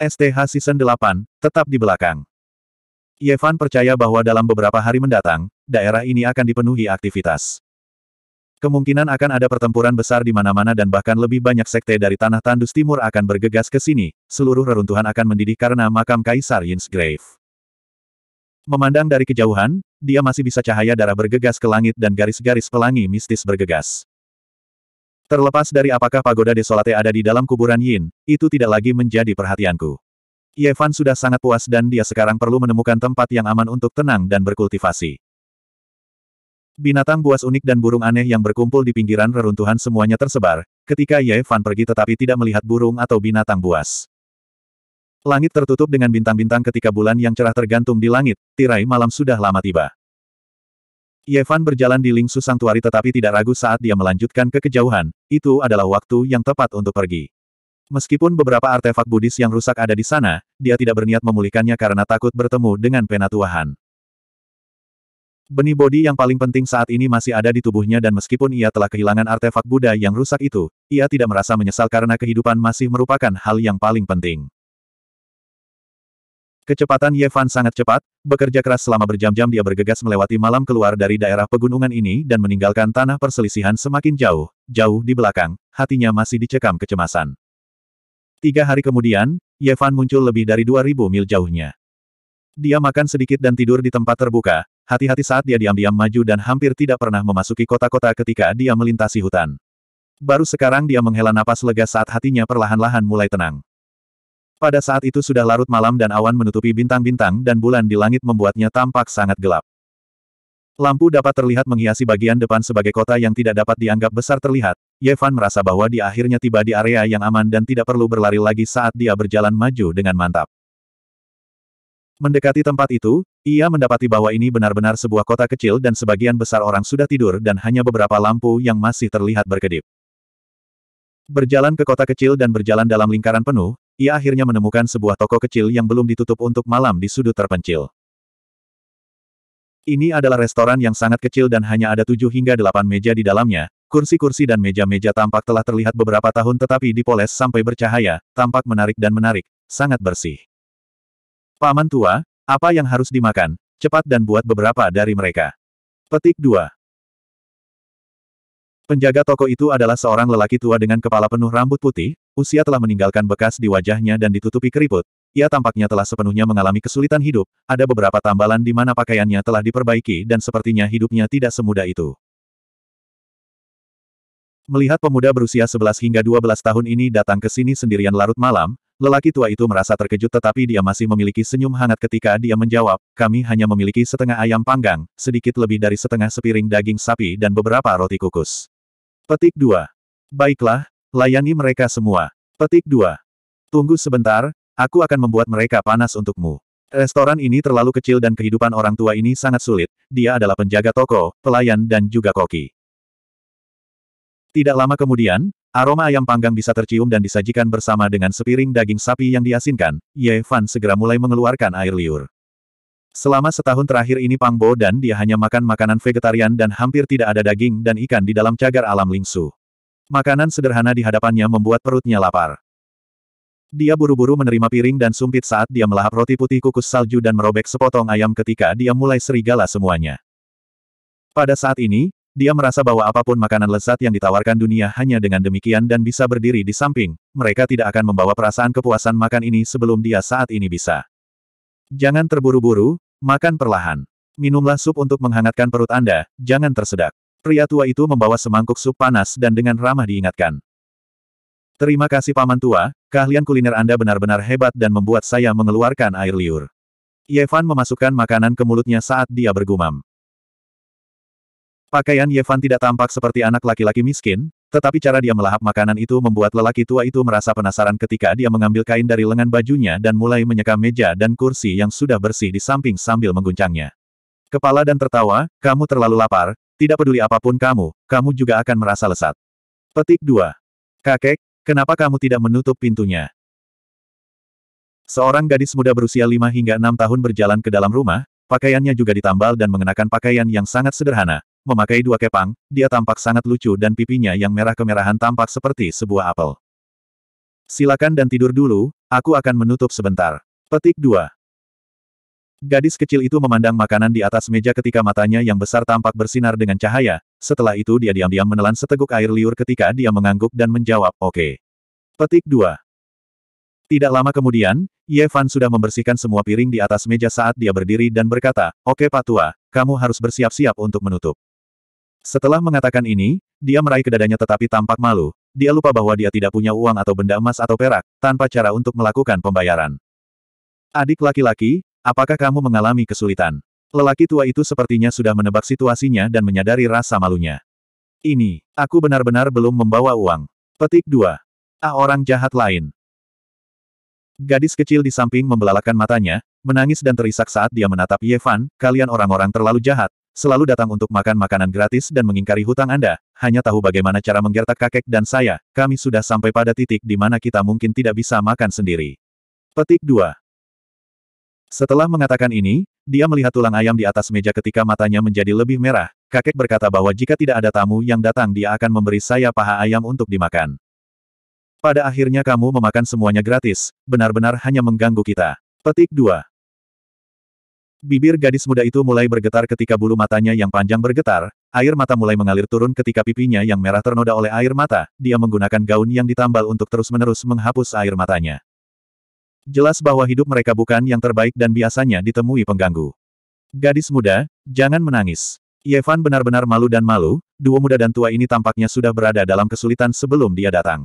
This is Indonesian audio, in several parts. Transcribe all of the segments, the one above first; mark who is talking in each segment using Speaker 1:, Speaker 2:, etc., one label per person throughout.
Speaker 1: STH Season 8, tetap di belakang. Yevan percaya bahwa dalam beberapa hari mendatang, daerah ini akan dipenuhi aktivitas. Kemungkinan akan ada pertempuran besar di mana-mana dan bahkan lebih banyak sekte dari tanah tandus timur akan bergegas ke sini, seluruh reruntuhan akan mendidih karena makam Kaisar Yin's Grave. Memandang dari kejauhan, dia masih bisa cahaya darah bergegas ke langit dan garis-garis pelangi mistis bergegas. Terlepas dari apakah pagoda desolate ada di dalam kuburan Yin, itu tidak lagi menjadi perhatianku. Yevan sudah sangat puas dan dia sekarang perlu menemukan tempat yang aman untuk tenang dan berkultivasi. Binatang buas unik dan burung aneh yang berkumpul di pinggiran reruntuhan semuanya tersebar, ketika Yevan pergi tetapi tidak melihat burung atau binatang buas. Langit tertutup dengan bintang-bintang ketika bulan yang cerah tergantung di langit, tirai malam sudah lama tiba. Yevan berjalan di Lingsu Sangtuari tetapi tidak ragu saat dia melanjutkan ke kejauhan, itu adalah waktu yang tepat untuk pergi. Meskipun beberapa artefak Buddhis yang rusak ada di sana, dia tidak berniat memulihkannya karena takut bertemu dengan penatuahan. Benih bodi yang paling penting saat ini masih ada di tubuhnya dan meskipun ia telah kehilangan artefak Buddha yang rusak itu, ia tidak merasa menyesal karena kehidupan masih merupakan hal yang paling penting. Kecepatan Yevan sangat cepat, bekerja keras selama berjam-jam dia bergegas melewati malam keluar dari daerah pegunungan ini dan meninggalkan tanah perselisihan semakin jauh, jauh di belakang, hatinya masih dicekam kecemasan. Tiga hari kemudian, Yevan muncul lebih dari 2000 mil jauhnya. Dia makan sedikit dan tidur di tempat terbuka, hati-hati saat dia diam-diam maju dan hampir tidak pernah memasuki kota-kota ketika dia melintasi hutan. Baru sekarang dia menghela napas lega saat hatinya perlahan-lahan mulai tenang. Pada saat itu sudah larut malam dan awan menutupi bintang-bintang dan bulan di langit membuatnya tampak sangat gelap. Lampu dapat terlihat menghiasi bagian depan sebagai kota yang tidak dapat dianggap besar terlihat. Yevan merasa bahwa dia akhirnya tiba di area yang aman dan tidak perlu berlari lagi saat dia berjalan maju dengan mantap. Mendekati tempat itu, ia mendapati bahwa ini benar-benar sebuah kota kecil dan sebagian besar orang sudah tidur dan hanya beberapa lampu yang masih terlihat berkedip. Berjalan ke kota kecil dan berjalan dalam lingkaran penuh, ia akhirnya menemukan sebuah toko kecil yang belum ditutup untuk malam di sudut terpencil. Ini adalah restoran yang sangat kecil dan hanya ada tujuh hingga delapan meja di dalamnya, Kursi-kursi dan meja-meja tampak telah terlihat beberapa tahun tetapi dipoles sampai bercahaya, tampak menarik dan menarik, sangat bersih. Paman tua, apa yang harus dimakan? Cepat dan buat beberapa dari mereka. Petik 2. Penjaga toko itu adalah seorang lelaki tua dengan kepala penuh rambut putih, usia telah meninggalkan bekas di wajahnya dan ditutupi keriput. Ia tampaknya telah sepenuhnya mengalami kesulitan hidup, ada beberapa tambalan di mana pakaiannya telah diperbaiki dan sepertinya hidupnya tidak semudah itu. Melihat pemuda berusia 11 hingga 12 tahun ini datang ke sini sendirian larut malam, lelaki tua itu merasa terkejut tetapi dia masih memiliki senyum hangat ketika dia menjawab, kami hanya memiliki setengah ayam panggang, sedikit lebih dari setengah sepiring daging sapi dan beberapa roti kukus. Petik 2. Baiklah, layani mereka semua. Petik 2. Tunggu sebentar, aku akan membuat mereka panas untukmu. Restoran ini terlalu kecil dan kehidupan orang tua ini sangat sulit, dia adalah penjaga toko, pelayan dan juga koki. Tidak lama kemudian, aroma ayam panggang bisa tercium dan disajikan bersama dengan sepiring daging sapi yang diasinkan, Ye Fan segera mulai mengeluarkan air liur. Selama setahun terakhir ini Pang Bo dan dia hanya makan makanan vegetarian dan hampir tidak ada daging dan ikan di dalam cagar alam Lingsu. Makanan sederhana di hadapannya membuat perutnya lapar. Dia buru-buru menerima piring dan sumpit saat dia melahap roti putih kukus salju dan merobek sepotong ayam ketika dia mulai serigala semuanya. Pada saat ini, dia merasa bahwa apapun makanan lezat yang ditawarkan dunia hanya dengan demikian dan bisa berdiri di samping, mereka tidak akan membawa perasaan kepuasan makan ini sebelum dia saat ini bisa. Jangan terburu-buru, makan perlahan. Minumlah sup untuk menghangatkan perut Anda, jangan tersedak. Pria tua itu membawa semangkuk sup panas dan dengan ramah diingatkan. Terima kasih Paman Tua, keahlian kuliner Anda benar-benar hebat dan membuat saya mengeluarkan air liur. Yevan memasukkan makanan ke mulutnya saat dia bergumam. Pakaian Yevan tidak tampak seperti anak laki-laki miskin, tetapi cara dia melahap makanan itu membuat lelaki tua itu merasa penasaran ketika dia mengambil kain dari lengan bajunya dan mulai menyeka meja dan kursi yang sudah bersih di samping sambil mengguncangnya. Kepala dan tertawa, kamu terlalu lapar, tidak peduli apapun kamu, kamu juga akan merasa lesat. Petik 2. Kakek, kenapa kamu tidak menutup pintunya? Seorang gadis muda berusia 5 hingga 6 tahun berjalan ke dalam rumah, pakaiannya juga ditambal dan mengenakan pakaian yang sangat sederhana, memakai dua kepang, dia tampak sangat lucu dan pipinya yang merah kemerahan tampak seperti sebuah apel. Silakan dan tidur dulu, aku akan menutup sebentar. Petik 2. Gadis kecil itu memandang makanan di atas meja ketika matanya yang besar tampak bersinar dengan cahaya, setelah itu dia diam-diam menelan seteguk air liur ketika dia mengangguk dan menjawab, oke. Okay. Petik 2. Tidak lama kemudian, Yevan sudah membersihkan semua piring di atas meja saat dia berdiri dan berkata, Oke Pak Tua, kamu harus bersiap-siap untuk menutup. Setelah mengatakan ini, dia meraih ke tetapi tampak malu. Dia lupa bahwa dia tidak punya uang atau benda emas atau perak, tanpa cara untuk melakukan pembayaran. Adik laki-laki, apakah kamu mengalami kesulitan? Lelaki tua itu sepertinya sudah menebak situasinya dan menyadari rasa malunya. Ini, aku benar-benar belum membawa uang. Petik 2. Ah orang jahat lain. Gadis kecil di samping membelalakan matanya, menangis dan terisak saat dia menatap Yevan. kalian orang-orang terlalu jahat, selalu datang untuk makan makanan gratis dan mengingkari hutang Anda, hanya tahu bagaimana cara menggertak kakek dan saya, kami sudah sampai pada titik di mana kita mungkin tidak bisa makan sendiri. Petik 2 Setelah mengatakan ini, dia melihat tulang ayam di atas meja ketika matanya menjadi lebih merah, kakek berkata bahwa jika tidak ada tamu yang datang dia akan memberi saya paha ayam untuk dimakan. Pada akhirnya kamu memakan semuanya gratis, benar-benar hanya mengganggu kita. Petik 2 Bibir gadis muda itu mulai bergetar ketika bulu matanya yang panjang bergetar, air mata mulai mengalir turun ketika pipinya yang merah ternoda oleh air mata, dia menggunakan gaun yang ditambal untuk terus-menerus menghapus air matanya. Jelas bahwa hidup mereka bukan yang terbaik dan biasanya ditemui pengganggu. Gadis muda, jangan menangis. Yevan benar-benar malu dan malu, dua muda dan tua ini tampaknya sudah berada dalam kesulitan sebelum dia datang.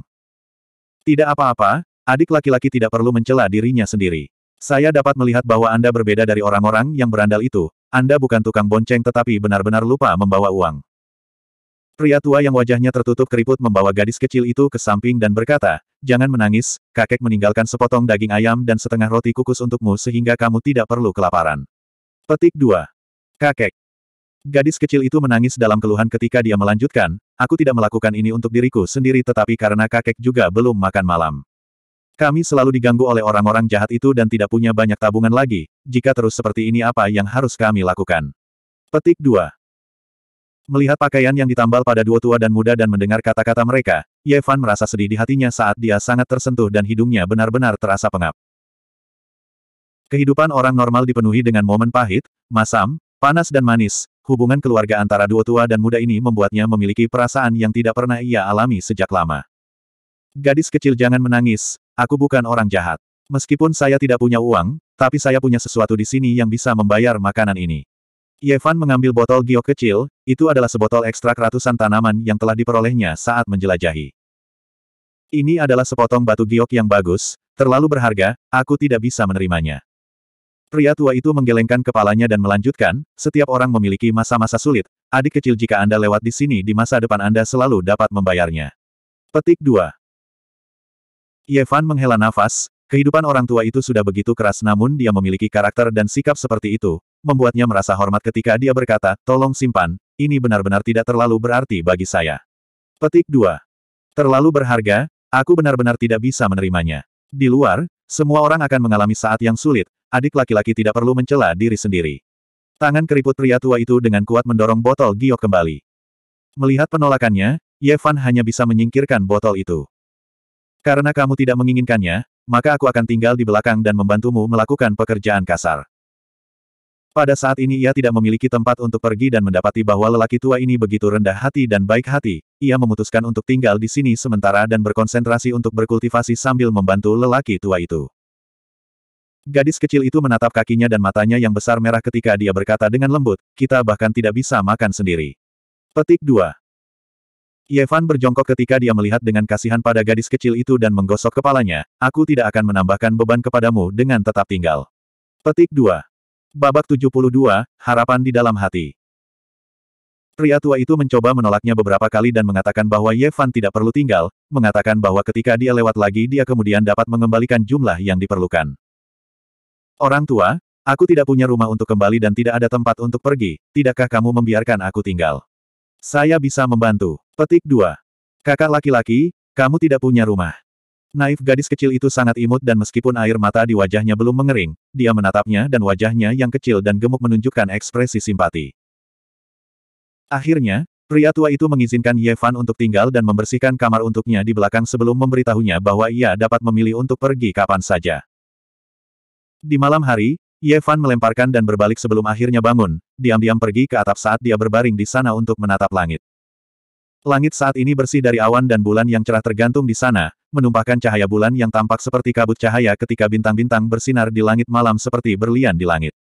Speaker 1: Tidak apa-apa, adik laki-laki tidak perlu mencela dirinya sendiri. Saya dapat melihat bahwa Anda berbeda dari orang-orang yang berandal itu, Anda bukan tukang bonceng tetapi benar-benar lupa membawa uang. Pria tua yang wajahnya tertutup keriput membawa gadis kecil itu ke samping dan berkata, Jangan menangis, kakek meninggalkan sepotong daging ayam dan setengah roti kukus untukmu sehingga kamu tidak perlu kelaparan. Petik 2. Kakek. Gadis kecil itu menangis dalam keluhan ketika dia melanjutkan, Aku tidak melakukan ini untuk diriku sendiri tetapi karena kakek juga belum makan malam. Kami selalu diganggu oleh orang-orang jahat itu dan tidak punya banyak tabungan lagi, jika terus seperti ini apa yang harus kami lakukan? Petik 2. Melihat pakaian yang ditambal pada dua tua dan muda dan mendengar kata-kata mereka, Yevan merasa sedih di hatinya saat dia sangat tersentuh dan hidungnya benar-benar terasa pengap. Kehidupan orang normal dipenuhi dengan momen pahit, masam, panas dan manis, hubungan keluarga antara dua tua dan muda ini membuatnya memiliki perasaan yang tidak pernah ia alami sejak lama. Gadis kecil jangan menangis, Aku bukan orang jahat. Meskipun saya tidak punya uang, tapi saya punya sesuatu di sini yang bisa membayar makanan ini. Yevan mengambil botol giok kecil, itu adalah sebotol ekstrak ratusan tanaman yang telah diperolehnya saat menjelajahi. Ini adalah sepotong batu giok yang bagus, terlalu berharga, aku tidak bisa menerimanya. Pria tua itu menggelengkan kepalanya dan melanjutkan, setiap orang memiliki masa-masa sulit, adik kecil jika Anda lewat di sini di masa depan Anda selalu dapat membayarnya. Petik 2. Yevan menghela nafas, kehidupan orang tua itu sudah begitu keras namun dia memiliki karakter dan sikap seperti itu, membuatnya merasa hormat ketika dia berkata, tolong simpan, ini benar-benar tidak terlalu berarti bagi saya. Petik 2. Terlalu berharga, aku benar-benar tidak bisa menerimanya. Di luar, semua orang akan mengalami saat yang sulit, adik laki-laki tidak perlu mencela diri sendiri. Tangan keriput pria tua itu dengan kuat mendorong botol giok kembali. Melihat penolakannya, Yevan hanya bisa menyingkirkan botol itu. Karena kamu tidak menginginkannya, maka aku akan tinggal di belakang dan membantumu melakukan pekerjaan kasar. Pada saat ini ia tidak memiliki tempat untuk pergi dan mendapati bahwa lelaki tua ini begitu rendah hati dan baik hati, ia memutuskan untuk tinggal di sini sementara dan berkonsentrasi untuk berkultivasi sambil membantu lelaki tua itu. Gadis kecil itu menatap kakinya dan matanya yang besar merah ketika dia berkata dengan lembut, kita bahkan tidak bisa makan sendiri. Petik 2. Yevan berjongkok ketika dia melihat dengan kasihan pada gadis kecil itu dan menggosok kepalanya, aku tidak akan menambahkan beban kepadamu dengan tetap tinggal. Petik 2. Babak 72, Harapan di dalam hati. Pria tua itu mencoba menolaknya beberapa kali dan mengatakan bahwa Yevan tidak perlu tinggal, mengatakan bahwa ketika dia lewat lagi dia kemudian dapat mengembalikan jumlah yang diperlukan. Orang tua, aku tidak punya rumah untuk kembali dan tidak ada tempat untuk pergi, tidakkah kamu membiarkan aku tinggal? Saya bisa membantu. Petik 2. Kakak laki-laki, kamu tidak punya rumah. Naif gadis kecil itu sangat imut dan meskipun air mata di wajahnya belum mengering, dia menatapnya dan wajahnya yang kecil dan gemuk menunjukkan ekspresi simpati. Akhirnya, pria tua itu mengizinkan Yevan untuk tinggal dan membersihkan kamar untuknya di belakang sebelum memberitahunya bahwa ia dapat memilih untuk pergi kapan saja. Di malam hari, Ye Fan melemparkan dan berbalik sebelum akhirnya bangun, diam-diam pergi ke atap saat dia berbaring di sana untuk menatap langit. Langit saat ini bersih dari awan dan bulan yang cerah tergantung di sana, menumpahkan cahaya bulan yang tampak seperti kabut cahaya ketika bintang-bintang bersinar di langit malam seperti berlian di langit.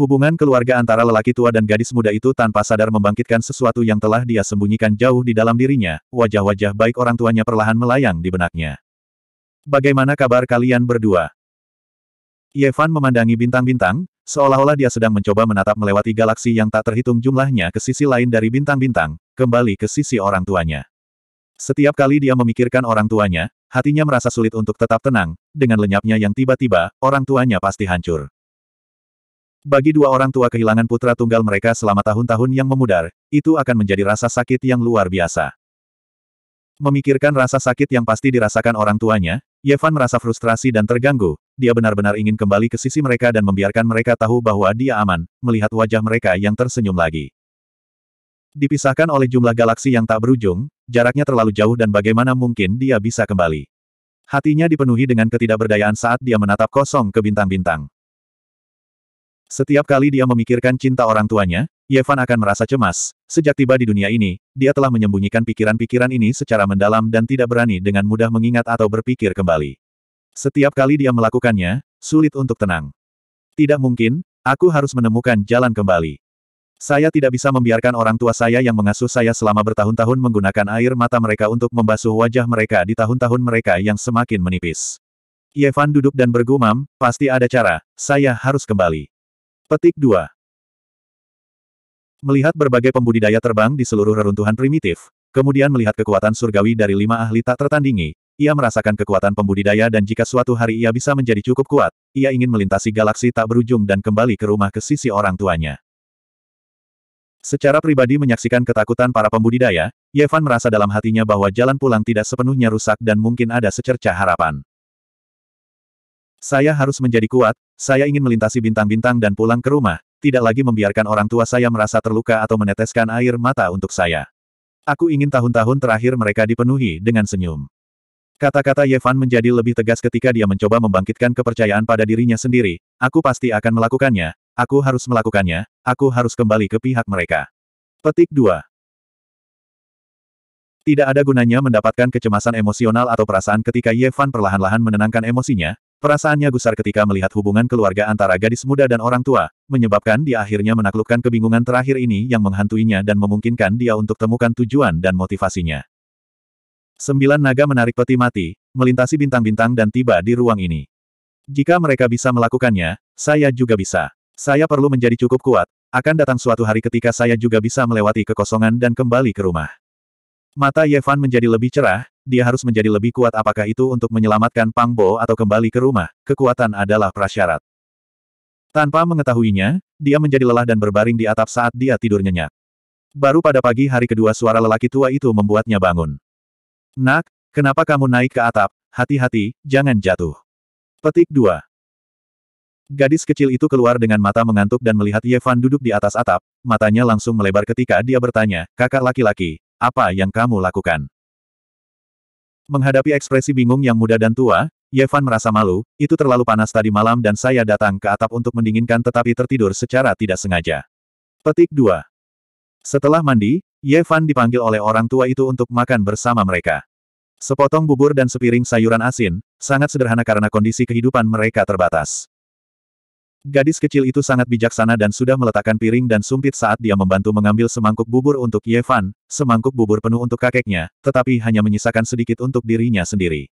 Speaker 1: Hubungan keluarga antara lelaki tua dan gadis muda itu tanpa sadar membangkitkan sesuatu yang telah dia sembunyikan jauh di dalam dirinya, wajah-wajah baik orang tuanya perlahan melayang di benaknya. Bagaimana kabar kalian berdua? Yevan memandangi bintang-bintang, seolah-olah dia sedang mencoba menatap melewati galaksi yang tak terhitung jumlahnya ke sisi lain dari bintang-bintang, kembali ke sisi orang tuanya. Setiap kali dia memikirkan orang tuanya, hatinya merasa sulit untuk tetap tenang, dengan lenyapnya yang tiba-tiba, orang tuanya pasti hancur. Bagi dua orang tua kehilangan putra tunggal mereka selama tahun-tahun yang memudar, itu akan menjadi rasa sakit yang luar biasa. Memikirkan rasa sakit yang pasti dirasakan orang tuanya, Yevan merasa frustrasi dan terganggu, dia benar-benar ingin kembali ke sisi mereka dan membiarkan mereka tahu bahwa dia aman, melihat wajah mereka yang tersenyum lagi. Dipisahkan oleh jumlah galaksi yang tak berujung, jaraknya terlalu jauh dan bagaimana mungkin dia bisa kembali. Hatinya dipenuhi dengan ketidakberdayaan saat dia menatap kosong ke bintang-bintang. Setiap kali dia memikirkan cinta orang tuanya, Yevan akan merasa cemas. Sejak tiba di dunia ini, dia telah menyembunyikan pikiran-pikiran ini secara mendalam dan tidak berani dengan mudah mengingat atau berpikir kembali. Setiap kali dia melakukannya, sulit untuk tenang. Tidak mungkin, aku harus menemukan jalan kembali. Saya tidak bisa membiarkan orang tua saya yang mengasuh saya selama bertahun-tahun menggunakan air mata mereka untuk membasuh wajah mereka di tahun-tahun mereka yang semakin menipis. Yevan duduk dan bergumam, pasti ada cara, saya harus kembali. Petik 2. Melihat berbagai pembudidaya terbang di seluruh reruntuhan primitif, kemudian melihat kekuatan surgawi dari lima ahli tak tertandingi, ia merasakan kekuatan pembudidaya dan jika suatu hari ia bisa menjadi cukup kuat, ia ingin melintasi galaksi tak berujung dan kembali ke rumah ke sisi orang tuanya. Secara pribadi menyaksikan ketakutan para pembudidaya, Yevan merasa dalam hatinya bahwa jalan pulang tidak sepenuhnya rusak dan mungkin ada secerca harapan. Saya harus menjadi kuat, saya ingin melintasi bintang-bintang dan pulang ke rumah, tidak lagi membiarkan orang tua saya merasa terluka atau meneteskan air mata untuk saya. Aku ingin tahun-tahun terakhir mereka dipenuhi dengan senyum. Kata-kata Yevan menjadi lebih tegas ketika dia mencoba membangkitkan kepercayaan pada dirinya sendiri, aku pasti akan melakukannya, aku harus melakukannya, aku harus kembali ke pihak mereka. Petik 2. Tidak ada gunanya mendapatkan kecemasan emosional atau perasaan ketika Yevan perlahan-lahan menenangkan emosinya, Perasaannya gusar ketika melihat hubungan keluarga antara gadis muda dan orang tua, menyebabkan dia akhirnya menaklukkan kebingungan terakhir ini yang menghantuinya dan memungkinkan dia untuk temukan tujuan dan motivasinya. Sembilan naga menarik peti mati, melintasi bintang-bintang dan tiba di ruang ini. Jika mereka bisa melakukannya, saya juga bisa. Saya perlu menjadi cukup kuat, akan datang suatu hari ketika saya juga bisa melewati kekosongan dan kembali ke rumah. Mata Yevan menjadi lebih cerah, dia harus menjadi lebih kuat apakah itu untuk menyelamatkan Pang Bo atau kembali ke rumah, kekuatan adalah prasyarat. Tanpa mengetahuinya, dia menjadi lelah dan berbaring di atap saat dia tidur nyenyak. Baru pada pagi hari kedua suara lelaki tua itu membuatnya bangun. Nak, kenapa kamu naik ke atap? Hati-hati, jangan jatuh. Petik 2. Gadis kecil itu keluar dengan mata mengantuk dan melihat Yevan duduk di atas atap, matanya langsung melebar ketika dia bertanya, kakak laki-laki, apa yang kamu lakukan? Menghadapi ekspresi bingung yang muda dan tua, Yevan merasa malu, itu terlalu panas tadi malam dan saya datang ke atap untuk mendinginkan tetapi tertidur secara tidak sengaja. Petik 2. Setelah mandi, Yevan dipanggil oleh orang tua itu untuk makan bersama mereka. Sepotong bubur dan sepiring sayuran asin, sangat sederhana karena kondisi kehidupan mereka terbatas. Gadis kecil itu sangat bijaksana dan sudah meletakkan piring dan sumpit saat dia membantu mengambil semangkuk bubur untuk Yevan, semangkuk bubur penuh untuk kakeknya, tetapi hanya menyisakan sedikit untuk dirinya sendiri.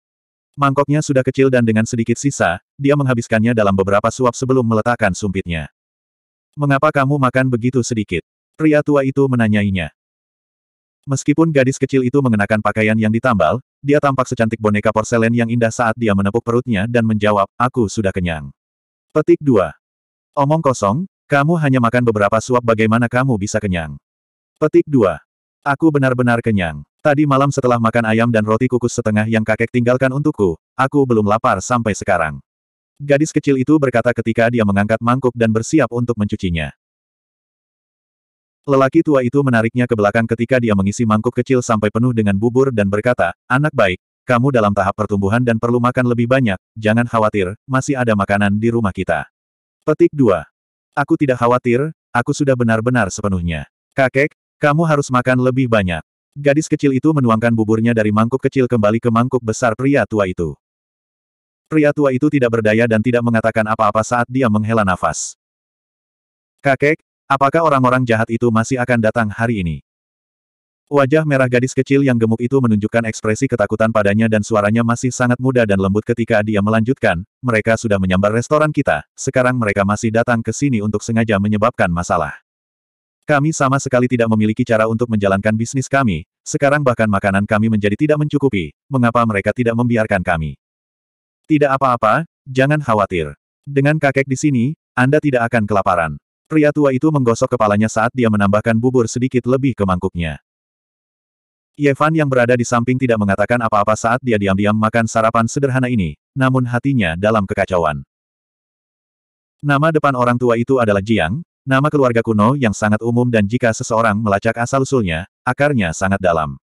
Speaker 1: Mangkoknya sudah kecil dan dengan sedikit sisa, dia menghabiskannya dalam beberapa suap sebelum meletakkan sumpitnya. Mengapa kamu makan begitu sedikit? Pria tua itu menanyainya. Meskipun gadis kecil itu mengenakan pakaian yang ditambal, dia tampak secantik boneka porselen yang indah saat dia menepuk perutnya dan menjawab, aku sudah kenyang. Petik 2. Omong kosong, kamu hanya makan beberapa suap bagaimana kamu bisa kenyang. Petik 2. Aku benar-benar kenyang. Tadi malam setelah makan ayam dan roti kukus setengah yang kakek tinggalkan untukku, aku belum lapar sampai sekarang. Gadis kecil itu berkata ketika dia mengangkat mangkuk dan bersiap untuk mencucinya. Lelaki tua itu menariknya ke belakang ketika dia mengisi mangkuk kecil sampai penuh dengan bubur dan berkata, Anak baik, kamu dalam tahap pertumbuhan dan perlu makan lebih banyak, jangan khawatir, masih ada makanan di rumah kita. Petik 2. Aku tidak khawatir, aku sudah benar-benar sepenuhnya. Kakek, kamu harus makan lebih banyak. Gadis kecil itu menuangkan buburnya dari mangkuk kecil kembali ke mangkuk besar pria tua itu. Pria tua itu tidak berdaya dan tidak mengatakan apa-apa saat dia menghela nafas. Kakek, apakah orang-orang jahat itu masih akan datang hari ini? Wajah merah gadis kecil yang gemuk itu menunjukkan ekspresi ketakutan padanya dan suaranya masih sangat muda dan lembut ketika dia melanjutkan, mereka sudah menyambar restoran kita, sekarang mereka masih datang ke sini untuk sengaja menyebabkan masalah. Kami sama sekali tidak memiliki cara untuk menjalankan bisnis kami, sekarang bahkan makanan kami menjadi tidak mencukupi, mengapa mereka tidak membiarkan kami? Tidak apa-apa, jangan khawatir. Dengan kakek di sini, Anda tidak akan kelaparan. Pria tua itu menggosok kepalanya saat dia menambahkan bubur sedikit lebih ke mangkuknya. Yevan yang berada di samping tidak mengatakan apa-apa saat dia diam-diam makan sarapan sederhana ini, namun hatinya dalam kekacauan. Nama depan orang tua itu adalah Jiang, nama keluarga kuno yang sangat umum dan jika seseorang melacak asal-usulnya, akarnya sangat dalam.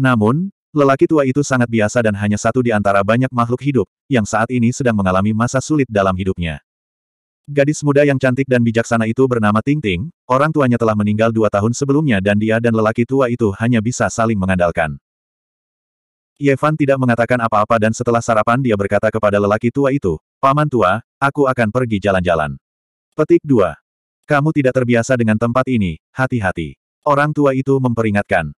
Speaker 1: Namun, lelaki tua itu sangat biasa dan hanya satu di antara banyak makhluk hidup, yang saat ini sedang mengalami masa sulit dalam hidupnya. Gadis muda yang cantik dan bijaksana itu bernama Ting Ting, orang tuanya telah meninggal dua tahun sebelumnya dan dia dan lelaki tua itu hanya bisa saling mengandalkan. Yevan tidak mengatakan apa-apa dan setelah sarapan dia berkata kepada lelaki tua itu, Paman tua, aku akan pergi jalan-jalan. Petik 2. Kamu tidak terbiasa dengan tempat ini, hati-hati. Orang tua itu memperingatkan.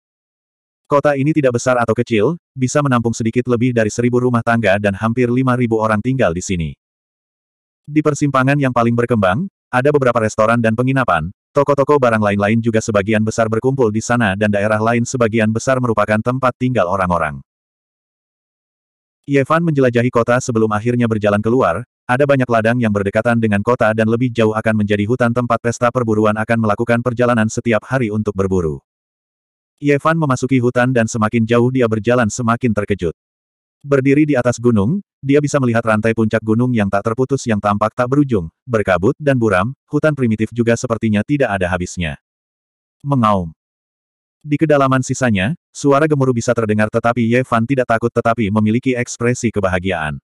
Speaker 1: Kota ini tidak besar atau kecil, bisa menampung sedikit lebih dari seribu rumah tangga dan hampir lima ribu orang tinggal di sini. Di persimpangan yang paling berkembang, ada beberapa restoran dan penginapan, toko-toko barang lain-lain juga sebagian besar berkumpul di sana dan daerah lain sebagian besar merupakan tempat tinggal orang-orang. Yevan menjelajahi kota sebelum akhirnya berjalan keluar, ada banyak ladang yang berdekatan dengan kota dan lebih jauh akan menjadi hutan tempat pesta perburuan akan melakukan perjalanan setiap hari untuk berburu. Yevan memasuki hutan dan semakin jauh dia berjalan semakin terkejut. Berdiri di atas gunung, dia bisa melihat rantai puncak gunung yang tak terputus yang tampak tak berujung, berkabut dan buram, hutan primitif juga sepertinya tidak ada habisnya. Mengaum. Di kedalaman sisanya, suara gemuruh bisa terdengar tetapi Ye Fan tidak takut tetapi memiliki ekspresi kebahagiaan.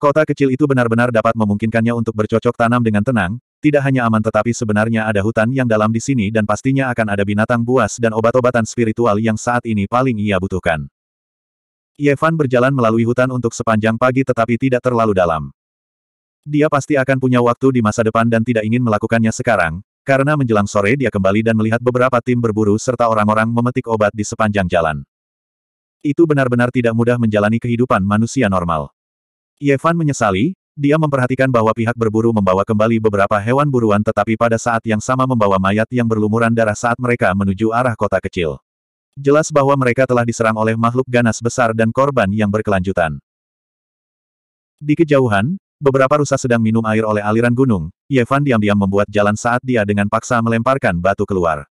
Speaker 1: Kota kecil itu benar-benar dapat memungkinkannya untuk bercocok tanam dengan tenang, tidak hanya aman tetapi sebenarnya ada hutan yang dalam di sini dan pastinya akan ada binatang buas dan obat-obatan spiritual yang saat ini paling ia butuhkan. Yevan berjalan melalui hutan untuk sepanjang pagi tetapi tidak terlalu dalam. Dia pasti akan punya waktu di masa depan dan tidak ingin melakukannya sekarang, karena menjelang sore dia kembali dan melihat beberapa tim berburu serta orang-orang memetik obat di sepanjang jalan. Itu benar-benar tidak mudah menjalani kehidupan manusia normal. Yevan menyesali, dia memperhatikan bahwa pihak berburu membawa kembali beberapa hewan buruan tetapi pada saat yang sama membawa mayat yang berlumuran darah saat mereka menuju arah kota kecil. Jelas bahwa mereka telah diserang oleh makhluk ganas besar dan korban yang berkelanjutan. Di kejauhan, beberapa rusa sedang minum air oleh aliran gunung, Yevan diam-diam membuat jalan saat dia dengan paksa melemparkan batu keluar.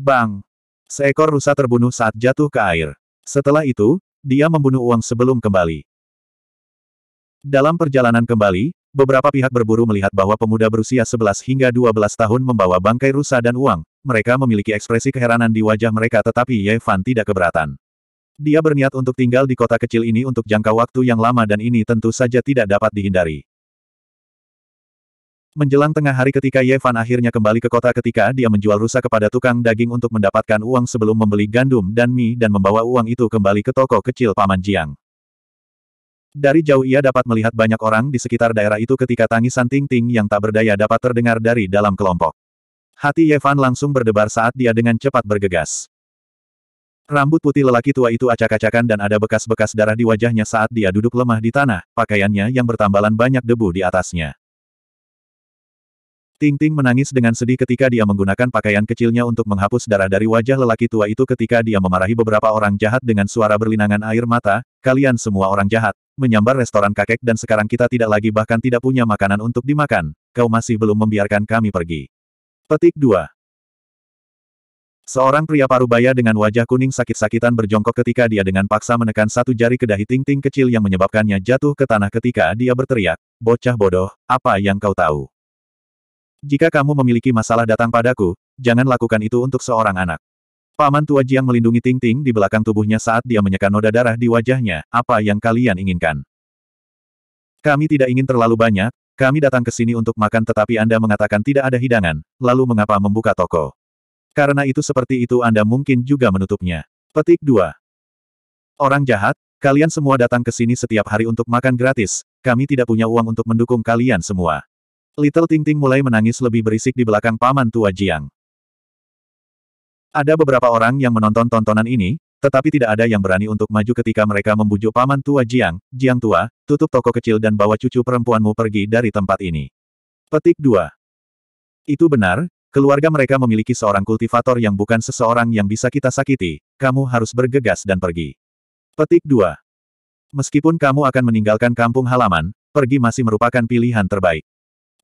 Speaker 1: Bang! Seekor rusa terbunuh saat jatuh ke air. Setelah itu, dia membunuh uang sebelum kembali. Dalam perjalanan kembali, Beberapa pihak berburu melihat bahwa pemuda berusia 11 hingga 12 tahun membawa bangkai rusa dan uang, mereka memiliki ekspresi keheranan di wajah mereka tetapi Ye Fan tidak keberatan. Dia berniat untuk tinggal di kota kecil ini untuk jangka waktu yang lama dan ini tentu saja tidak dapat dihindari. Menjelang tengah hari ketika Ye Fan akhirnya kembali ke kota ketika dia menjual rusa kepada tukang daging untuk mendapatkan uang sebelum membeli gandum dan mie dan membawa uang itu kembali ke toko kecil Paman Jiang. Dari jauh ia dapat melihat banyak orang di sekitar daerah itu ketika tangisan ting-ting yang tak berdaya dapat terdengar dari dalam kelompok. Hati Yevan langsung berdebar saat dia dengan cepat bergegas. Rambut putih lelaki tua itu acak-acakan dan ada bekas-bekas darah di wajahnya saat dia duduk lemah di tanah, pakaiannya yang bertambalan banyak debu di atasnya. Ting Ting menangis dengan sedih ketika dia menggunakan pakaian kecilnya untuk menghapus darah dari wajah lelaki tua itu ketika dia memarahi beberapa orang jahat dengan suara berlinangan air mata, kalian semua orang jahat, menyambar restoran kakek dan sekarang kita tidak lagi bahkan tidak punya makanan untuk dimakan, kau masih belum membiarkan kami pergi. Petik 2 Seorang pria parubaya dengan wajah kuning sakit-sakitan berjongkok ketika dia dengan paksa menekan satu jari ke dahi ting-ting kecil yang menyebabkannya jatuh ke tanah ketika dia berteriak, bocah bodoh, apa yang kau tahu? Jika kamu memiliki masalah datang padaku, jangan lakukan itu untuk seorang anak. Paman tua Jiang melindungi Ting Ting di belakang tubuhnya saat dia menyeka noda darah di wajahnya, apa yang kalian inginkan. Kami tidak ingin terlalu banyak, kami datang ke sini untuk makan tetapi Anda mengatakan tidak ada hidangan, lalu mengapa membuka toko? Karena itu seperti itu Anda mungkin juga menutupnya. Petik 2. Orang jahat, kalian semua datang ke sini setiap hari untuk makan gratis, kami tidak punya uang untuk mendukung kalian semua. Little Ting Ting mulai menangis lebih berisik di belakang paman tua Jiang. Ada beberapa orang yang menonton tontonan ini, tetapi tidak ada yang berani untuk maju ketika mereka membujuk paman tua Jiang, Jiang tua, tutup toko kecil dan bawa cucu perempuanmu pergi dari tempat ini. Petik 2. Itu benar, keluarga mereka memiliki seorang kultivator yang bukan seseorang yang bisa kita sakiti, kamu harus bergegas dan pergi. Petik 2. Meskipun kamu akan meninggalkan kampung halaman, pergi masih merupakan pilihan terbaik.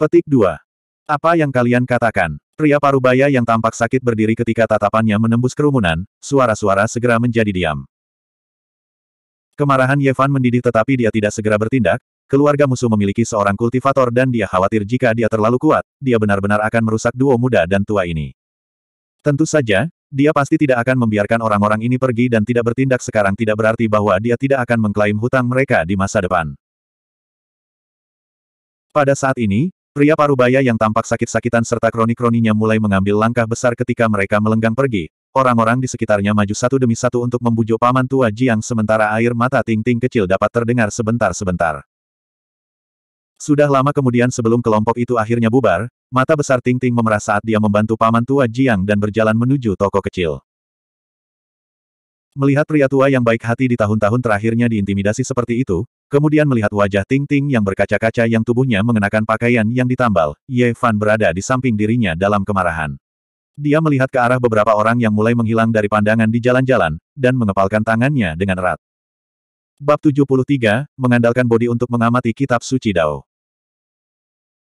Speaker 1: Petik 2. Apa yang kalian katakan? Pria parubaya yang tampak sakit berdiri ketika tatapannya menembus kerumunan, suara-suara segera menjadi diam. Kemarahan Yevan mendidih tetapi dia tidak segera bertindak, keluarga musuh memiliki seorang kultivator dan dia khawatir jika dia terlalu kuat, dia benar-benar akan merusak duo muda dan tua ini. Tentu saja, dia pasti tidak akan membiarkan orang-orang ini pergi dan tidak bertindak sekarang tidak berarti bahwa dia tidak akan mengklaim hutang mereka di masa depan. Pada saat ini, Pria parubaya yang tampak sakit-sakitan serta kroni-kroninya mulai mengambil langkah besar ketika mereka melenggang pergi. Orang-orang di sekitarnya maju satu demi satu untuk membujuk paman tua Jiang sementara air mata ting-ting kecil dapat terdengar sebentar-sebentar. Sudah lama kemudian sebelum kelompok itu akhirnya bubar, mata besar ting-ting memerah saat dia membantu paman tua Jiang dan berjalan menuju toko kecil. Melihat pria tua yang baik hati di tahun-tahun terakhirnya diintimidasi seperti itu, Kemudian melihat wajah Ting Ting yang berkaca-kaca yang tubuhnya mengenakan pakaian yang ditambal, Ye Fan berada di samping dirinya dalam kemarahan. Dia melihat ke arah beberapa orang yang mulai menghilang dari pandangan di jalan-jalan, dan mengepalkan tangannya dengan erat. Bab 73, mengandalkan bodi untuk mengamati kitab suci Dao.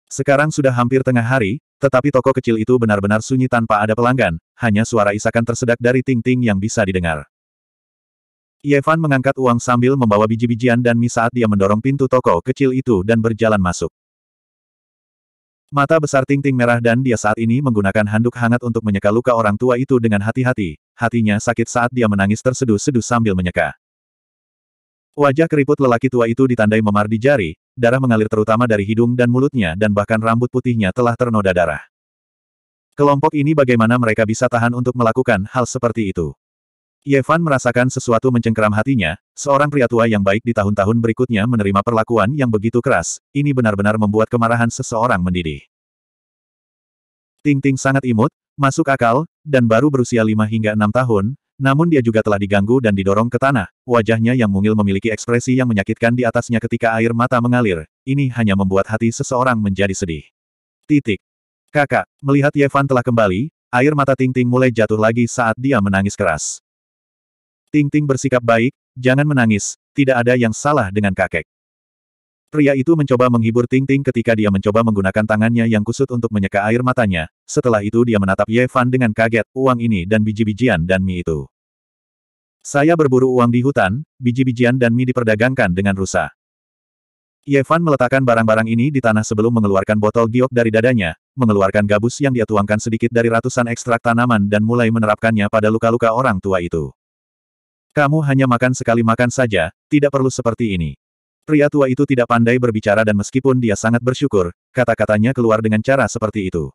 Speaker 1: Sekarang sudah hampir tengah hari, tetapi toko kecil itu benar-benar sunyi tanpa ada pelanggan, hanya suara isakan tersedak dari ting-ting yang bisa didengar. Yevan mengangkat uang sambil membawa biji-bijian dan mie saat dia mendorong pintu toko kecil itu dan berjalan masuk. Mata besar ting-ting merah dan dia saat ini menggunakan handuk hangat untuk menyeka luka orang tua itu dengan hati-hati, hatinya sakit saat dia menangis terseduh-seduh sambil menyeka. Wajah keriput lelaki tua itu ditandai memar di jari, darah mengalir terutama dari hidung dan mulutnya dan bahkan rambut putihnya telah ternoda darah. Kelompok ini bagaimana mereka bisa tahan untuk melakukan hal seperti itu? Yevan merasakan sesuatu mencengkeram hatinya, seorang pria tua yang baik di tahun-tahun berikutnya menerima perlakuan yang begitu keras, ini benar-benar membuat kemarahan seseorang mendidih. Ting Ting sangat imut, masuk akal, dan baru berusia 5 hingga 6 tahun, namun dia juga telah diganggu dan didorong ke tanah, wajahnya yang mungil memiliki ekspresi yang menyakitkan di atasnya ketika air mata mengalir, ini hanya membuat hati seseorang menjadi sedih. Titik. Kakak, melihat Yevan telah kembali, air mata Ting Ting mulai jatuh lagi saat dia menangis keras. Ting Ting bersikap baik, jangan menangis, tidak ada yang salah dengan kakek. Pria itu mencoba menghibur Ting Ting ketika dia mencoba menggunakan tangannya yang kusut untuk menyeka air matanya, setelah itu dia menatap Ye Fan dengan kaget, uang ini dan biji-bijian dan mie itu. Saya berburu uang di hutan, biji-bijian dan mie diperdagangkan dengan rusa. Ye meletakkan barang-barang ini di tanah sebelum mengeluarkan botol giok dari dadanya, mengeluarkan gabus yang dia tuangkan sedikit dari ratusan ekstrak tanaman dan mulai menerapkannya pada luka-luka orang tua itu. Kamu hanya makan sekali makan saja, tidak perlu seperti ini. Pria tua itu tidak pandai berbicara dan meskipun dia sangat bersyukur, kata-katanya keluar dengan cara seperti itu.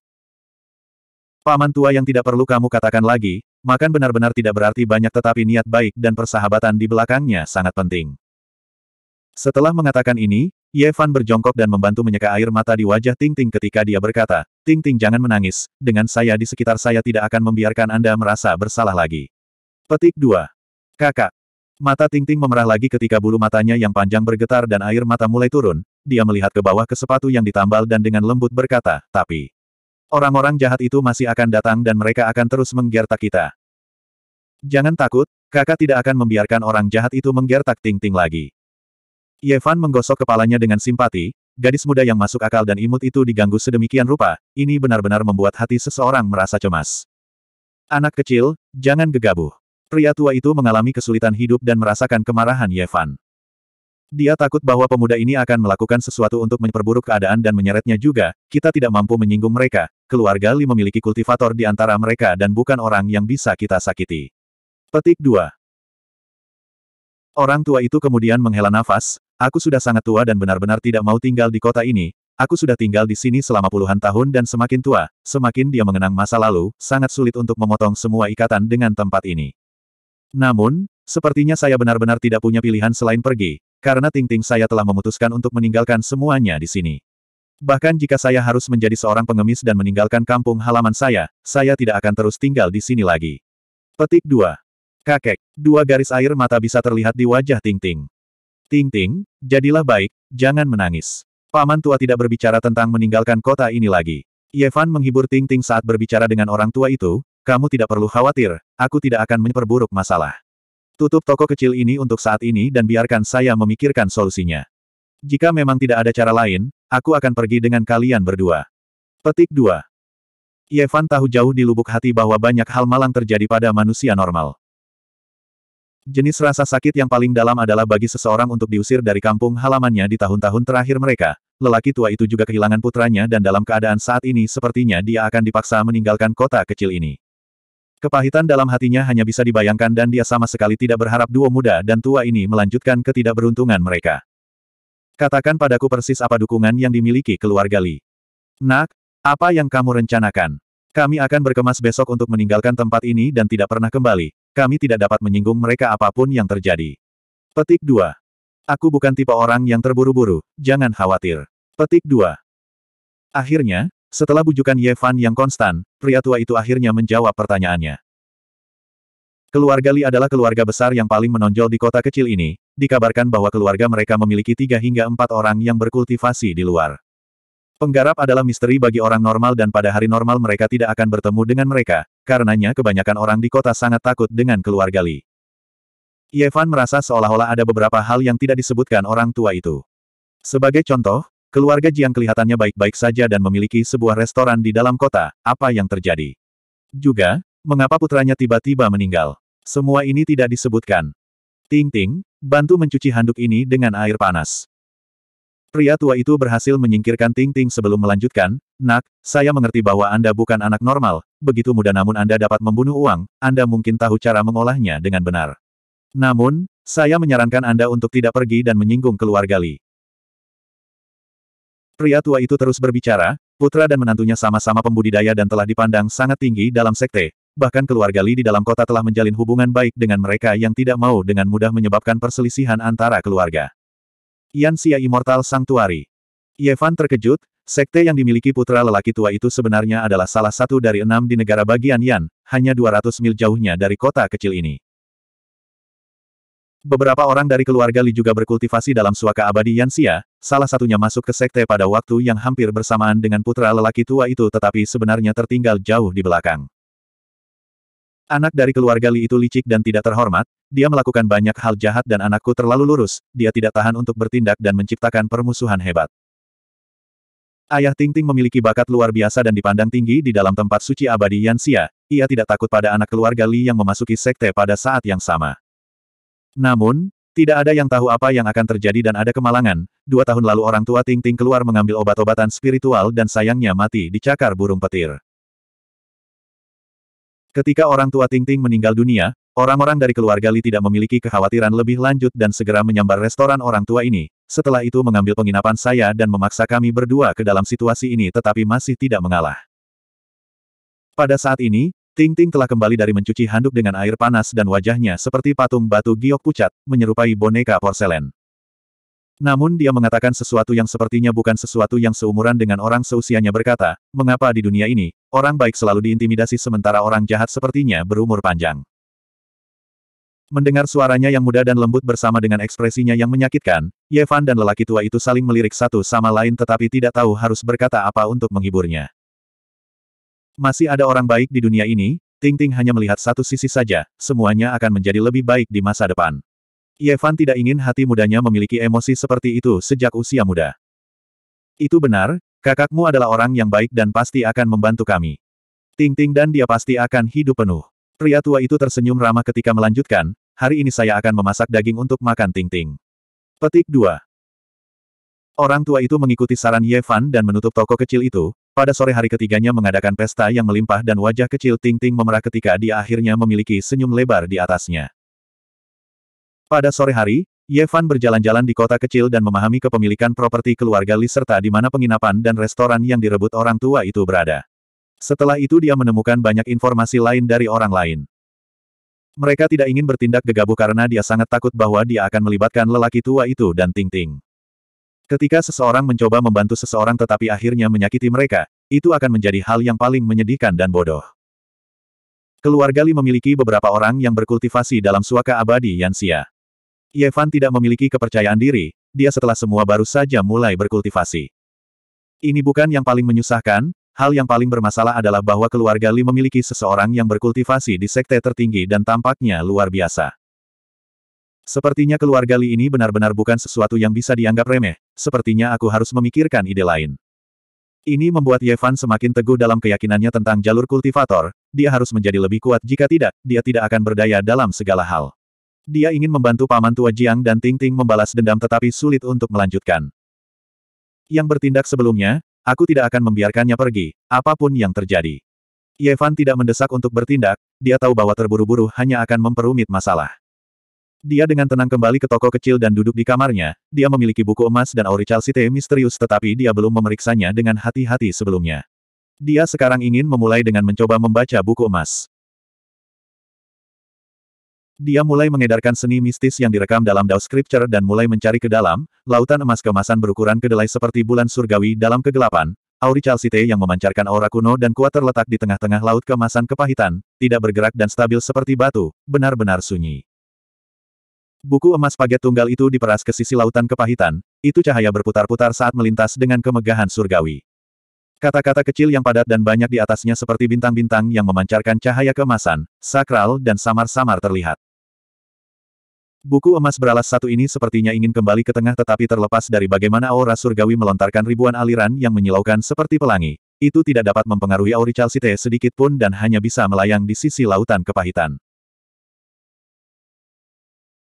Speaker 1: Paman tua yang tidak perlu kamu katakan lagi, makan benar-benar tidak berarti banyak tetapi niat baik dan persahabatan di belakangnya sangat penting. Setelah mengatakan ini, Yevan berjongkok dan membantu menyeka air mata di wajah Ting Ting ketika dia berkata, Ting Ting jangan menangis, dengan saya di sekitar saya tidak akan membiarkan Anda merasa bersalah lagi. Petik 2. Kakak. Mata Tingting memerah lagi ketika bulu matanya yang panjang bergetar dan air mata mulai turun, dia melihat ke bawah ke sepatu yang ditambal dan dengan lembut berkata, tapi... Orang-orang jahat itu masih akan datang dan mereka akan terus menggertak kita. Jangan takut, kakak tidak akan membiarkan orang jahat itu menggertak Ting-Ting lagi. Yevan menggosok kepalanya dengan simpati, gadis muda yang masuk akal dan imut itu diganggu sedemikian rupa, ini benar-benar membuat hati seseorang merasa cemas. Anak kecil, jangan gegabah. Pria tua itu mengalami kesulitan hidup dan merasakan kemarahan Yevan. Dia takut bahwa pemuda ini akan melakukan sesuatu untuk memperburuk keadaan dan menyeretnya juga, kita tidak mampu menyinggung mereka, keluarga Li memiliki kultivator di antara mereka dan bukan orang yang bisa kita sakiti. Petik 2 Orang tua itu kemudian menghela nafas, aku sudah sangat tua dan benar-benar tidak mau tinggal di kota ini, aku sudah tinggal di sini selama puluhan tahun dan semakin tua, semakin dia mengenang masa lalu, sangat sulit untuk memotong semua ikatan dengan tempat ini. Namun, sepertinya saya benar-benar tidak punya pilihan selain pergi, karena ting-ting saya telah memutuskan untuk meninggalkan semuanya di sini. Bahkan jika saya harus menjadi seorang pengemis dan meninggalkan kampung halaman saya, saya tidak akan terus tinggal di sini lagi. Petik 2. Kakek, dua garis air mata bisa terlihat di wajah Ting-Ting. Ting-Ting, jadilah baik, jangan menangis. Paman tua tidak berbicara tentang meninggalkan kota ini lagi. Yevan menghibur Ting Ting saat berbicara dengan orang tua itu, kamu tidak perlu khawatir, aku tidak akan memperburuk masalah. Tutup toko kecil ini untuk saat ini dan biarkan saya memikirkan solusinya. Jika memang tidak ada cara lain, aku akan pergi dengan kalian berdua. Petik 2. Yevan tahu jauh di lubuk hati bahwa banyak hal malang terjadi pada manusia normal. Jenis rasa sakit yang paling dalam adalah bagi seseorang untuk diusir dari kampung halamannya di tahun-tahun terakhir mereka. Lelaki tua itu juga kehilangan putranya dan dalam keadaan saat ini sepertinya dia akan dipaksa meninggalkan kota kecil ini. Kepahitan dalam hatinya hanya bisa dibayangkan dan dia sama sekali tidak berharap duo muda dan tua ini melanjutkan ketidakberuntungan mereka. Katakan padaku persis apa dukungan yang dimiliki keluarga Li. Nak, apa yang kamu rencanakan? Kami akan berkemas besok untuk meninggalkan tempat ini dan tidak pernah kembali. Kami tidak dapat menyinggung mereka apapun yang terjadi. Petik 2. Aku bukan tipe orang yang terburu-buru, jangan khawatir. Petik 2. Akhirnya, setelah bujukan Ye Fan yang konstan, pria tua itu akhirnya menjawab pertanyaannya. Keluarga Li adalah keluarga besar yang paling menonjol di kota kecil ini, dikabarkan bahwa keluarga mereka memiliki tiga hingga empat orang yang berkultivasi di luar. Penggarap adalah misteri bagi orang normal dan pada hari normal mereka tidak akan bertemu dengan mereka, karenanya kebanyakan orang di kota sangat takut dengan keluarga Li. Yevan merasa seolah-olah ada beberapa hal yang tidak disebutkan orang tua itu. Sebagai contoh, Keluarga Jiang kelihatannya baik-baik saja dan memiliki sebuah restoran di dalam kota, apa yang terjadi? Juga, mengapa putranya tiba-tiba meninggal? Semua ini tidak disebutkan. Ting-ting, bantu mencuci handuk ini dengan air panas. Pria tua itu berhasil menyingkirkan Ting-ting sebelum melanjutkan, Nak, saya mengerti bahwa Anda bukan anak normal, begitu mudah namun Anda dapat membunuh uang, Anda mungkin tahu cara mengolahnya dengan benar. Namun, saya menyarankan Anda untuk tidak pergi dan menyinggung keluarga Li. Pria tua itu terus berbicara, putra dan menantunya sama-sama pembudidaya dan telah dipandang sangat tinggi dalam sekte. Bahkan keluarga Li di dalam kota telah menjalin hubungan baik dengan mereka yang tidak mau dengan mudah menyebabkan perselisihan antara keluarga. Yan Yansia Immortal Sanctuary Yevan terkejut, sekte yang dimiliki putra lelaki tua itu sebenarnya adalah salah satu dari enam di negara bagian Yan, hanya 200 mil jauhnya dari kota kecil ini. Beberapa orang dari keluarga Li juga berkultivasi dalam suaka abadi Yan Xia, Salah satunya masuk ke sekte pada waktu yang hampir bersamaan dengan putra lelaki tua itu tetapi sebenarnya tertinggal jauh di belakang. Anak dari keluarga Li itu licik dan tidak terhormat, dia melakukan banyak hal jahat dan anakku terlalu lurus, dia tidak tahan untuk bertindak dan menciptakan permusuhan hebat. Ayah Ting Ting memiliki bakat luar biasa dan dipandang tinggi di dalam tempat suci abadi Yansia. ia tidak takut pada anak keluarga Li yang memasuki sekte pada saat yang sama. Namun, tidak ada yang tahu apa yang akan terjadi dan ada kemalangan, dua tahun lalu orang tua Ting Ting keluar mengambil obat-obatan spiritual dan sayangnya mati dicakar burung petir. Ketika orang tua Ting Ting meninggal dunia, orang-orang dari keluarga Li tidak memiliki kekhawatiran lebih lanjut dan segera menyambar restoran orang tua ini, setelah itu mengambil penginapan saya dan memaksa kami berdua ke dalam situasi ini tetapi masih tidak mengalah. Pada saat ini, Ting Ting telah kembali dari mencuci handuk dengan air panas dan wajahnya seperti patung batu giok pucat, menyerupai boneka porselen. Namun dia mengatakan sesuatu yang sepertinya bukan sesuatu yang seumuran dengan orang seusianya berkata, mengapa di dunia ini, orang baik selalu diintimidasi sementara orang jahat sepertinya berumur panjang. Mendengar suaranya yang muda dan lembut bersama dengan ekspresinya yang menyakitkan, Yevan dan lelaki tua itu saling melirik satu sama lain tetapi tidak tahu harus berkata apa untuk menghiburnya. Masih ada orang baik di dunia ini, Ting Ting hanya melihat satu sisi saja, semuanya akan menjadi lebih baik di masa depan. Yevan tidak ingin hati mudanya memiliki emosi seperti itu sejak usia muda. Itu benar, kakakmu adalah orang yang baik dan pasti akan membantu kami. Ting Ting dan dia pasti akan hidup penuh. Pria tua itu tersenyum ramah ketika melanjutkan, hari ini saya akan memasak daging untuk makan Ting Ting. Petik 2. Orang tua itu mengikuti saran Ye dan menutup toko kecil itu, pada sore hari ketiganya mengadakan pesta yang melimpah dan wajah kecil Ting Ting memerah ketika dia akhirnya memiliki senyum lebar di atasnya. Pada sore hari, Ye Fan berjalan-jalan di kota kecil dan memahami kepemilikan properti keluarga Li serta di mana penginapan dan restoran yang direbut orang tua itu berada. Setelah itu dia menemukan banyak informasi lain dari orang lain. Mereka tidak ingin bertindak gegabah karena dia sangat takut bahwa dia akan melibatkan lelaki tua itu dan Ting Ting. Ketika seseorang mencoba membantu seseorang tetapi akhirnya menyakiti mereka, itu akan menjadi hal yang paling menyedihkan dan bodoh. Keluarga Li memiliki beberapa orang yang berkultivasi dalam suaka abadi Yansia. Yevan tidak memiliki kepercayaan diri, dia setelah semua baru saja mulai berkultivasi. Ini bukan yang paling menyusahkan, hal yang paling bermasalah adalah bahwa keluarga Li memiliki seseorang yang berkultivasi di sekte tertinggi dan tampaknya luar biasa. Sepertinya keluarga Li ini benar-benar bukan sesuatu yang bisa dianggap remeh, sepertinya aku harus memikirkan ide lain. Ini membuat Yevan semakin teguh dalam keyakinannya tentang jalur kultivator, dia harus menjadi lebih kuat jika tidak, dia tidak akan berdaya dalam segala hal. Dia ingin membantu paman tua Jiang dan Ting Ting membalas dendam tetapi sulit untuk melanjutkan. Yang bertindak sebelumnya, aku tidak akan membiarkannya pergi, apapun yang terjadi. Yevan tidak mendesak untuk bertindak, dia tahu bahwa terburu-buru hanya akan memperumit masalah. Dia dengan tenang kembali ke toko kecil dan duduk di kamarnya. Dia memiliki buku emas dan aurical site misterius tetapi dia belum memeriksanya dengan hati-hati sebelumnya. Dia sekarang ingin memulai dengan mencoba membaca buku emas. Dia mulai mengedarkan seni mistis yang direkam dalam Dao Scripture dan mulai mencari ke dalam, lautan emas kemasan berukuran kedelai seperti bulan surgawi dalam kegelapan, Auri site yang memancarkan aura kuno dan kuat terletak di tengah-tengah laut kemasan kepahitan, tidak bergerak dan stabil seperti batu, benar-benar sunyi. Buku emas paget tunggal itu diperas ke sisi lautan kepahitan, itu cahaya berputar-putar saat melintas dengan kemegahan surgawi. Kata-kata kecil yang padat dan banyak di atasnya seperti bintang-bintang yang memancarkan cahaya kemasan, sakral dan samar-samar terlihat. Buku emas beralas satu ini sepertinya ingin kembali ke tengah tetapi terlepas dari bagaimana aura surgawi melontarkan ribuan aliran yang menyilaukan seperti pelangi. Itu tidak dapat mempengaruhi auri Chalcite sedikit pun dan hanya bisa melayang di sisi lautan kepahitan.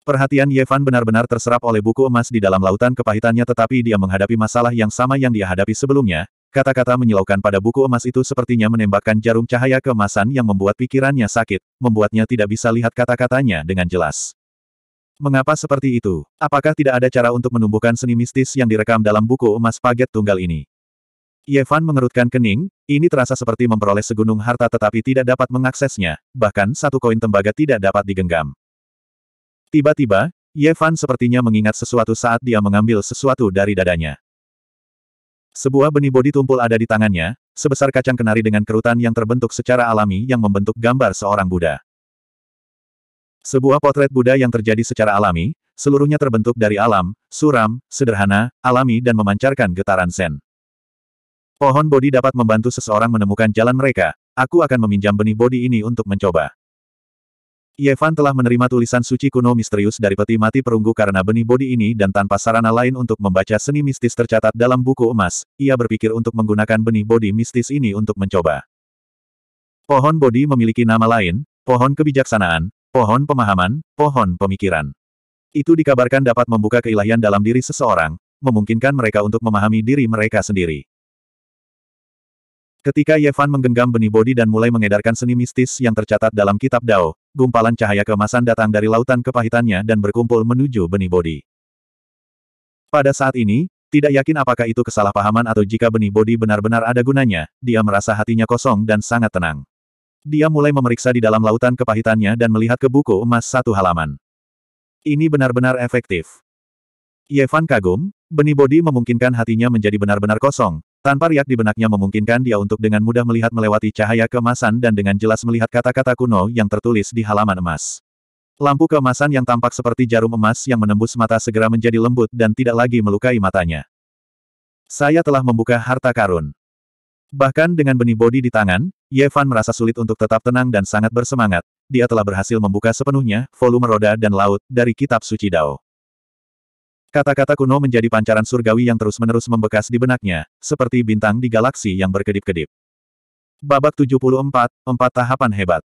Speaker 1: Perhatian Yevan benar-benar terserap oleh buku emas di dalam lautan kepahitannya tetapi dia menghadapi masalah yang sama yang dia hadapi sebelumnya, kata-kata menyilaukan pada buku emas itu sepertinya menembakkan jarum cahaya keemasan yang membuat pikirannya sakit, membuatnya tidak bisa lihat kata-katanya dengan jelas. Mengapa seperti itu? Apakah tidak ada cara untuk menumbuhkan seni mistis yang direkam dalam buku emas paget tunggal ini? Yevan mengerutkan kening, ini terasa seperti memperoleh segunung harta tetapi tidak dapat mengaksesnya, bahkan satu koin tembaga tidak dapat digenggam. Tiba-tiba, Ye Fan sepertinya mengingat sesuatu saat dia mengambil sesuatu dari dadanya. Sebuah benih bodi tumpul ada di tangannya, sebesar kacang kenari dengan kerutan yang terbentuk secara alami yang membentuk gambar seorang Buddha. Sebuah potret Buddha yang terjadi secara alami, seluruhnya terbentuk dari alam, suram, sederhana, alami dan memancarkan getaran sen. Pohon bodi dapat membantu seseorang menemukan jalan mereka, aku akan meminjam benih bodi ini untuk mencoba. Yevan telah menerima tulisan suci kuno misterius dari peti mati perunggu karena benih bodi ini dan tanpa sarana lain untuk membaca seni mistis tercatat dalam buku emas, ia berpikir untuk menggunakan benih bodi mistis ini untuk mencoba. Pohon bodi memiliki nama lain, pohon kebijaksanaan, pohon pemahaman, pohon pemikiran. Itu dikabarkan dapat membuka keilahian dalam diri seseorang, memungkinkan mereka untuk memahami diri mereka sendiri. Ketika Yevan menggenggam benih bodi dan mulai mengedarkan seni mistis yang tercatat dalam kitab Dao, gumpalan cahaya kemasan datang dari lautan kepahitannya dan berkumpul menuju benih bodi. Pada saat ini, tidak yakin apakah itu kesalahpahaman atau jika benih bodi benar-benar ada gunanya, dia merasa hatinya kosong dan sangat tenang. Dia mulai memeriksa di dalam lautan kepahitannya dan melihat ke buku emas satu halaman. Ini benar-benar efektif. Yevan kagum, benih bodi memungkinkan hatinya menjadi benar-benar kosong, tanpa riak di benaknya memungkinkan dia untuk dengan mudah melihat melewati cahaya kemasan dan dengan jelas melihat kata-kata kuno yang tertulis di halaman emas. Lampu kemasan yang tampak seperti jarum emas yang menembus mata segera menjadi lembut dan tidak lagi melukai matanya. Saya telah membuka harta karun. Bahkan dengan benih bodi di tangan, Yevan merasa sulit untuk tetap tenang dan sangat bersemangat. Dia telah berhasil membuka sepenuhnya volume roda dan laut dari kitab suci Dao. Kata-kata kuno menjadi pancaran surgawi yang terus-menerus membekas di benaknya, seperti bintang di galaksi yang berkedip-kedip. Babak 74, Empat Tahapan Hebat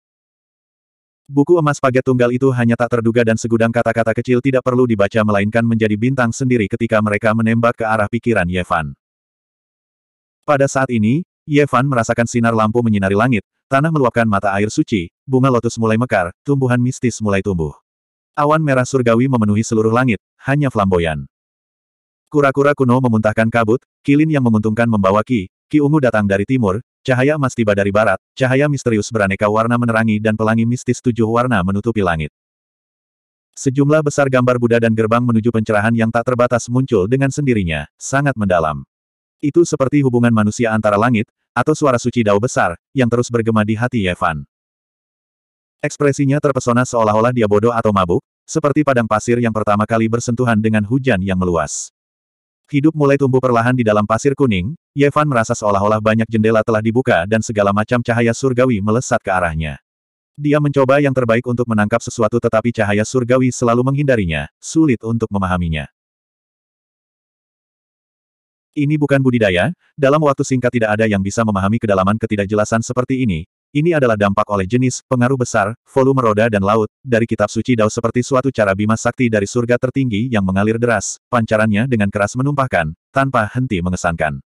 Speaker 1: Buku emas paget tunggal itu hanya tak terduga dan segudang kata-kata kecil tidak perlu dibaca melainkan menjadi bintang sendiri ketika mereka menembak ke arah pikiran Yevan. Pada saat ini, Yevan merasakan sinar lampu menyinari langit, tanah meluapkan mata air suci, bunga lotus mulai mekar, tumbuhan mistis mulai tumbuh. Awan merah surgawi memenuhi seluruh langit, hanya flamboyan. Kura-kura kuno memuntahkan kabut, kilin yang menguntungkan membawa ki, ki ungu datang dari timur, cahaya emas tiba dari barat, cahaya misterius beraneka warna menerangi dan pelangi mistis tujuh warna menutupi langit. Sejumlah besar gambar Buddha dan gerbang menuju pencerahan yang tak terbatas muncul dengan sendirinya, sangat mendalam. Itu seperti hubungan manusia antara langit, atau suara suci dao besar, yang terus bergema di hati Yevan. Ekspresinya terpesona seolah-olah dia bodoh atau mabuk, seperti padang pasir yang pertama kali bersentuhan dengan hujan yang meluas. Hidup mulai tumbuh perlahan di dalam pasir kuning, Yevan merasa seolah-olah banyak jendela telah dibuka dan segala macam cahaya surgawi melesat ke arahnya. Dia mencoba yang terbaik untuk menangkap sesuatu tetapi cahaya surgawi selalu menghindarinya, sulit untuk memahaminya. Ini bukan budidaya, dalam waktu singkat tidak ada yang bisa memahami kedalaman ketidakjelasan seperti ini, ini adalah dampak oleh jenis, pengaruh besar, volume roda dan laut, dari kitab suci Dao seperti suatu cara bima sakti dari surga tertinggi yang mengalir deras, pancarannya dengan keras menumpahkan, tanpa henti mengesankan.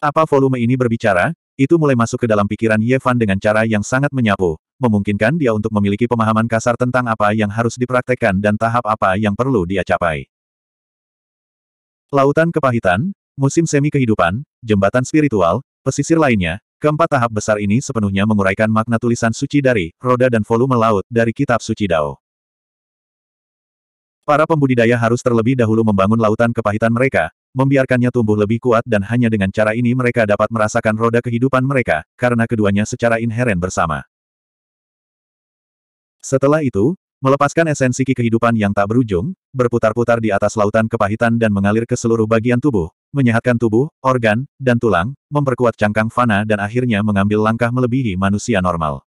Speaker 1: Apa volume ini berbicara? Itu mulai masuk ke dalam pikiran Yevan dengan cara yang sangat menyapu, memungkinkan dia untuk memiliki pemahaman kasar tentang apa yang harus dipraktekkan dan tahap apa yang perlu dia capai. Lautan kepahitan, musim semi kehidupan, jembatan spiritual, pesisir lainnya, Keempat tahap besar ini sepenuhnya menguraikan makna tulisan suci dari roda dan volume laut dari kitab suci Dao. Para pembudidaya harus terlebih dahulu membangun lautan kepahitan mereka, membiarkannya tumbuh lebih kuat dan hanya dengan cara ini mereka dapat merasakan roda kehidupan mereka, karena keduanya secara inheren bersama. Setelah itu, melepaskan esensi kehidupan yang tak berujung, berputar-putar di atas lautan kepahitan dan mengalir ke seluruh bagian tubuh, menyehatkan tubuh, organ, dan tulang, memperkuat cangkang fana dan akhirnya mengambil langkah melebihi manusia normal.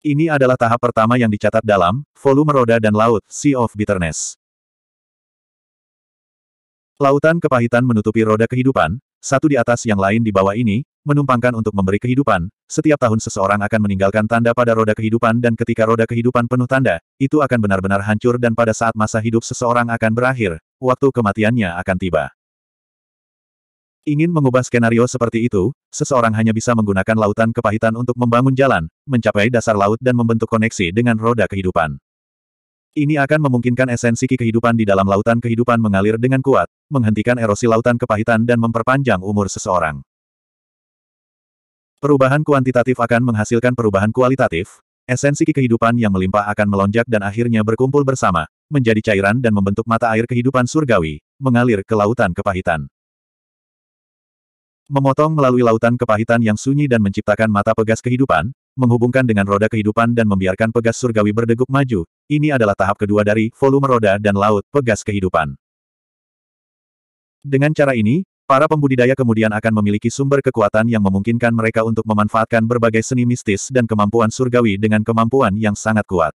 Speaker 1: Ini adalah tahap pertama yang dicatat dalam volume roda dan laut, Sea of Bitterness. Lautan kepahitan menutupi roda kehidupan, satu di atas yang lain di bawah ini, menumpangkan untuk memberi kehidupan. Setiap tahun seseorang akan meninggalkan tanda pada roda kehidupan dan ketika roda kehidupan penuh tanda, itu akan benar-benar hancur dan pada saat masa hidup seseorang akan berakhir, waktu kematiannya akan tiba. Ingin mengubah skenario seperti itu, seseorang hanya bisa menggunakan lautan kepahitan untuk membangun jalan, mencapai dasar laut dan membentuk koneksi dengan roda kehidupan. Ini akan memungkinkan esensi ki kehidupan di dalam lautan kehidupan mengalir dengan kuat, menghentikan erosi lautan kepahitan dan memperpanjang umur seseorang. Perubahan kuantitatif akan menghasilkan perubahan kualitatif, esensi ki kehidupan yang melimpah akan melonjak dan akhirnya berkumpul bersama, menjadi cairan dan membentuk mata air kehidupan surgawi, mengalir ke lautan kepahitan memotong melalui lautan kepahitan yang sunyi dan menciptakan mata pegas kehidupan, menghubungkan dengan roda kehidupan dan membiarkan pegas surgawi berdegup maju, ini adalah tahap kedua dari volume roda dan laut pegas kehidupan. Dengan cara ini, para pembudidaya kemudian akan memiliki sumber kekuatan yang memungkinkan mereka untuk memanfaatkan berbagai seni mistis dan kemampuan surgawi dengan kemampuan yang sangat kuat.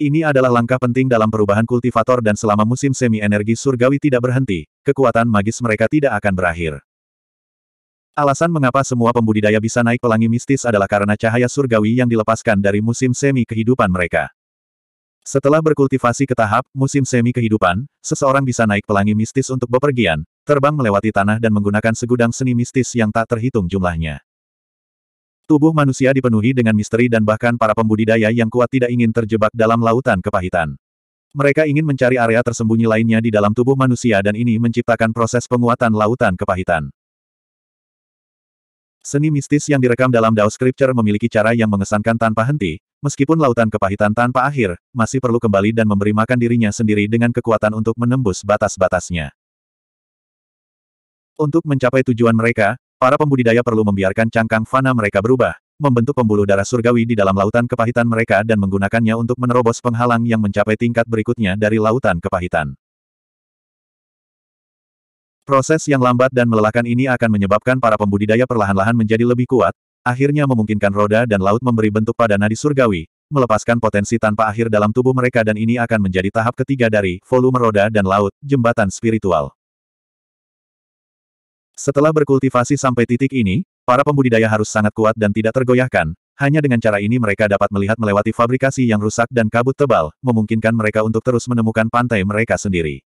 Speaker 1: Ini adalah langkah penting dalam perubahan kultivator dan selama musim semi-energi surgawi tidak berhenti, kekuatan magis mereka tidak akan berakhir. Alasan mengapa semua pembudidaya bisa naik pelangi mistis adalah karena cahaya surgawi yang dilepaskan dari musim semi kehidupan mereka. Setelah berkultivasi ke tahap musim semi kehidupan, seseorang bisa naik pelangi mistis untuk bepergian, terbang melewati tanah dan menggunakan segudang seni mistis yang tak terhitung jumlahnya. Tubuh manusia dipenuhi dengan misteri dan bahkan para pembudidaya yang kuat tidak ingin terjebak dalam lautan kepahitan. Mereka ingin mencari area tersembunyi lainnya di dalam tubuh manusia dan ini menciptakan proses penguatan lautan kepahitan. Seni mistis yang direkam dalam Dao Scripture memiliki cara yang mengesankan tanpa henti, meskipun lautan kepahitan tanpa akhir, masih perlu kembali dan memberi makan dirinya sendiri dengan kekuatan untuk menembus batas-batasnya. Untuk mencapai tujuan mereka, para pembudidaya perlu membiarkan cangkang fana mereka berubah, membentuk pembuluh darah surgawi di dalam lautan kepahitan mereka dan menggunakannya untuk menerobos penghalang yang mencapai tingkat berikutnya dari lautan kepahitan. Proses yang lambat dan melelahkan ini akan menyebabkan para pembudidaya perlahan-lahan menjadi lebih kuat, akhirnya memungkinkan roda dan laut memberi bentuk pada nadi surgawi, melepaskan potensi tanpa akhir dalam tubuh mereka dan ini akan menjadi tahap ketiga dari volume roda dan laut, jembatan spiritual. Setelah berkultivasi sampai titik ini, para pembudidaya harus sangat kuat dan tidak tergoyahkan, hanya dengan cara ini mereka dapat melihat melewati fabrikasi yang rusak dan kabut tebal, memungkinkan mereka untuk terus menemukan pantai mereka sendiri.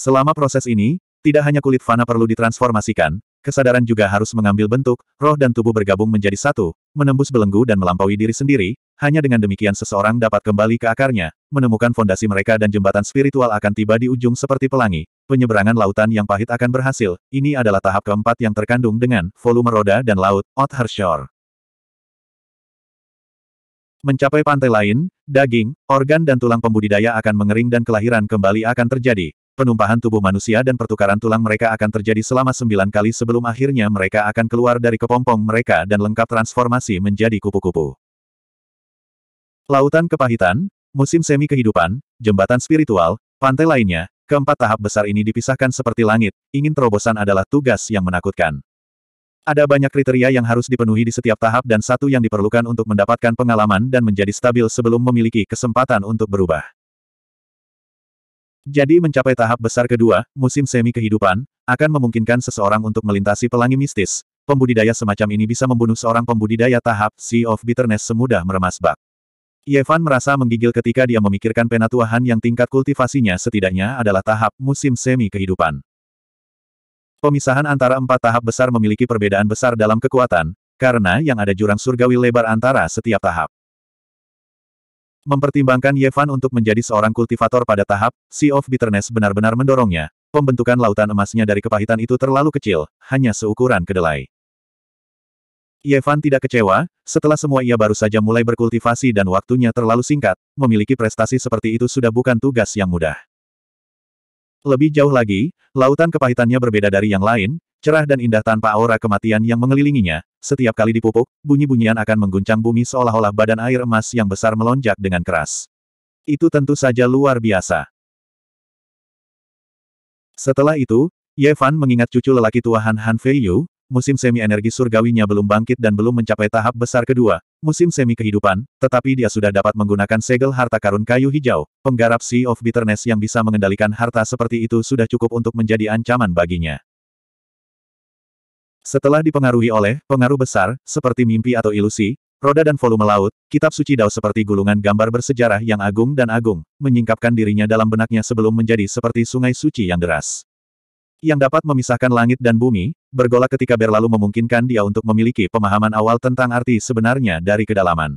Speaker 1: Selama proses ini, tidak hanya kulit fana perlu ditransformasikan, kesadaran juga harus mengambil bentuk, roh dan tubuh bergabung menjadi satu, menembus belenggu dan melampaui diri sendiri, hanya dengan demikian seseorang dapat kembali ke akarnya, menemukan fondasi mereka dan jembatan spiritual akan tiba di ujung seperti pelangi, penyeberangan lautan yang pahit akan berhasil, ini adalah tahap keempat yang terkandung dengan volume roda dan laut, Ot Shore. Mencapai pantai lain, daging, organ dan tulang pembudidaya akan mengering dan kelahiran kembali akan terjadi, penumpahan tubuh manusia dan pertukaran tulang mereka akan terjadi selama sembilan kali sebelum akhirnya mereka akan keluar dari kepompong mereka dan lengkap transformasi menjadi kupu-kupu. Lautan kepahitan, musim semi kehidupan, jembatan spiritual, pantai lainnya, keempat tahap besar ini dipisahkan seperti langit, ingin terobosan adalah tugas yang menakutkan. Ada banyak kriteria yang harus dipenuhi di setiap tahap dan satu yang diperlukan untuk mendapatkan pengalaman dan menjadi stabil sebelum memiliki kesempatan untuk berubah. Jadi mencapai tahap besar kedua, musim semi kehidupan, akan memungkinkan seseorang untuk melintasi pelangi mistis. Pembudidaya semacam ini bisa membunuh seorang pembudidaya tahap Sea of Bitterness semudah meremas bak. Yevan merasa menggigil ketika dia memikirkan penatuahan yang tingkat kultivasinya setidaknya adalah tahap musim semi kehidupan. Pemisahan antara empat tahap besar memiliki perbedaan besar dalam kekuatan, karena yang ada jurang surgawi lebar antara setiap tahap. Mempertimbangkan Yevan untuk menjadi seorang kultivator pada tahap Sea of Bitterness benar-benar mendorongnya. Pembentukan lautan emasnya dari kepahitan itu terlalu kecil, hanya seukuran kedelai. Yevan tidak kecewa, setelah semua ia baru saja mulai berkultivasi dan waktunya terlalu singkat, memiliki prestasi seperti itu sudah bukan tugas yang mudah. Lebih jauh lagi, lautan kepahitannya berbeda dari yang lain, cerah dan indah tanpa aura kematian yang mengelilinginya, setiap kali dipupuk, bunyi-bunyian akan mengguncang bumi seolah-olah badan air emas yang besar melonjak dengan keras. Itu tentu saja luar biasa. Setelah itu, Yevan mengingat cucu lelaki tua Han Han Feiyu, musim semi energi surgawinya belum bangkit dan belum mencapai tahap besar kedua, musim semi kehidupan, tetapi dia sudah dapat menggunakan segel harta karun kayu hijau, penggarap Sea of Bitterness yang bisa mengendalikan harta seperti itu sudah cukup untuk menjadi ancaman baginya. Setelah dipengaruhi oleh pengaruh besar, seperti mimpi atau ilusi, roda dan volume laut, kitab suci Dao seperti gulungan gambar bersejarah yang agung dan agung, menyingkapkan dirinya dalam benaknya sebelum menjadi seperti sungai suci yang deras yang dapat memisahkan langit dan bumi, bergolak ketika berlalu memungkinkan dia untuk memiliki pemahaman awal tentang arti sebenarnya dari kedalaman.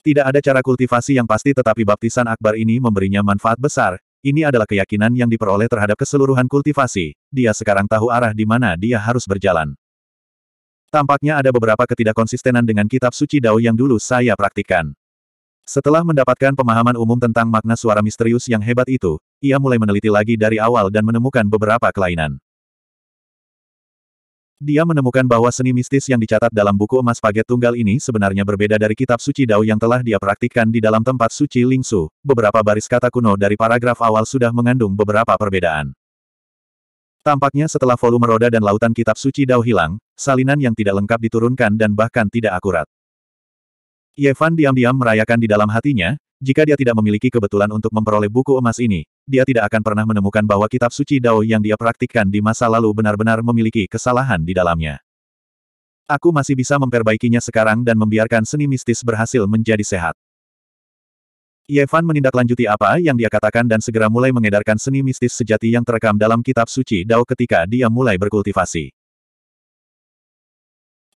Speaker 1: Tidak ada cara kultivasi yang pasti tetapi baptisan akbar ini memberinya manfaat besar, ini adalah keyakinan yang diperoleh terhadap keseluruhan kultivasi, dia sekarang tahu arah di mana dia harus berjalan. Tampaknya ada beberapa ketidakkonsistenan dengan kitab suci Dao yang dulu saya praktikkan. Setelah mendapatkan pemahaman umum tentang makna suara misterius yang hebat itu, ia mulai meneliti lagi dari awal dan menemukan beberapa kelainan. Dia menemukan bahwa seni mistis yang dicatat dalam buku emas paget tunggal ini sebenarnya berbeda dari kitab suci Dao yang telah dia praktikkan di dalam tempat suci Lingsu. Beberapa baris kata kuno dari paragraf awal sudah mengandung beberapa perbedaan. Tampaknya setelah volume roda dan lautan kitab suci Dao hilang, salinan yang tidak lengkap diturunkan dan bahkan tidak akurat. Yevan diam-diam merayakan di dalam hatinya, jika dia tidak memiliki kebetulan untuk memperoleh buku emas ini, dia tidak akan pernah menemukan bahwa kitab suci Dao yang dia praktikkan di masa lalu benar-benar memiliki kesalahan di dalamnya. Aku masih bisa memperbaikinya sekarang dan membiarkan seni mistis berhasil menjadi sehat. Yevan menindaklanjuti apa yang dia katakan dan segera mulai mengedarkan seni mistis sejati yang terekam dalam kitab suci Dao ketika dia mulai berkultivasi.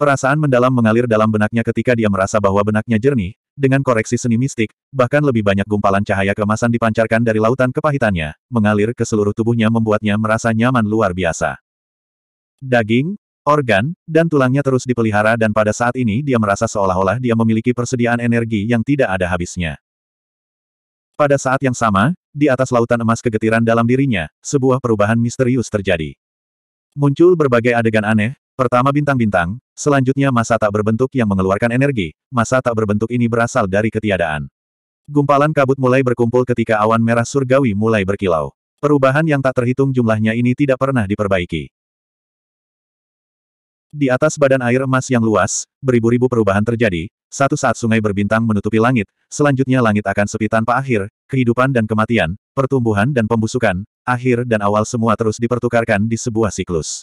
Speaker 1: Perasaan mendalam mengalir dalam benaknya ketika dia merasa bahwa benaknya jernih, dengan koreksi seni mistik, bahkan lebih banyak gumpalan cahaya kemasan dipancarkan dari lautan kepahitannya, mengalir ke seluruh tubuhnya membuatnya merasa nyaman luar biasa. Daging, organ, dan tulangnya terus dipelihara dan pada saat ini dia merasa seolah-olah dia memiliki persediaan energi yang tidak ada habisnya. Pada saat yang sama, di atas lautan emas kegetiran dalam dirinya, sebuah perubahan misterius terjadi. Muncul berbagai adegan aneh, Pertama bintang-bintang, selanjutnya masa tak berbentuk yang mengeluarkan energi, masa tak berbentuk ini berasal dari ketiadaan. Gumpalan kabut mulai berkumpul ketika awan merah surgawi mulai berkilau. Perubahan yang tak terhitung jumlahnya ini tidak pernah diperbaiki. Di atas badan air emas yang luas, beribu-ribu perubahan terjadi, satu saat sungai berbintang menutupi langit, selanjutnya langit akan sepi tanpa akhir, kehidupan dan kematian, pertumbuhan dan pembusukan, akhir dan awal semua terus dipertukarkan di sebuah siklus.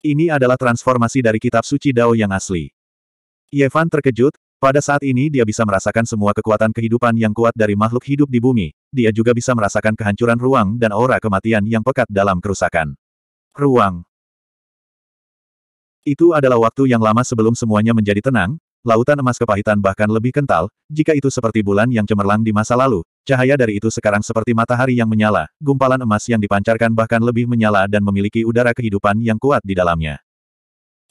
Speaker 1: Ini adalah transformasi dari kitab suci Dao yang asli. Yevan terkejut, pada saat ini dia bisa merasakan semua kekuatan kehidupan yang kuat dari makhluk hidup di bumi, dia juga bisa merasakan kehancuran ruang dan aura kematian yang pekat dalam kerusakan. Ruang itu adalah waktu yang lama sebelum semuanya menjadi tenang, lautan emas kepahitan bahkan lebih kental, jika itu seperti bulan yang cemerlang di masa lalu, cahaya dari itu sekarang seperti matahari yang menyala, gumpalan emas yang dipancarkan bahkan lebih menyala dan memiliki udara kehidupan yang kuat di dalamnya.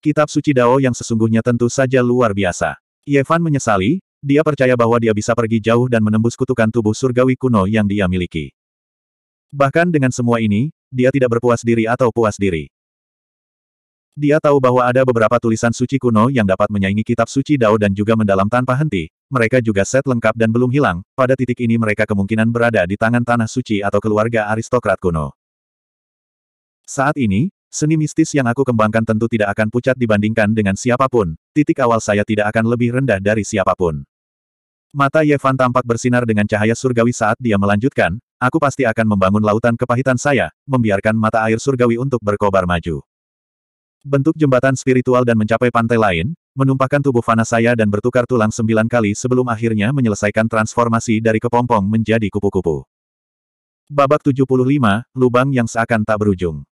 Speaker 1: Kitab suci Dao yang sesungguhnya tentu saja luar biasa. Yevan menyesali, dia percaya bahwa dia bisa pergi jauh dan menembus kutukan tubuh surgawi kuno yang dia miliki. Bahkan dengan semua ini, dia tidak berpuas diri atau puas diri. Dia tahu bahwa ada beberapa tulisan suci kuno yang dapat menyaingi kitab suci Dao dan juga mendalam tanpa henti, mereka juga set lengkap dan belum hilang, pada titik ini mereka kemungkinan berada di tangan tanah suci atau keluarga aristokrat kuno. Saat ini, seni mistis yang aku kembangkan tentu tidak akan pucat dibandingkan dengan siapapun, titik awal saya tidak akan lebih rendah dari siapapun. Mata Yevan tampak bersinar dengan cahaya surgawi saat dia melanjutkan, aku pasti akan membangun lautan kepahitan saya, membiarkan mata air surgawi untuk berkobar maju. Bentuk jembatan spiritual dan mencapai pantai lain, menumpahkan tubuh fana saya dan bertukar tulang sembilan kali sebelum akhirnya menyelesaikan transformasi dari kepompong menjadi kupu-kupu. Babak 75, lubang yang seakan tak berujung.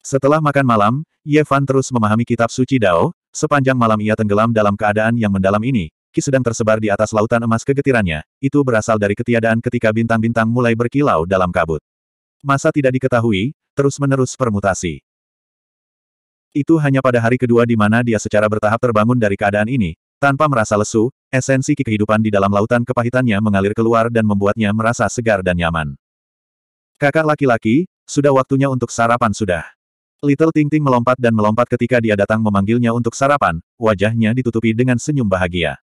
Speaker 1: Setelah makan malam, Ye Fan terus memahami kitab suci Dao, sepanjang malam ia tenggelam dalam keadaan yang mendalam ini, ki sedang tersebar di atas lautan emas kegetirannya, itu berasal dari ketiadaan ketika bintang-bintang mulai berkilau dalam kabut. Masa tidak diketahui, terus-menerus permutasi. Itu hanya pada hari kedua di mana dia secara bertahap terbangun dari keadaan ini, tanpa merasa lesu, esensi kehidupan di dalam lautan kepahitannya mengalir keluar dan membuatnya merasa segar dan nyaman. Kakak laki-laki, sudah waktunya untuk sarapan sudah. Little Ting Ting melompat dan melompat ketika dia datang memanggilnya untuk sarapan, wajahnya ditutupi dengan senyum bahagia.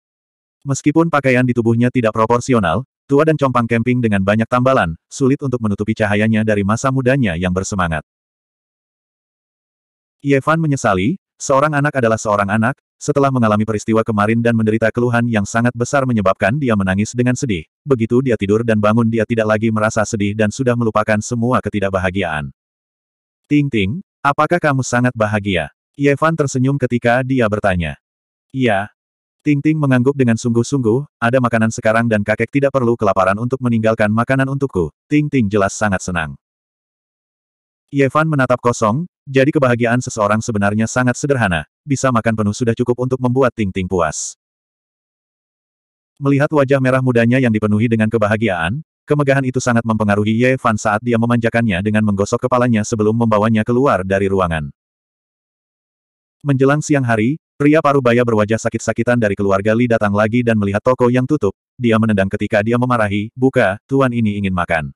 Speaker 1: Meskipun pakaian di tubuhnya tidak proporsional, tua dan compang camping dengan banyak tambalan, sulit untuk menutupi cahayanya dari masa mudanya yang bersemangat. Yevan menyesali, seorang anak adalah seorang anak, setelah mengalami peristiwa kemarin dan menderita keluhan yang sangat besar menyebabkan dia menangis dengan sedih. Begitu dia tidur dan bangun dia tidak lagi merasa sedih dan sudah melupakan semua ketidakbahagiaan. Ting-ting, apakah kamu sangat bahagia? Yevan tersenyum ketika dia bertanya. Iya. Ting-ting mengangguk dengan sungguh-sungguh, ada makanan sekarang dan kakek tidak perlu kelaparan untuk meninggalkan makanan untukku. Ting-ting jelas sangat senang. Yevan menatap kosong, jadi kebahagiaan seseorang sebenarnya sangat sederhana, bisa makan penuh sudah cukup untuk membuat Ting Ting puas. Melihat wajah merah mudanya yang dipenuhi dengan kebahagiaan, kemegahan itu sangat mempengaruhi Yevan saat dia memanjakannya dengan menggosok kepalanya sebelum membawanya keluar dari ruangan. Menjelang siang hari, pria paruh baya berwajah sakit-sakitan dari keluarga Li datang lagi dan melihat toko yang tutup, dia menendang ketika dia memarahi, buka, tuan ini ingin makan.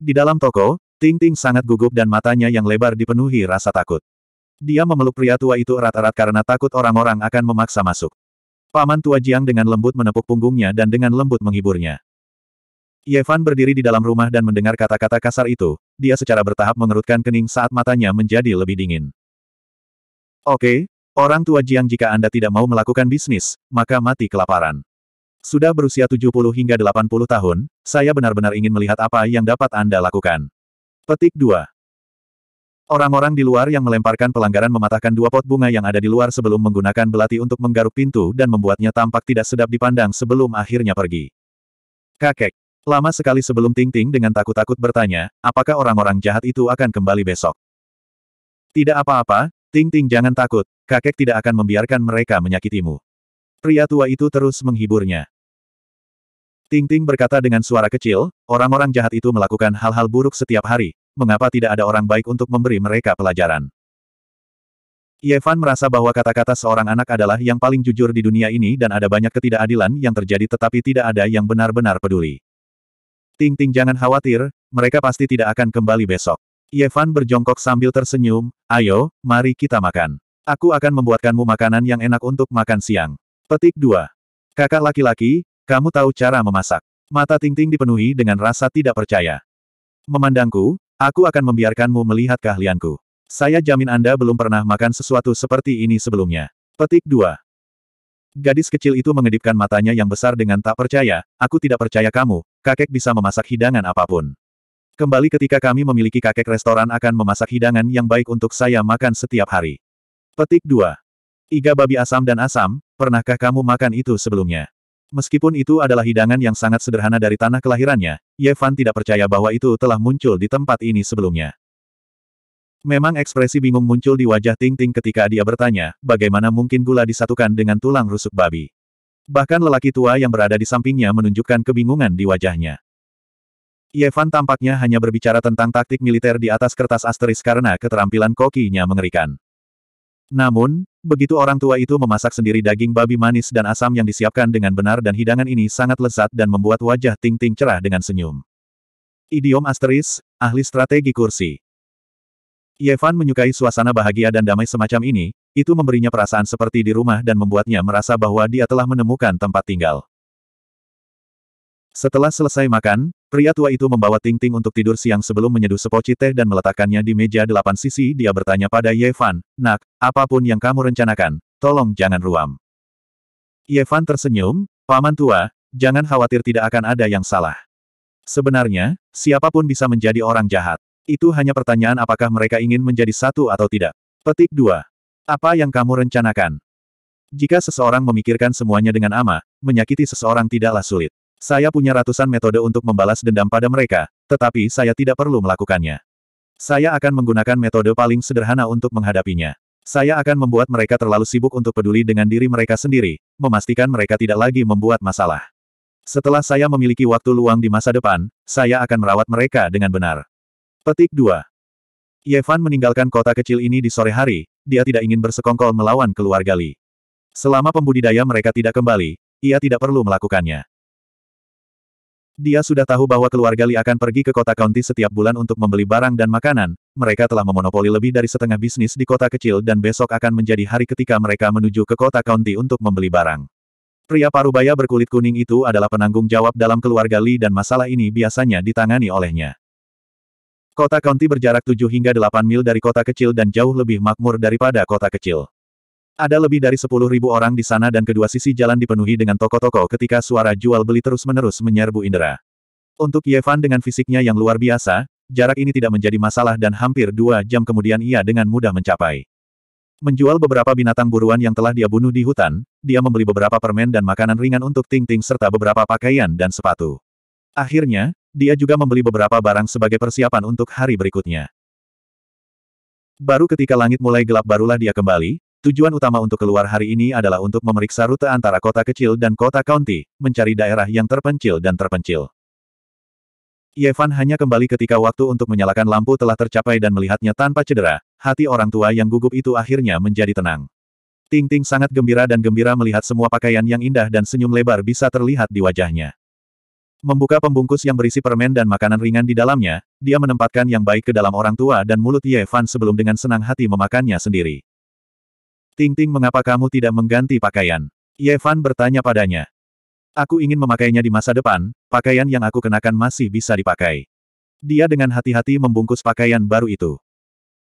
Speaker 1: Di dalam toko, Ting Ting sangat gugup dan matanya yang lebar dipenuhi rasa takut. Dia memeluk pria tua itu erat-erat karena takut orang-orang akan memaksa masuk. Paman tua Jiang dengan lembut menepuk punggungnya dan dengan lembut menghiburnya. Yevan berdiri di dalam rumah dan mendengar kata-kata kasar itu, dia secara bertahap mengerutkan kening saat matanya menjadi lebih dingin. Oke, orang tua Jiang jika Anda tidak mau melakukan bisnis, maka mati kelaparan. Sudah berusia 70 hingga 80 tahun, saya benar-benar ingin melihat apa yang dapat Anda lakukan. Petik 2. Orang-orang di luar yang melemparkan pelanggaran mematahkan dua pot bunga yang ada di luar sebelum menggunakan belati untuk menggaruk pintu dan membuatnya tampak tidak sedap dipandang sebelum akhirnya pergi. Kakek. Lama sekali sebelum Ting Ting dengan takut-takut bertanya, apakah orang-orang jahat itu akan kembali besok? Tidak apa-apa, Ting Ting jangan takut, kakek tidak akan membiarkan mereka menyakitimu. Pria tua itu terus menghiburnya. Ting Ting berkata dengan suara kecil, orang-orang jahat itu melakukan hal-hal buruk setiap hari, mengapa tidak ada orang baik untuk memberi mereka pelajaran? Yevan merasa bahwa kata-kata seorang anak adalah yang paling jujur di dunia ini dan ada banyak ketidakadilan yang terjadi tetapi tidak ada yang benar-benar peduli. Ting Ting jangan khawatir, mereka pasti tidak akan kembali besok. Yevan berjongkok sambil tersenyum, ayo, mari kita makan. Aku akan membuatkanmu makanan yang enak untuk makan siang. Petik 2. Kakak laki-laki, kamu tahu cara memasak. Mata Tingting dipenuhi dengan rasa tidak percaya. Memandangku, aku akan membiarkanmu melihat keahlianku. Saya jamin Anda belum pernah makan sesuatu seperti ini sebelumnya. Petik 2. Gadis kecil itu mengedipkan matanya yang besar dengan tak percaya, aku tidak percaya kamu, kakek bisa memasak hidangan apapun. Kembali ketika kami memiliki kakek restoran akan memasak hidangan yang baik untuk saya makan setiap hari. Petik 2. Iga babi asam dan asam, pernahkah kamu makan itu sebelumnya? Meskipun itu adalah hidangan yang sangat sederhana dari tanah kelahirannya, Ye Fan tidak percaya bahwa itu telah muncul di tempat ini sebelumnya. Memang ekspresi bingung muncul di wajah Ting Ting ketika dia bertanya, bagaimana mungkin gula disatukan dengan tulang rusuk babi. Bahkan lelaki tua yang berada di sampingnya menunjukkan kebingungan di wajahnya. Yevan tampaknya hanya berbicara tentang taktik militer di atas kertas asteris karena keterampilan kokinya mengerikan. Namun, Begitu orang tua itu memasak sendiri daging babi manis dan asam yang disiapkan dengan benar dan hidangan ini sangat lezat dan membuat wajah Ting Ting cerah dengan senyum. Idiom asteris, ahli strategi kursi. Yevan menyukai suasana bahagia dan damai semacam ini, itu memberinya perasaan seperti di rumah dan membuatnya merasa bahwa dia telah menemukan tempat tinggal. Setelah selesai makan, Pria tua itu membawa Ting Ting untuk tidur siang sebelum menyeduh sepoci teh dan meletakkannya di meja delapan sisi dia bertanya pada Ye Fan, Nak, apapun yang kamu rencanakan, tolong jangan ruam. Ye Fan tersenyum, Paman tua, jangan khawatir tidak akan ada yang salah. Sebenarnya, siapapun bisa menjadi orang jahat. Itu hanya pertanyaan apakah mereka ingin menjadi satu atau tidak. Petik 2. Apa yang kamu rencanakan? Jika seseorang memikirkan semuanya dengan ama, menyakiti seseorang tidaklah sulit. Saya punya ratusan metode untuk membalas dendam pada mereka, tetapi saya tidak perlu melakukannya. Saya akan menggunakan metode paling sederhana untuk menghadapinya. Saya akan membuat mereka terlalu sibuk untuk peduli dengan diri mereka sendiri, memastikan mereka tidak lagi membuat masalah. Setelah saya memiliki waktu luang di masa depan, saya akan merawat mereka dengan benar. Petik 2. Yevan meninggalkan kota kecil ini di sore hari, dia tidak ingin bersekongkol melawan keluarga Li. Selama pembudidaya mereka tidak kembali, ia tidak perlu melakukannya. Dia sudah tahu bahwa keluarga Li akan pergi ke kota county setiap bulan untuk membeli barang dan makanan, mereka telah memonopoli lebih dari setengah bisnis di kota kecil dan besok akan menjadi hari ketika mereka menuju ke kota county untuk membeli barang. Pria parubaya berkulit kuning itu adalah penanggung jawab dalam keluarga Li dan masalah ini biasanya ditangani olehnya. Kota county berjarak 7 hingga 8 mil dari kota kecil dan jauh lebih makmur daripada kota kecil. Ada lebih dari sepuluh ribu orang di sana dan kedua sisi jalan dipenuhi dengan toko-toko ketika suara jual-beli terus-menerus menyerbu indera. Untuk Yevan dengan fisiknya yang luar biasa, jarak ini tidak menjadi masalah dan hampir dua jam kemudian ia dengan mudah mencapai. Menjual beberapa binatang buruan yang telah dia bunuh di hutan, dia membeli beberapa permen dan makanan ringan untuk Ting-Ting serta beberapa pakaian dan sepatu. Akhirnya, dia juga membeli beberapa barang sebagai persiapan untuk hari berikutnya. Baru ketika langit mulai gelap barulah dia kembali, Tujuan utama untuk keluar hari ini adalah untuk memeriksa rute antara kota kecil dan kota county, mencari daerah yang terpencil dan terpencil. Yevan hanya kembali ketika waktu untuk menyalakan lampu telah tercapai dan melihatnya tanpa cedera, hati orang tua yang gugup itu akhirnya menjadi tenang. Ting Ting sangat gembira dan gembira melihat semua pakaian yang indah dan senyum lebar bisa terlihat di wajahnya. Membuka pembungkus yang berisi permen dan makanan ringan di dalamnya, dia menempatkan yang baik ke dalam orang tua dan mulut Yevan sebelum dengan senang hati memakannya sendiri. Ting-ting mengapa kamu tidak mengganti pakaian? Yevan bertanya padanya. Aku ingin memakainya di masa depan, pakaian yang aku kenakan masih bisa dipakai. Dia dengan hati-hati membungkus pakaian baru itu.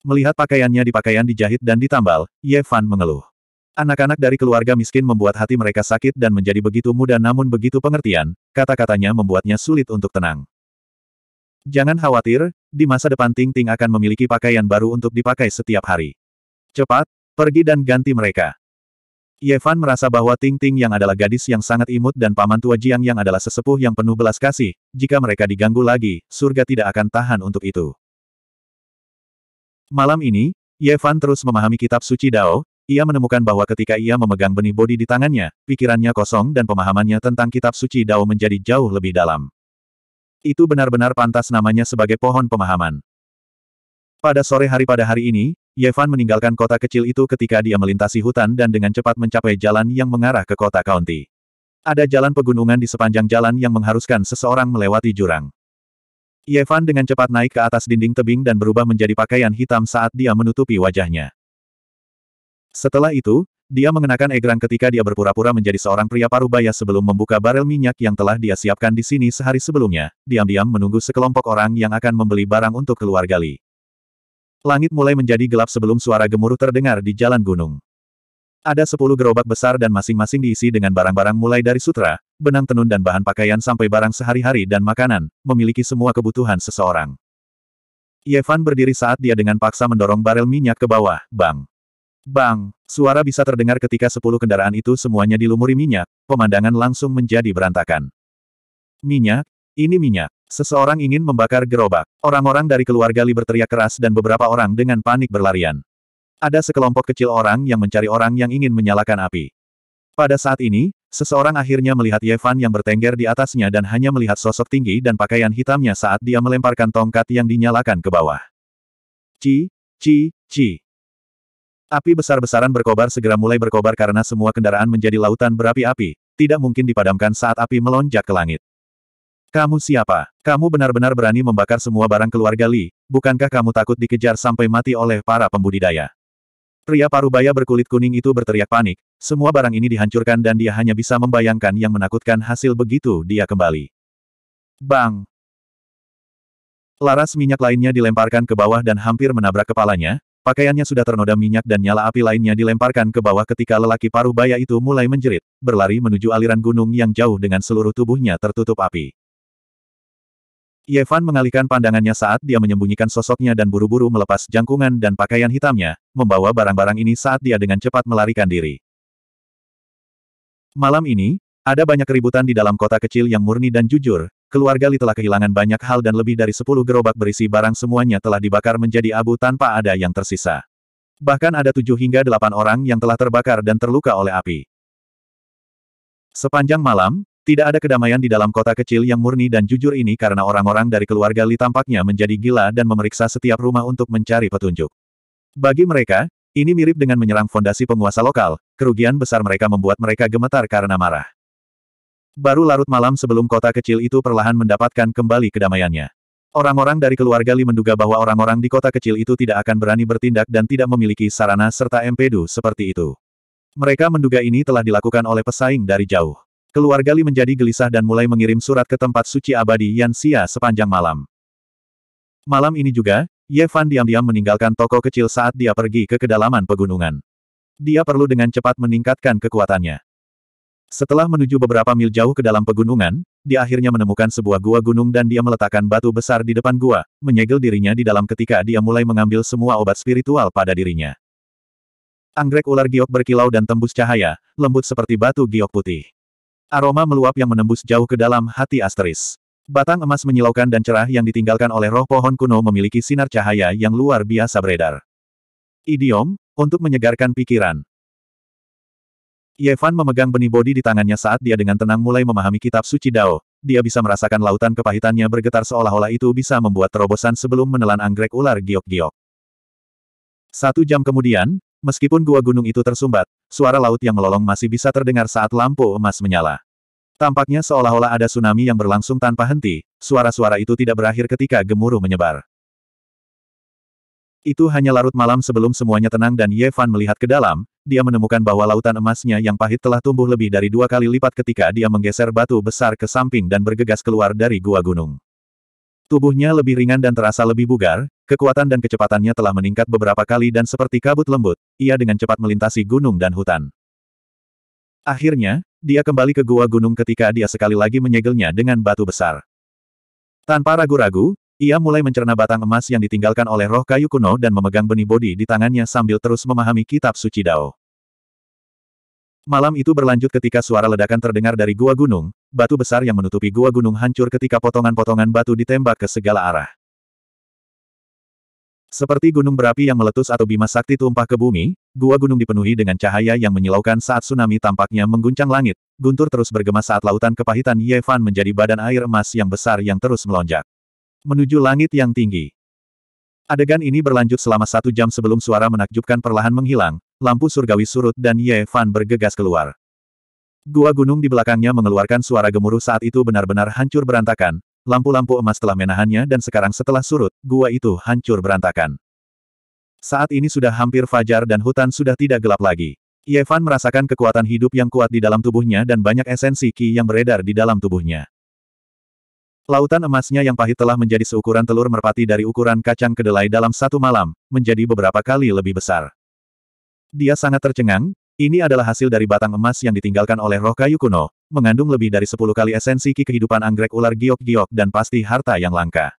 Speaker 1: Melihat pakaiannya di pakaian dijahit dan ditambal, Yevan mengeluh. Anak-anak dari keluarga miskin membuat hati mereka sakit dan menjadi begitu muda namun begitu pengertian, kata-katanya membuatnya sulit untuk tenang. Jangan khawatir, di masa depan Ting Ting akan memiliki pakaian baru untuk dipakai setiap hari. Cepat, Pergi dan ganti mereka. Yevan merasa bahwa Ting Ting yang adalah gadis yang sangat imut dan paman tua Jiang yang adalah sesepuh yang penuh belas kasih, jika mereka diganggu lagi, surga tidak akan tahan untuk itu. Malam ini, Yevan terus memahami kitab suci Dao, ia menemukan bahwa ketika ia memegang benih bodi di tangannya, pikirannya kosong dan pemahamannya tentang kitab suci Dao menjadi jauh lebih dalam. Itu benar-benar pantas namanya sebagai pohon pemahaman. Pada sore hari pada hari ini, Yevan meninggalkan kota kecil itu ketika dia melintasi hutan dan dengan cepat mencapai jalan yang mengarah ke kota county. Ada jalan pegunungan di sepanjang jalan yang mengharuskan seseorang melewati jurang. Yevan dengan cepat naik ke atas dinding tebing dan berubah menjadi pakaian hitam saat dia menutupi wajahnya. Setelah itu, dia mengenakan egrang ketika dia berpura-pura menjadi seorang pria parubaya sebelum membuka barel minyak yang telah dia siapkan di sini sehari sebelumnya, diam-diam menunggu sekelompok orang yang akan membeli barang untuk keluarga Lee. Langit mulai menjadi gelap sebelum suara gemuruh terdengar di jalan gunung. Ada sepuluh gerobak besar dan masing-masing diisi dengan barang-barang mulai dari sutra, benang tenun dan bahan pakaian sampai barang sehari-hari dan makanan, memiliki semua kebutuhan seseorang. Yevan berdiri saat dia dengan paksa mendorong barel minyak ke bawah, bang. Bang, suara bisa terdengar ketika sepuluh kendaraan itu semuanya dilumuri minyak, pemandangan langsung menjadi berantakan. Minyak, ini minyak. Seseorang ingin membakar gerobak. Orang-orang dari keluarga Li berteriak keras dan beberapa orang dengan panik berlarian. Ada sekelompok kecil orang yang mencari orang yang ingin menyalakan api. Pada saat ini, seseorang akhirnya melihat Yevan yang bertengger di atasnya dan hanya melihat sosok tinggi dan pakaian hitamnya saat dia melemparkan tongkat yang dinyalakan ke bawah. Ci, ci, ci. Api besar-besaran berkobar segera mulai berkobar karena semua kendaraan menjadi lautan berapi-api, tidak mungkin dipadamkan saat api melonjak ke langit. Kamu siapa? Kamu benar-benar berani membakar semua barang keluarga Li, bukankah kamu takut dikejar sampai mati oleh para pembudidaya? Pria parubaya berkulit kuning itu berteriak panik, semua barang ini dihancurkan dan dia hanya bisa membayangkan yang menakutkan hasil begitu dia kembali. Bang! Laras minyak lainnya dilemparkan ke bawah dan hampir menabrak kepalanya, Pakaiannya sudah ternoda minyak dan nyala api lainnya dilemparkan ke bawah ketika lelaki paruh baya itu mulai menjerit, berlari menuju aliran gunung yang jauh dengan seluruh tubuhnya tertutup api. Yevan mengalihkan pandangannya saat dia menyembunyikan sosoknya dan buru-buru melepas jangkungan dan pakaian hitamnya, membawa barang-barang ini saat dia dengan cepat melarikan diri. Malam ini, ada banyak keributan di dalam kota kecil yang murni dan jujur, keluarga Li telah kehilangan banyak hal dan lebih dari 10 gerobak berisi barang semuanya telah dibakar menjadi abu tanpa ada yang tersisa. Bahkan ada tujuh hingga delapan orang yang telah terbakar dan terluka oleh api. Sepanjang malam, tidak ada kedamaian di dalam kota kecil yang murni dan jujur ini karena orang-orang dari keluarga Li tampaknya menjadi gila dan memeriksa setiap rumah untuk mencari petunjuk. Bagi mereka, ini mirip dengan menyerang fondasi penguasa lokal, kerugian besar mereka membuat mereka gemetar karena marah. Baru larut malam sebelum kota kecil itu perlahan mendapatkan kembali kedamaiannya. Orang-orang dari keluarga Li menduga bahwa orang-orang di kota kecil itu tidak akan berani bertindak dan tidak memiliki sarana serta empedu seperti itu. Mereka menduga ini telah dilakukan oleh pesaing dari jauh. Keluarga Li menjadi gelisah dan mulai mengirim surat ke tempat suci abadi Yan Xia sepanjang malam. Malam ini juga, Ye Fan diam-diam meninggalkan toko kecil saat dia pergi ke kedalaman pegunungan. Dia perlu dengan cepat meningkatkan kekuatannya. Setelah menuju beberapa mil jauh ke dalam pegunungan, dia akhirnya menemukan sebuah gua gunung dan dia meletakkan batu besar di depan gua, menyegel dirinya di dalam ketika dia mulai mengambil semua obat spiritual pada dirinya. Anggrek ular giok berkilau dan tembus cahaya, lembut seperti batu giok putih. Aroma meluap yang menembus jauh ke dalam hati Asteris. Batang emas menyilaukan dan cerah yang ditinggalkan oleh roh pohon kuno memiliki sinar cahaya yang luar biasa beredar. Idiom, untuk menyegarkan pikiran. Yevan memegang benih bodi di tangannya saat dia dengan tenang mulai memahami kitab suci Dao. Dia bisa merasakan lautan kepahitannya bergetar seolah-olah itu bisa membuat terobosan sebelum menelan anggrek ular giok-giok. Satu jam kemudian, meskipun gua gunung itu tersumbat, suara laut yang melolong masih bisa terdengar saat lampu emas menyala. Tampaknya seolah-olah ada tsunami yang berlangsung tanpa henti, suara-suara itu tidak berakhir ketika gemuruh menyebar. Itu hanya larut malam sebelum semuanya tenang dan Yevan melihat ke dalam, dia menemukan bahwa lautan emasnya yang pahit telah tumbuh lebih dari dua kali lipat ketika dia menggeser batu besar ke samping dan bergegas keluar dari gua gunung. Tubuhnya lebih ringan dan terasa lebih bugar, kekuatan dan kecepatannya telah meningkat beberapa kali dan seperti kabut lembut, ia dengan cepat melintasi gunung dan hutan. Akhirnya, dia kembali ke gua gunung ketika dia sekali lagi menyegelnya dengan batu besar. Tanpa ragu-ragu, ia mulai mencerna batang emas yang ditinggalkan oleh roh kayu kuno dan memegang benih bodi di tangannya sambil terus memahami kitab suci Dao. Malam itu berlanjut ketika suara ledakan terdengar dari gua gunung, batu besar yang menutupi gua gunung hancur ketika potongan-potongan batu ditembak ke segala arah. Seperti gunung berapi yang meletus atau bima sakti tumpah ke bumi, gua gunung dipenuhi dengan cahaya yang menyilaukan saat tsunami tampaknya mengguncang langit, guntur terus bergema saat lautan kepahitan Yevan menjadi badan air emas yang besar yang terus melonjak. Menuju langit yang tinggi. Adegan ini berlanjut selama satu jam sebelum suara menakjubkan perlahan menghilang, lampu surgawi surut dan Yevan bergegas keluar. Gua gunung di belakangnya mengeluarkan suara gemuruh saat itu benar-benar hancur berantakan, lampu-lampu emas telah menahannya dan sekarang setelah surut, gua itu hancur berantakan. Saat ini sudah hampir fajar dan hutan sudah tidak gelap lagi. Yevan merasakan kekuatan hidup yang kuat di dalam tubuhnya dan banyak esensi ki yang beredar di dalam tubuhnya. Lautan emasnya yang pahit telah menjadi seukuran telur merpati dari ukuran kacang kedelai dalam satu malam, menjadi beberapa kali lebih besar. Dia sangat tercengang, ini adalah hasil dari batang emas yang ditinggalkan oleh roh kayu kuno, mengandung lebih dari 10 kali esensi ki kehidupan anggrek ular giok-giok dan pasti harta yang langka.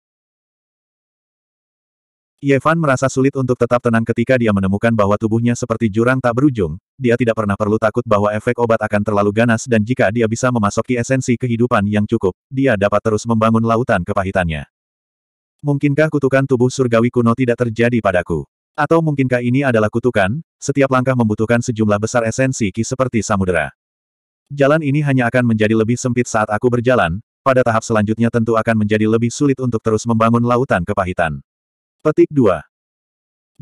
Speaker 1: Yevan merasa sulit untuk tetap tenang ketika dia menemukan bahwa tubuhnya seperti jurang tak berujung, dia tidak pernah perlu takut bahwa efek obat akan terlalu ganas dan jika dia bisa memasuki esensi kehidupan yang cukup, dia dapat terus membangun lautan kepahitannya. Mungkinkah kutukan tubuh surgawi kuno tidak terjadi padaku? Atau mungkinkah ini adalah kutukan, setiap langkah membutuhkan sejumlah besar esensi ki seperti samudera. Jalan ini hanya akan menjadi lebih sempit saat aku berjalan, pada tahap selanjutnya tentu akan menjadi lebih sulit untuk terus membangun lautan kepahitan. Petik 2.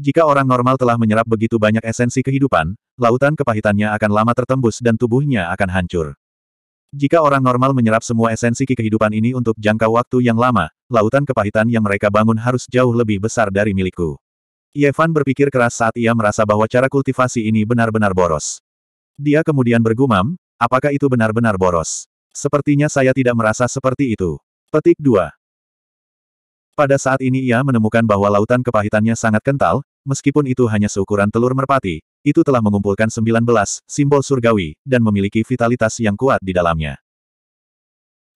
Speaker 1: Jika orang normal telah menyerap begitu banyak esensi kehidupan, lautan kepahitannya akan lama tertembus dan tubuhnya akan hancur. Jika orang normal menyerap semua esensi kehidupan ini untuk jangka waktu yang lama, lautan kepahitan yang mereka bangun harus jauh lebih besar dari milikku. Yevan berpikir keras saat ia merasa bahwa cara kultivasi ini benar-benar boros. Dia kemudian bergumam, apakah itu benar-benar boros? Sepertinya saya tidak merasa seperti itu. Petik 2. Pada saat ini ia menemukan bahwa lautan kepahitannya sangat kental, meskipun itu hanya seukuran telur merpati, itu telah mengumpulkan 19 simbol surgawi, dan memiliki vitalitas yang kuat di dalamnya.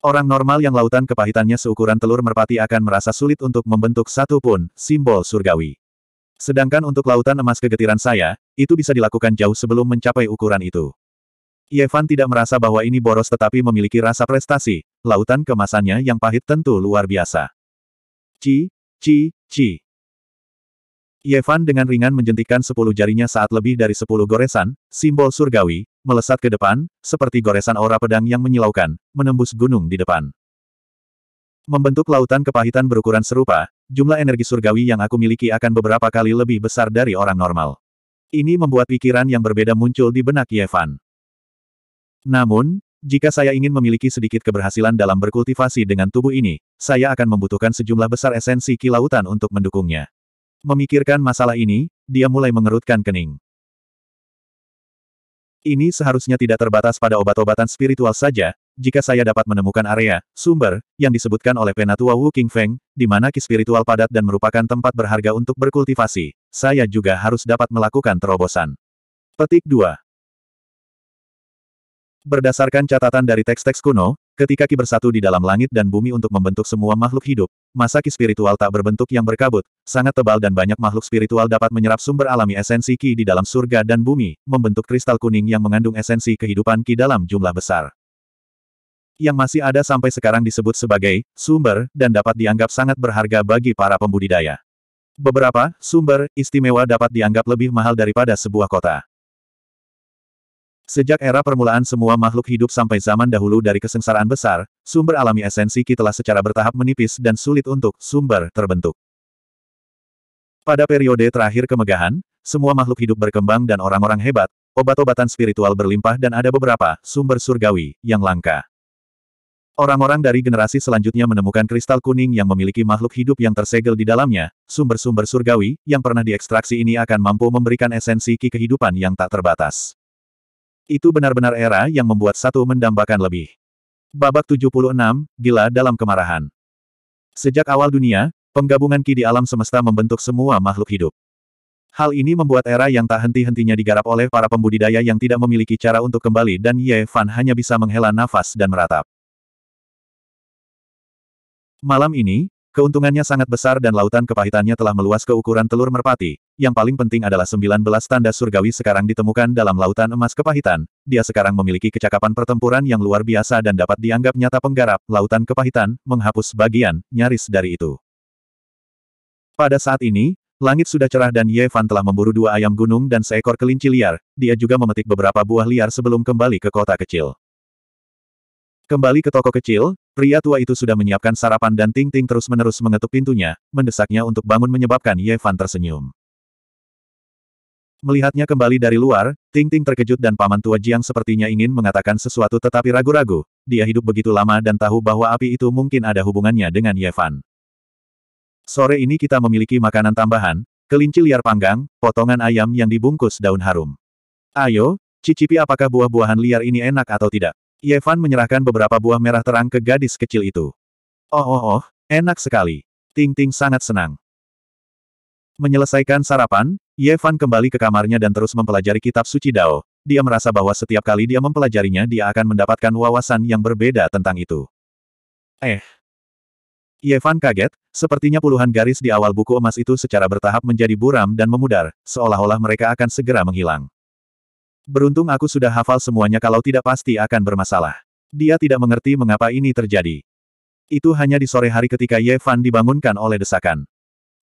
Speaker 1: Orang normal yang lautan kepahitannya seukuran telur merpati akan merasa sulit untuk membentuk satu pun simbol surgawi. Sedangkan untuk lautan emas kegetiran saya, itu bisa dilakukan jauh sebelum mencapai ukuran itu. Yevan tidak merasa bahwa ini boros tetapi memiliki rasa prestasi, lautan kemasannya yang pahit tentu luar biasa. Ci, ci, ci. Yevan dengan ringan menjentikan sepuluh jarinya saat lebih dari sepuluh goresan, simbol surgawi, melesat ke depan, seperti goresan aura pedang yang menyilaukan, menembus gunung di depan. Membentuk lautan kepahitan berukuran serupa, jumlah energi surgawi yang aku miliki akan beberapa kali lebih besar dari orang normal. Ini membuat pikiran yang berbeda muncul di benak Yevan. Namun, jika saya ingin memiliki sedikit keberhasilan dalam berkultivasi dengan tubuh ini, saya akan membutuhkan sejumlah besar esensi kilautan untuk mendukungnya. Memikirkan masalah ini, dia mulai mengerutkan kening. Ini seharusnya tidak terbatas pada obat-obatan spiritual saja, jika saya dapat menemukan area, sumber, yang disebutkan oleh Penatua Wu King Feng, di mana ki spiritual padat dan merupakan tempat berharga untuk berkultivasi, saya juga harus dapat melakukan terobosan. Petik 2. Berdasarkan catatan dari teks-teks kuno, ketika ki bersatu di dalam langit dan bumi untuk membentuk semua makhluk hidup, masa ki spiritual tak berbentuk yang berkabut, sangat tebal dan banyak makhluk spiritual dapat menyerap sumber alami esensi ki di dalam surga dan bumi, membentuk kristal kuning yang mengandung esensi kehidupan ki dalam jumlah besar yang masih ada sampai sekarang disebut sebagai sumber dan dapat dianggap sangat berharga bagi para pembudidaya. Beberapa sumber istimewa dapat dianggap lebih mahal daripada sebuah kota. Sejak era permulaan semua makhluk hidup sampai zaman dahulu dari kesengsaraan besar, sumber alami esensi kitalah telah secara bertahap menipis dan sulit untuk sumber terbentuk. Pada periode terakhir kemegahan, semua makhluk hidup berkembang dan orang-orang hebat, obat-obatan spiritual berlimpah dan ada beberapa sumber surgawi yang langka. Orang-orang dari generasi selanjutnya menemukan kristal kuning yang memiliki makhluk hidup yang tersegel di dalamnya, sumber-sumber surgawi yang pernah diekstraksi ini akan mampu memberikan esensi ki kehidupan yang tak terbatas. Itu benar-benar era yang membuat satu mendambakan lebih. Babak 76, Gila dalam kemarahan. Sejak awal dunia, penggabungan ki di alam semesta membentuk semua makhluk hidup. Hal ini membuat era yang tak henti-hentinya digarap oleh para pembudidaya yang tidak memiliki cara untuk kembali dan Ye Fan hanya bisa menghela nafas dan meratap. Malam ini, keuntungannya sangat besar dan lautan kepahitannya telah meluas ke ukuran telur merpati. Yang paling penting adalah 19 tanda surgawi sekarang ditemukan dalam lautan emas kepahitan. Dia sekarang memiliki kecakapan pertempuran yang luar biasa dan dapat dianggap nyata penggarap lautan kepahitan, menghapus bagian, nyaris dari itu. Pada saat ini, Langit sudah cerah dan Ye Fan telah memburu dua ayam gunung dan seekor kelinci liar, dia juga memetik beberapa buah liar sebelum kembali ke kota kecil. Kembali ke toko kecil, pria tua itu sudah menyiapkan sarapan dan Ting Ting terus-menerus mengetuk pintunya, mendesaknya untuk bangun menyebabkan Yevan tersenyum. Melihatnya kembali dari luar, Ting Ting terkejut dan paman tua Jiang sepertinya ingin mengatakan sesuatu tetapi ragu-ragu, dia hidup begitu lama dan tahu bahwa api itu mungkin ada hubungannya dengan Yevan. Sore ini kita memiliki makanan tambahan, kelinci liar panggang, potongan ayam yang dibungkus daun harum. Ayo, cicipi apakah buah-buahan liar ini enak atau tidak. Yevan menyerahkan beberapa buah merah terang ke gadis kecil itu. Oh oh oh, enak sekali. Ting Ting sangat senang. Menyelesaikan sarapan, Yevan kembali ke kamarnya dan terus mempelajari kitab suci Dao. Dia merasa bahwa setiap kali dia mempelajarinya dia akan mendapatkan wawasan yang berbeda tentang itu. Eh, Yevan kaget, sepertinya puluhan garis di awal buku emas itu secara bertahap menjadi buram dan memudar, seolah-olah mereka akan segera menghilang. Beruntung aku sudah hafal semuanya kalau tidak pasti akan bermasalah. Dia tidak mengerti mengapa ini terjadi. Itu hanya di sore hari ketika Ye Fan dibangunkan oleh desakan.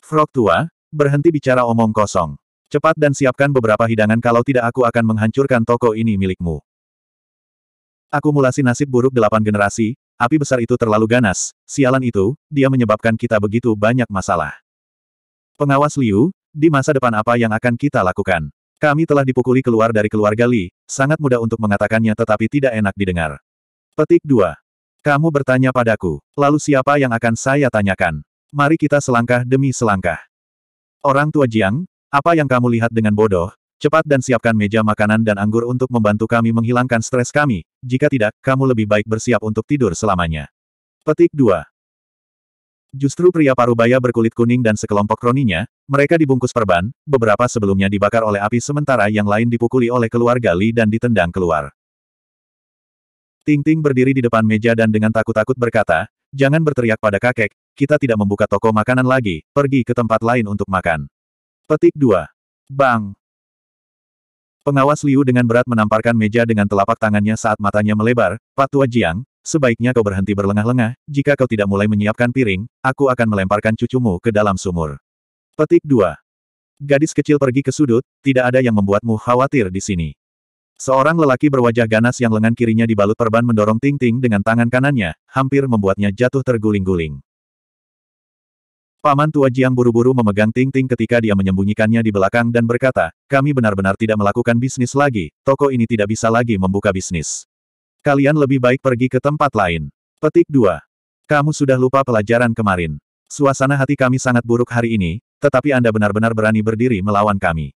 Speaker 1: Frog tua, berhenti bicara omong kosong. Cepat dan siapkan beberapa hidangan kalau tidak aku akan menghancurkan toko ini milikmu. Akumulasi nasib buruk delapan generasi, api besar itu terlalu ganas, sialan itu, dia menyebabkan kita begitu banyak masalah. Pengawas Liu, di masa depan apa yang akan kita lakukan? Kami telah dipukuli keluar dari keluarga Li, sangat mudah untuk mengatakannya tetapi tidak enak didengar. Petik 2. Kamu bertanya padaku, lalu siapa yang akan saya tanyakan? Mari kita selangkah demi selangkah. Orang tua Jiang, apa yang kamu lihat dengan bodoh? Cepat dan siapkan meja makanan dan anggur untuk membantu kami menghilangkan stres kami, jika tidak, kamu lebih baik bersiap untuk tidur selamanya. Petik 2. Justru pria parubaya berkulit kuning dan sekelompok kroninya, mereka dibungkus perban, beberapa sebelumnya dibakar oleh api sementara yang lain dipukuli oleh keluarga Li dan ditendang keluar. Ting Ting berdiri di depan meja dan dengan takut-takut berkata, jangan berteriak pada kakek, kita tidak membuka toko makanan lagi, pergi ke tempat lain untuk makan. Petik 2. Bang! Pengawas Liu dengan berat menamparkan meja dengan telapak tangannya saat matanya melebar, Pak Tua Jiang, sebaiknya kau berhenti berlengah-lengah, jika kau tidak mulai menyiapkan piring, aku akan melemparkan cucumu ke dalam sumur. Petik 2. Gadis kecil pergi ke sudut, tidak ada yang membuatmu khawatir di sini. Seorang lelaki berwajah ganas yang lengan kirinya dibalut perban mendorong Ting-Ting dengan tangan kanannya, hampir membuatnya jatuh terguling-guling. Paman tua Jiang buru-buru memegang Ting-Ting ketika dia menyembunyikannya di belakang dan berkata, kami benar-benar tidak melakukan bisnis lagi, toko ini tidak bisa lagi membuka bisnis. Kalian lebih baik pergi ke tempat lain. Petik 2. Kamu sudah lupa pelajaran kemarin. Suasana hati kami sangat buruk hari ini, tetapi Anda benar-benar berani berdiri melawan kami.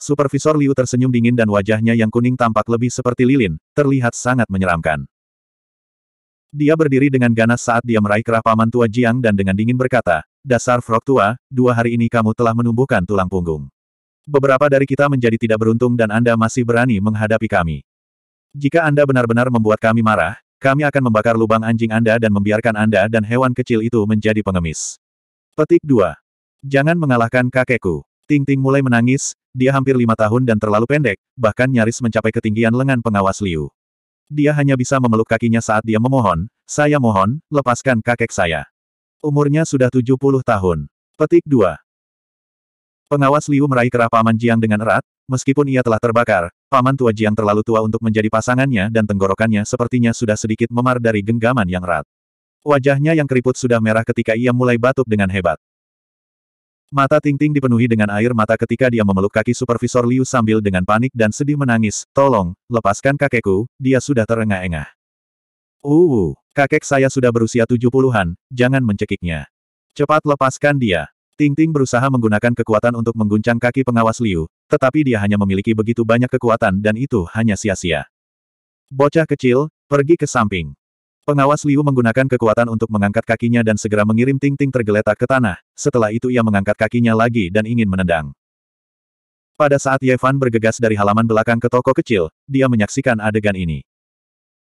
Speaker 1: Supervisor Liu tersenyum dingin dan wajahnya yang kuning tampak lebih seperti lilin, terlihat sangat menyeramkan. Dia berdiri dengan ganas saat dia meraih kerah paman tua Jiang dan dengan dingin berkata, Dasar frog tua, dua hari ini kamu telah menumbuhkan tulang punggung. Beberapa dari kita menjadi tidak beruntung dan Anda masih berani menghadapi kami. Jika Anda benar-benar membuat kami marah, kami akan membakar lubang anjing Anda dan membiarkan Anda dan hewan kecil itu menjadi pengemis. Petik 2. Jangan mengalahkan kakekku. Ting Ting mulai menangis, dia hampir lima tahun dan terlalu pendek, bahkan nyaris mencapai ketinggian lengan pengawas Liu. Dia hanya bisa memeluk kakinya saat dia memohon, saya mohon, lepaskan kakek saya. Umurnya sudah 70 tahun. Petik 2. Pengawas Liu meraih kerah Paman Jiang dengan erat, meskipun ia telah terbakar, Paman Tua Jiang terlalu tua untuk menjadi pasangannya dan tenggorokannya sepertinya sudah sedikit memar dari genggaman yang erat. Wajahnya yang keriput sudah merah ketika ia mulai batuk dengan hebat. Mata Tingting dipenuhi dengan air mata ketika dia memeluk kaki supervisor Liu sambil dengan panik dan sedih menangis, tolong, lepaskan kakekku, dia sudah terengah-engah. Uh, kakek saya sudah berusia tujuh puluhan, jangan mencekiknya. Cepat lepaskan dia. Ting Ting berusaha menggunakan kekuatan untuk mengguncang kaki pengawas Liu, tetapi dia hanya memiliki begitu banyak kekuatan dan itu hanya sia-sia. Bocah kecil, pergi ke samping. Pengawas Liu menggunakan kekuatan untuk mengangkat kakinya dan segera mengirim Ting Ting tergeletak ke tanah, setelah itu ia mengangkat kakinya lagi dan ingin menendang. Pada saat Yevan bergegas dari halaman belakang ke toko kecil, dia menyaksikan adegan ini.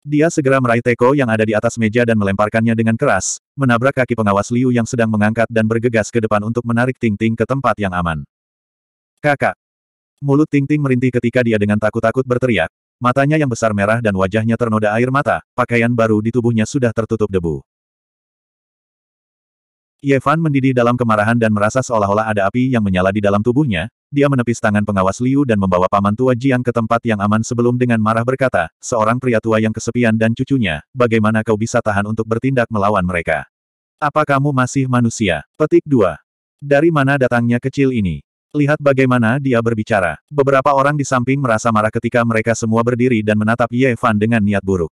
Speaker 1: Dia segera meraih teko yang ada di atas meja dan melemparkannya dengan keras, menabrak kaki pengawas Liu yang sedang mengangkat dan bergegas ke depan untuk menarik Ting Ting ke tempat yang aman. Kakak! Mulut Ting Ting merintih ketika dia dengan takut-takut berteriak. Matanya yang besar merah dan wajahnya ternoda air mata, pakaian baru di tubuhnya sudah tertutup debu. Yevan mendidih dalam kemarahan dan merasa seolah-olah ada api yang menyala di dalam tubuhnya, dia menepis tangan pengawas Liu dan membawa paman tua Jiang ke tempat yang aman sebelum dengan marah berkata, seorang pria tua yang kesepian dan cucunya, bagaimana kau bisa tahan untuk bertindak melawan mereka? Apa kamu masih manusia? Petik 2. Dari mana datangnya kecil ini? Lihat bagaimana dia berbicara. Beberapa orang di samping merasa marah ketika mereka semua berdiri dan menatap Yevan dengan niat buruk.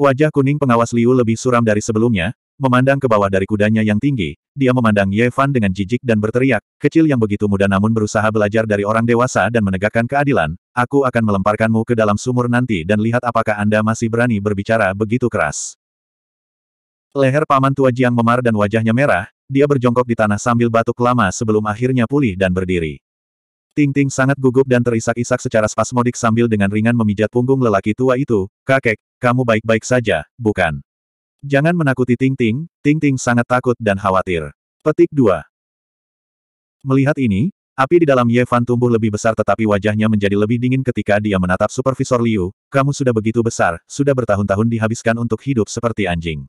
Speaker 1: Wajah kuning pengawas Liu lebih suram dari sebelumnya, memandang ke bawah dari kudanya yang tinggi, dia memandang Ye Fan dengan jijik dan berteriak, kecil yang begitu muda namun berusaha belajar dari orang dewasa dan menegakkan keadilan, aku akan melemparkanmu ke dalam sumur nanti dan lihat apakah Anda masih berani berbicara begitu keras. Leher paman tua Jiang memar dan wajahnya merah, dia berjongkok di tanah sambil batuk lama sebelum akhirnya pulih dan berdiri. Ting Ting sangat gugup dan terisak-isak secara spasmodik sambil dengan ringan memijat punggung lelaki tua itu, kakek, kamu baik-baik saja, bukan? Jangan menakuti Ting Ting, Ting Ting sangat takut dan khawatir. Petik 2. Melihat ini, api di dalam Ye tumbuh lebih besar tetapi wajahnya menjadi lebih dingin ketika dia menatap Supervisor Liu, kamu sudah begitu besar, sudah bertahun-tahun dihabiskan untuk hidup seperti anjing.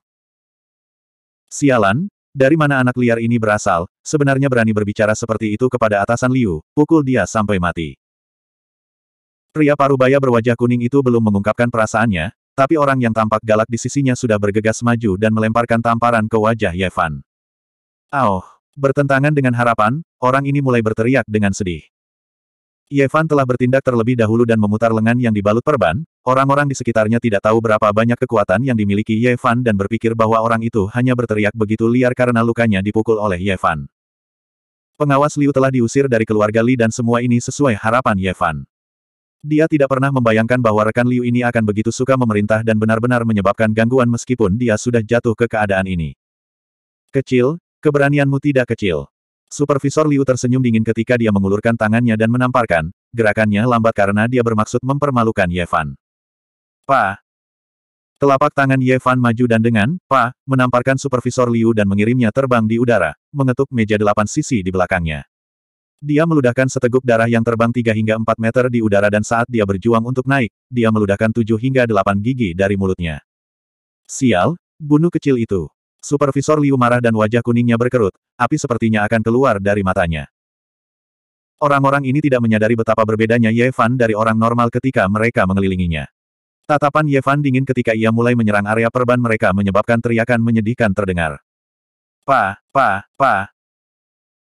Speaker 1: Sialan, dari mana anak liar ini berasal, sebenarnya berani berbicara seperti itu kepada atasan Liu, pukul dia sampai mati. Pria parubaya berwajah kuning itu belum mengungkapkan perasaannya, tapi orang yang tampak galak di sisinya sudah bergegas maju dan melemparkan tamparan ke wajah Yevan. Auh! Bertentangan dengan harapan, orang ini mulai berteriak dengan sedih. Yevan telah bertindak terlebih dahulu dan memutar lengan yang dibalut perban, orang-orang di sekitarnya tidak tahu berapa banyak kekuatan yang dimiliki Yevan dan berpikir bahwa orang itu hanya berteriak begitu liar karena lukanya dipukul oleh Yevan. Pengawas Liu telah diusir dari keluarga Li dan semua ini sesuai harapan Yevan. Dia tidak pernah membayangkan bahwa rekan Liu ini akan begitu suka memerintah dan benar-benar menyebabkan gangguan meskipun dia sudah jatuh ke keadaan ini. Kecil, keberanianmu tidak kecil. Supervisor Liu tersenyum dingin ketika dia mengulurkan tangannya dan menamparkan, gerakannya lambat karena dia bermaksud mempermalukan Yevan. Pa! Telapak tangan Yevan maju dan dengan, pa, menamparkan Supervisor Liu dan mengirimnya terbang di udara, mengetuk meja delapan sisi di belakangnya. Dia meludahkan seteguk darah yang terbang tiga hingga empat meter di udara dan saat dia berjuang untuk naik, dia meludahkan tujuh hingga delapan gigi dari mulutnya. Sial, bunuh kecil itu. Supervisor Liu marah dan wajah kuningnya berkerut, api sepertinya akan keluar dari matanya. Orang-orang ini tidak menyadari betapa berbedanya Ye Fan dari orang normal ketika mereka mengelilinginya. Tatapan Ye Fan dingin ketika ia mulai menyerang area perban mereka menyebabkan teriakan menyedihkan terdengar. Pa, pa, pa.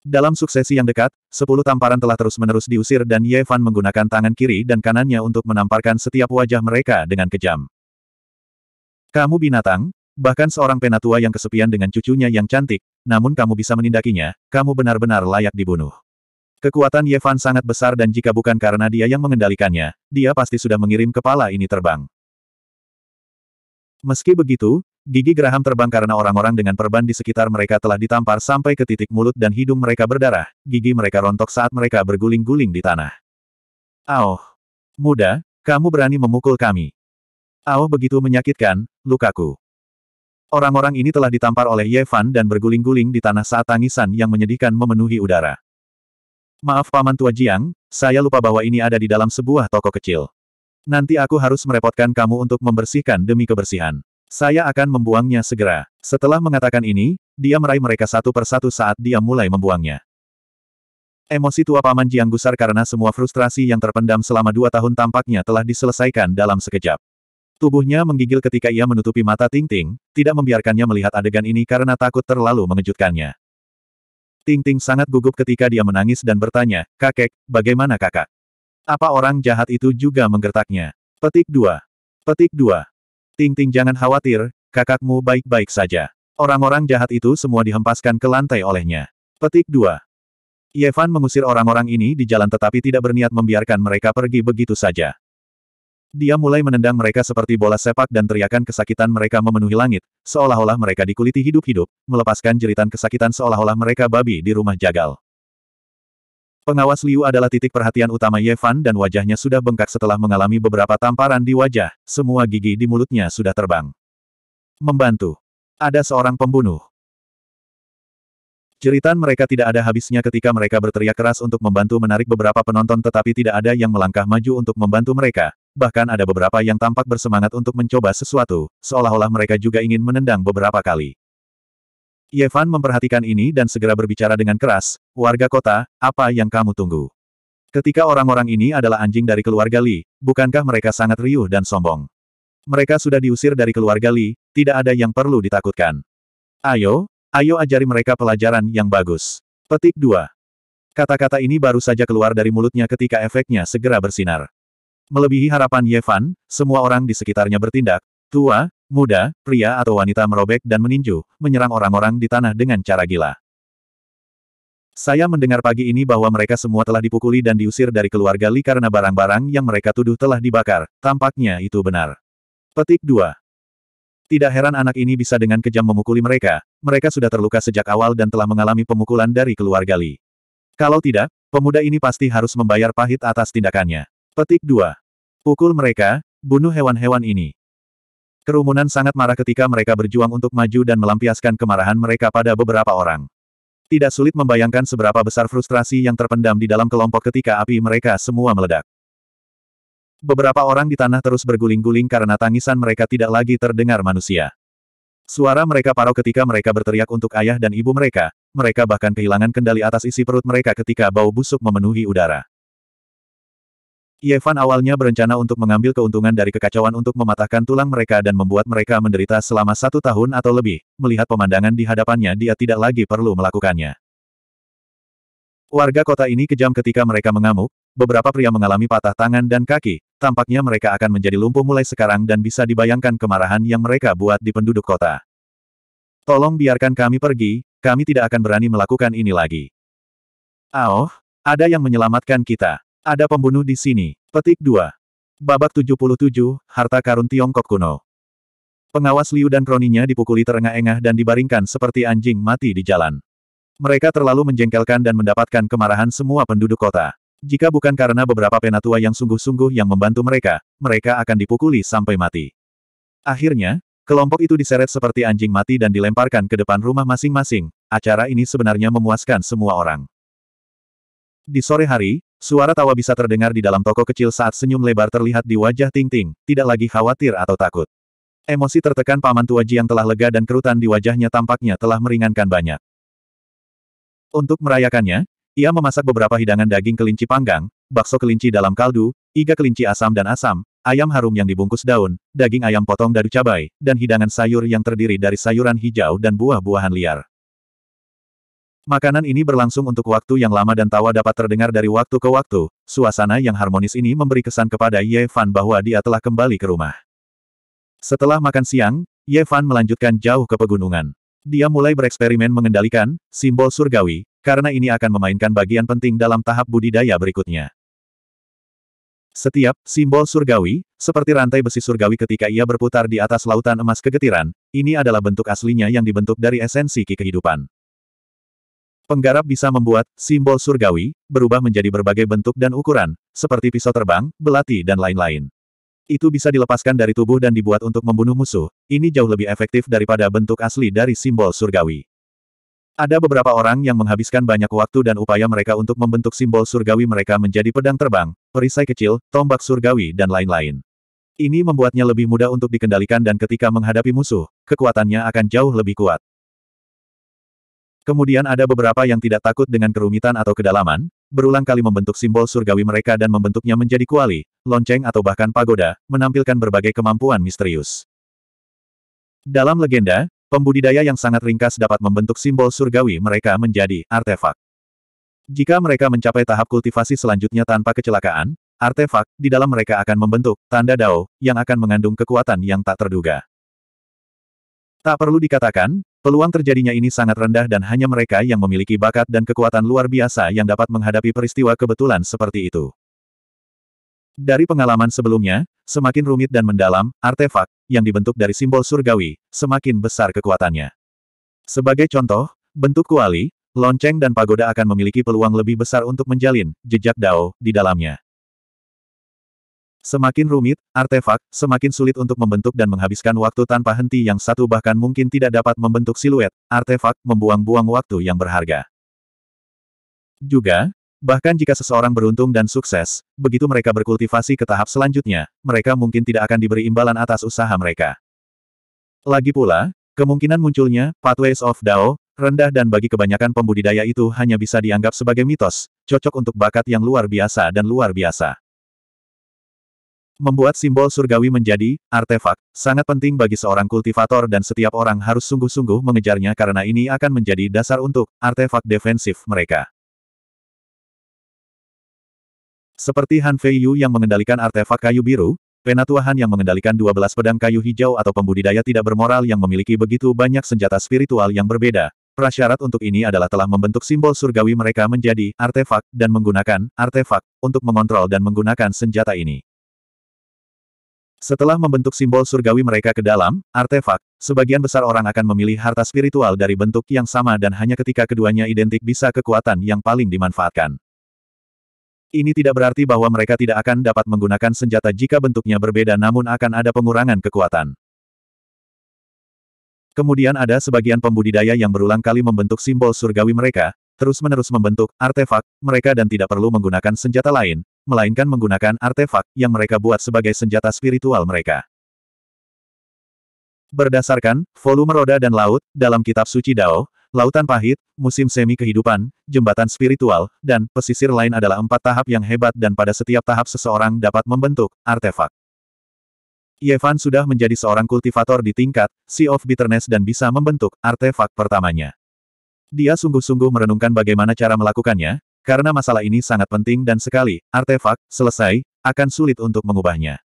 Speaker 1: Dalam suksesi yang dekat, sepuluh tamparan telah terus-menerus diusir dan Ye Fan menggunakan tangan kiri dan kanannya untuk menamparkan setiap wajah mereka dengan kejam. Kamu binatang, Bahkan seorang penatua yang kesepian dengan cucunya yang cantik, namun kamu bisa menindakinya, kamu benar-benar layak dibunuh. Kekuatan Yevan sangat besar dan jika bukan karena dia yang mengendalikannya, dia pasti sudah mengirim kepala ini terbang. Meski begitu, gigi Graham terbang karena orang-orang dengan perban di sekitar mereka telah ditampar sampai ke titik mulut dan hidung mereka berdarah, gigi mereka rontok saat mereka berguling-guling di tanah. Aoh! Muda, kamu berani memukul kami. Aoh begitu menyakitkan, lukaku. Orang-orang ini telah ditampar oleh Ye dan berguling-guling di tanah saat tangisan yang menyedihkan memenuhi udara. Maaf Paman Tua Jiang, saya lupa bahwa ini ada di dalam sebuah toko kecil. Nanti aku harus merepotkan kamu untuk membersihkan demi kebersihan. Saya akan membuangnya segera. Setelah mengatakan ini, dia meraih mereka satu persatu saat dia mulai membuangnya. Emosi tua Paman Jiang gusar karena semua frustrasi yang terpendam selama dua tahun tampaknya telah diselesaikan dalam sekejap. Tubuhnya menggigil ketika ia menutupi mata Ting Ting, tidak membiarkannya melihat adegan ini karena takut terlalu mengejutkannya. Ting Ting sangat gugup ketika dia menangis dan bertanya, Kakek, bagaimana kakak? Apa orang jahat itu juga menggertaknya? Petik 2. Petik 2. Ting Ting jangan khawatir, kakakmu baik-baik saja. Orang-orang jahat itu semua dihempaskan ke lantai olehnya. Petik 2. Yevan mengusir orang-orang ini di jalan tetapi tidak berniat membiarkan mereka pergi begitu saja. Dia mulai menendang mereka seperti bola sepak dan teriakan kesakitan mereka memenuhi langit, seolah-olah mereka dikuliti hidup-hidup, melepaskan jeritan kesakitan seolah-olah mereka babi di rumah jagal. Pengawas Liu adalah titik perhatian utama Yevan dan wajahnya sudah bengkak setelah mengalami beberapa tamparan di wajah, semua gigi di mulutnya sudah terbang. Membantu. Ada seorang pembunuh. Jeritan mereka tidak ada habisnya ketika mereka berteriak keras untuk membantu menarik beberapa penonton tetapi tidak ada yang melangkah maju untuk membantu mereka, bahkan ada beberapa yang tampak bersemangat untuk mencoba sesuatu, seolah-olah mereka juga ingin menendang beberapa kali. Yevan memperhatikan ini dan segera berbicara dengan keras, warga kota, apa yang kamu tunggu? Ketika orang-orang ini adalah anjing dari keluarga Li, bukankah mereka sangat riuh dan sombong? Mereka sudah diusir dari keluarga Li, tidak ada yang perlu ditakutkan. Ayo, ayo ajari mereka pelajaran yang bagus. Petik 2. Kata-kata ini baru saja keluar dari mulutnya ketika efeknya segera bersinar. Melebihi harapan Yevan, semua orang di sekitarnya bertindak, tua, muda, pria atau wanita merobek dan meninju, menyerang orang-orang di tanah dengan cara gila. Saya mendengar pagi ini bahwa mereka semua telah dipukuli dan diusir dari keluarga Li karena barang-barang yang mereka tuduh telah dibakar, tampaknya itu benar. Petik 2. Tidak heran anak ini bisa dengan kejam memukuli mereka, mereka sudah terluka sejak awal dan telah mengalami pemukulan dari keluarga Li. Kalau tidak, pemuda ini pasti harus membayar pahit atas tindakannya. Petik 2. Pukul mereka, bunuh hewan-hewan ini. Kerumunan sangat marah ketika mereka berjuang untuk maju dan melampiaskan kemarahan mereka pada beberapa orang. Tidak sulit membayangkan seberapa besar frustrasi yang terpendam di dalam kelompok ketika api mereka semua meledak. Beberapa orang di tanah terus berguling-guling karena tangisan mereka tidak lagi terdengar manusia. Suara mereka parau ketika mereka berteriak untuk ayah dan ibu mereka, mereka bahkan kehilangan kendali atas isi perut mereka ketika bau busuk memenuhi udara. Yevan awalnya berencana untuk mengambil keuntungan dari kekacauan untuk mematahkan tulang mereka dan membuat mereka menderita selama satu tahun atau lebih. Melihat pemandangan di hadapannya dia tidak lagi perlu melakukannya. Warga kota ini kejam ketika mereka mengamuk, beberapa pria mengalami patah tangan dan kaki, tampaknya mereka akan menjadi lumpuh mulai sekarang dan bisa dibayangkan kemarahan yang mereka buat di penduduk kota. Tolong biarkan kami pergi, kami tidak akan berani melakukan ini lagi. Aoh, ada yang menyelamatkan kita. Ada pembunuh di sini. Petik 2. Babak 77, Harta Karun Tiongkok Kuno. Pengawas Liu dan kroninya dipukuli terengah-engah dan dibaringkan seperti anjing mati di jalan. Mereka terlalu menjengkelkan dan mendapatkan kemarahan semua penduduk kota. Jika bukan karena beberapa penatua yang sungguh-sungguh yang membantu mereka, mereka akan dipukuli sampai mati. Akhirnya, kelompok itu diseret seperti anjing mati dan dilemparkan ke depan rumah masing-masing. Acara ini sebenarnya memuaskan semua orang. Di sore hari, Suara tawa bisa terdengar di dalam toko kecil saat senyum lebar terlihat di wajah Ting Ting, tidak lagi khawatir atau takut. Emosi tertekan paman tua Ji yang telah lega dan kerutan di wajahnya tampaknya telah meringankan banyak. Untuk merayakannya, ia memasak beberapa hidangan daging kelinci panggang, bakso kelinci dalam kaldu, iga kelinci asam dan asam, ayam harum yang dibungkus daun, daging ayam potong dadu cabai, dan hidangan sayur yang terdiri dari sayuran hijau dan buah-buahan liar. Makanan ini berlangsung untuk waktu yang lama dan tawa dapat terdengar dari waktu ke waktu, suasana yang harmonis ini memberi kesan kepada Ye Fan bahwa dia telah kembali ke rumah. Setelah makan siang, Ye Fan melanjutkan jauh ke pegunungan. Dia mulai bereksperimen mengendalikan simbol surgawi, karena ini akan memainkan bagian penting dalam tahap budidaya berikutnya. Setiap simbol surgawi, seperti rantai besi surgawi ketika ia berputar di atas lautan emas kegetiran, ini adalah bentuk aslinya yang dibentuk dari esensi ki kehidupan. Penggarap bisa membuat simbol surgawi berubah menjadi berbagai bentuk dan ukuran, seperti pisau terbang, belati dan lain-lain. Itu bisa dilepaskan dari tubuh dan dibuat untuk membunuh musuh, ini jauh lebih efektif daripada bentuk asli dari simbol surgawi. Ada beberapa orang yang menghabiskan banyak waktu dan upaya mereka untuk membentuk simbol surgawi mereka menjadi pedang terbang, perisai kecil, tombak surgawi dan lain-lain. Ini membuatnya lebih mudah untuk dikendalikan dan ketika menghadapi musuh, kekuatannya akan jauh lebih kuat. Kemudian ada beberapa yang tidak takut dengan kerumitan atau kedalaman, berulang kali membentuk simbol surgawi mereka dan membentuknya menjadi kuali, lonceng atau bahkan pagoda, menampilkan berbagai kemampuan misterius. Dalam legenda, pembudidaya yang sangat ringkas dapat membentuk simbol surgawi mereka menjadi artefak. Jika mereka mencapai tahap kultivasi selanjutnya tanpa kecelakaan, artefak di dalam mereka akan membentuk tanda dao yang akan mengandung kekuatan yang tak terduga. Tak perlu dikatakan, Peluang terjadinya ini sangat rendah dan hanya mereka yang memiliki bakat dan kekuatan luar biasa yang dapat menghadapi peristiwa kebetulan seperti itu. Dari pengalaman sebelumnya, semakin rumit dan mendalam, artefak, yang dibentuk dari simbol surgawi, semakin besar kekuatannya. Sebagai contoh, bentuk kuali, lonceng dan pagoda akan memiliki peluang lebih besar untuk menjalin jejak dao di dalamnya. Semakin rumit, artefak, semakin sulit untuk membentuk dan menghabiskan waktu tanpa henti yang satu bahkan mungkin tidak dapat membentuk siluet, artefak membuang-buang waktu yang berharga. Juga, bahkan jika seseorang beruntung dan sukses, begitu mereka berkultivasi ke tahap selanjutnya, mereka mungkin tidak akan diberi imbalan atas usaha mereka. Lagi pula, kemungkinan munculnya, Pathways of Dao, rendah dan bagi kebanyakan pembudidaya itu hanya bisa dianggap sebagai mitos, cocok untuk bakat yang luar biasa dan luar biasa. Membuat simbol surgawi menjadi artefak sangat penting bagi seorang kultivator dan setiap orang harus sungguh-sungguh mengejarnya karena ini akan menjadi dasar untuk artefak defensif mereka. Seperti Han Feiyu yang mengendalikan artefak kayu biru, Penatua yang mengendalikan 12 pedang kayu hijau atau pembudidaya tidak bermoral yang memiliki begitu banyak senjata spiritual yang berbeda. Prasyarat untuk ini adalah telah membentuk simbol surgawi mereka menjadi artefak dan menggunakan artefak untuk mengontrol dan menggunakan senjata ini. Setelah membentuk simbol surgawi mereka ke dalam, artefak, sebagian besar orang akan memilih harta spiritual dari bentuk yang sama dan hanya ketika keduanya identik bisa kekuatan yang paling dimanfaatkan. Ini tidak berarti bahwa mereka tidak akan dapat menggunakan senjata jika bentuknya berbeda namun akan ada pengurangan kekuatan. Kemudian ada sebagian pembudidaya yang berulang kali membentuk simbol surgawi mereka, terus-menerus membentuk artefak mereka dan tidak perlu menggunakan senjata lain, melainkan menggunakan artefak yang mereka buat sebagai senjata spiritual mereka. Berdasarkan volume roda dan laut, dalam kitab suci Dao, lautan pahit, musim semi kehidupan, jembatan spiritual, dan pesisir lain adalah empat tahap yang hebat dan pada setiap tahap seseorang dapat membentuk artefak. Yevan sudah menjadi seorang kultivator di tingkat Sea of Bitterness dan bisa membentuk artefak pertamanya. Dia sungguh-sungguh merenungkan bagaimana cara melakukannya, karena masalah ini sangat penting dan sekali artefak selesai, akan sulit untuk mengubahnya.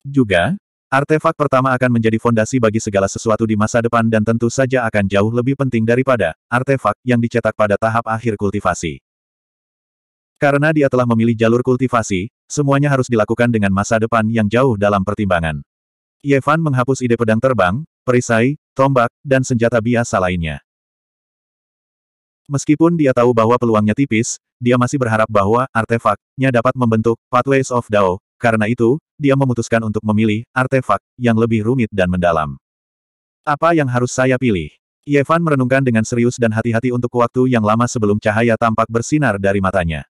Speaker 1: Juga, artefak pertama akan menjadi fondasi bagi segala sesuatu di masa depan dan tentu saja akan jauh lebih penting daripada artefak yang dicetak pada tahap akhir kultivasi. Karena dia telah memilih jalur kultivasi, semuanya harus dilakukan dengan masa depan yang jauh dalam pertimbangan. Yevan menghapus ide pedang terbang, perisai, tombak, dan senjata biasa lainnya. Meskipun dia tahu bahwa peluangnya tipis, dia masih berharap bahwa artefaknya dapat membentuk Pathways of Dao. Karena itu, dia memutuskan untuk memilih artefak yang lebih rumit dan mendalam. Apa yang harus saya pilih? Yevan merenungkan dengan serius dan hati-hati untuk waktu yang lama sebelum cahaya tampak bersinar dari matanya.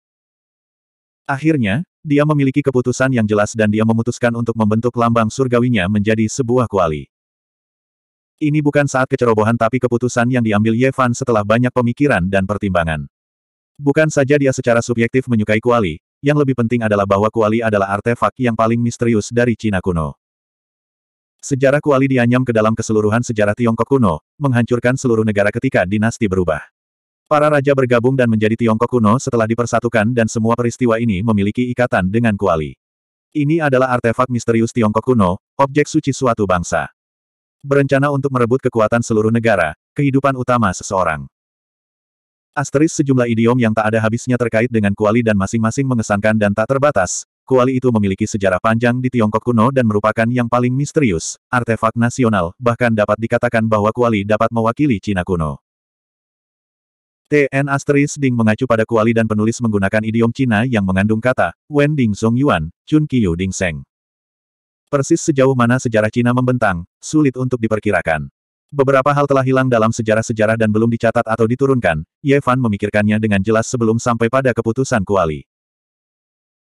Speaker 1: Akhirnya, dia memiliki keputusan yang jelas dan dia memutuskan untuk membentuk lambang surgawinya menjadi sebuah kuali. Ini bukan saat kecerobohan tapi keputusan yang diambil Yevan setelah banyak pemikiran dan pertimbangan. Bukan saja dia secara subjektif menyukai Kuali, yang lebih penting adalah bahwa Kuali adalah artefak yang paling misterius dari Cina kuno. Sejarah Kuali dianyam ke dalam keseluruhan sejarah Tiongkok kuno, menghancurkan seluruh negara ketika dinasti berubah. Para raja bergabung dan menjadi Tiongkok kuno setelah dipersatukan dan semua peristiwa ini memiliki ikatan dengan Kuali. Ini adalah artefak misterius Tiongkok kuno, objek suci suatu bangsa. Berencana untuk merebut kekuatan seluruh negara, kehidupan utama seseorang. Asteris sejumlah idiom yang tak ada habisnya terkait dengan kuali dan masing-masing mengesankan dan tak terbatas. Kuali itu memiliki sejarah panjang di Tiongkok kuno dan merupakan yang paling misterius, artefak nasional, bahkan dapat dikatakan bahwa kuali dapat mewakili Cina kuno. TN Asteris Ding mengacu pada kuali dan penulis menggunakan idiom Cina yang mengandung kata, Wen Ding Song Yuan, Chun Qiu Ding Seng. Persis sejauh mana sejarah Cina membentang, sulit untuk diperkirakan. Beberapa hal telah hilang dalam sejarah-sejarah dan belum dicatat atau diturunkan, Ye Fan memikirkannya dengan jelas sebelum sampai pada keputusan kuali.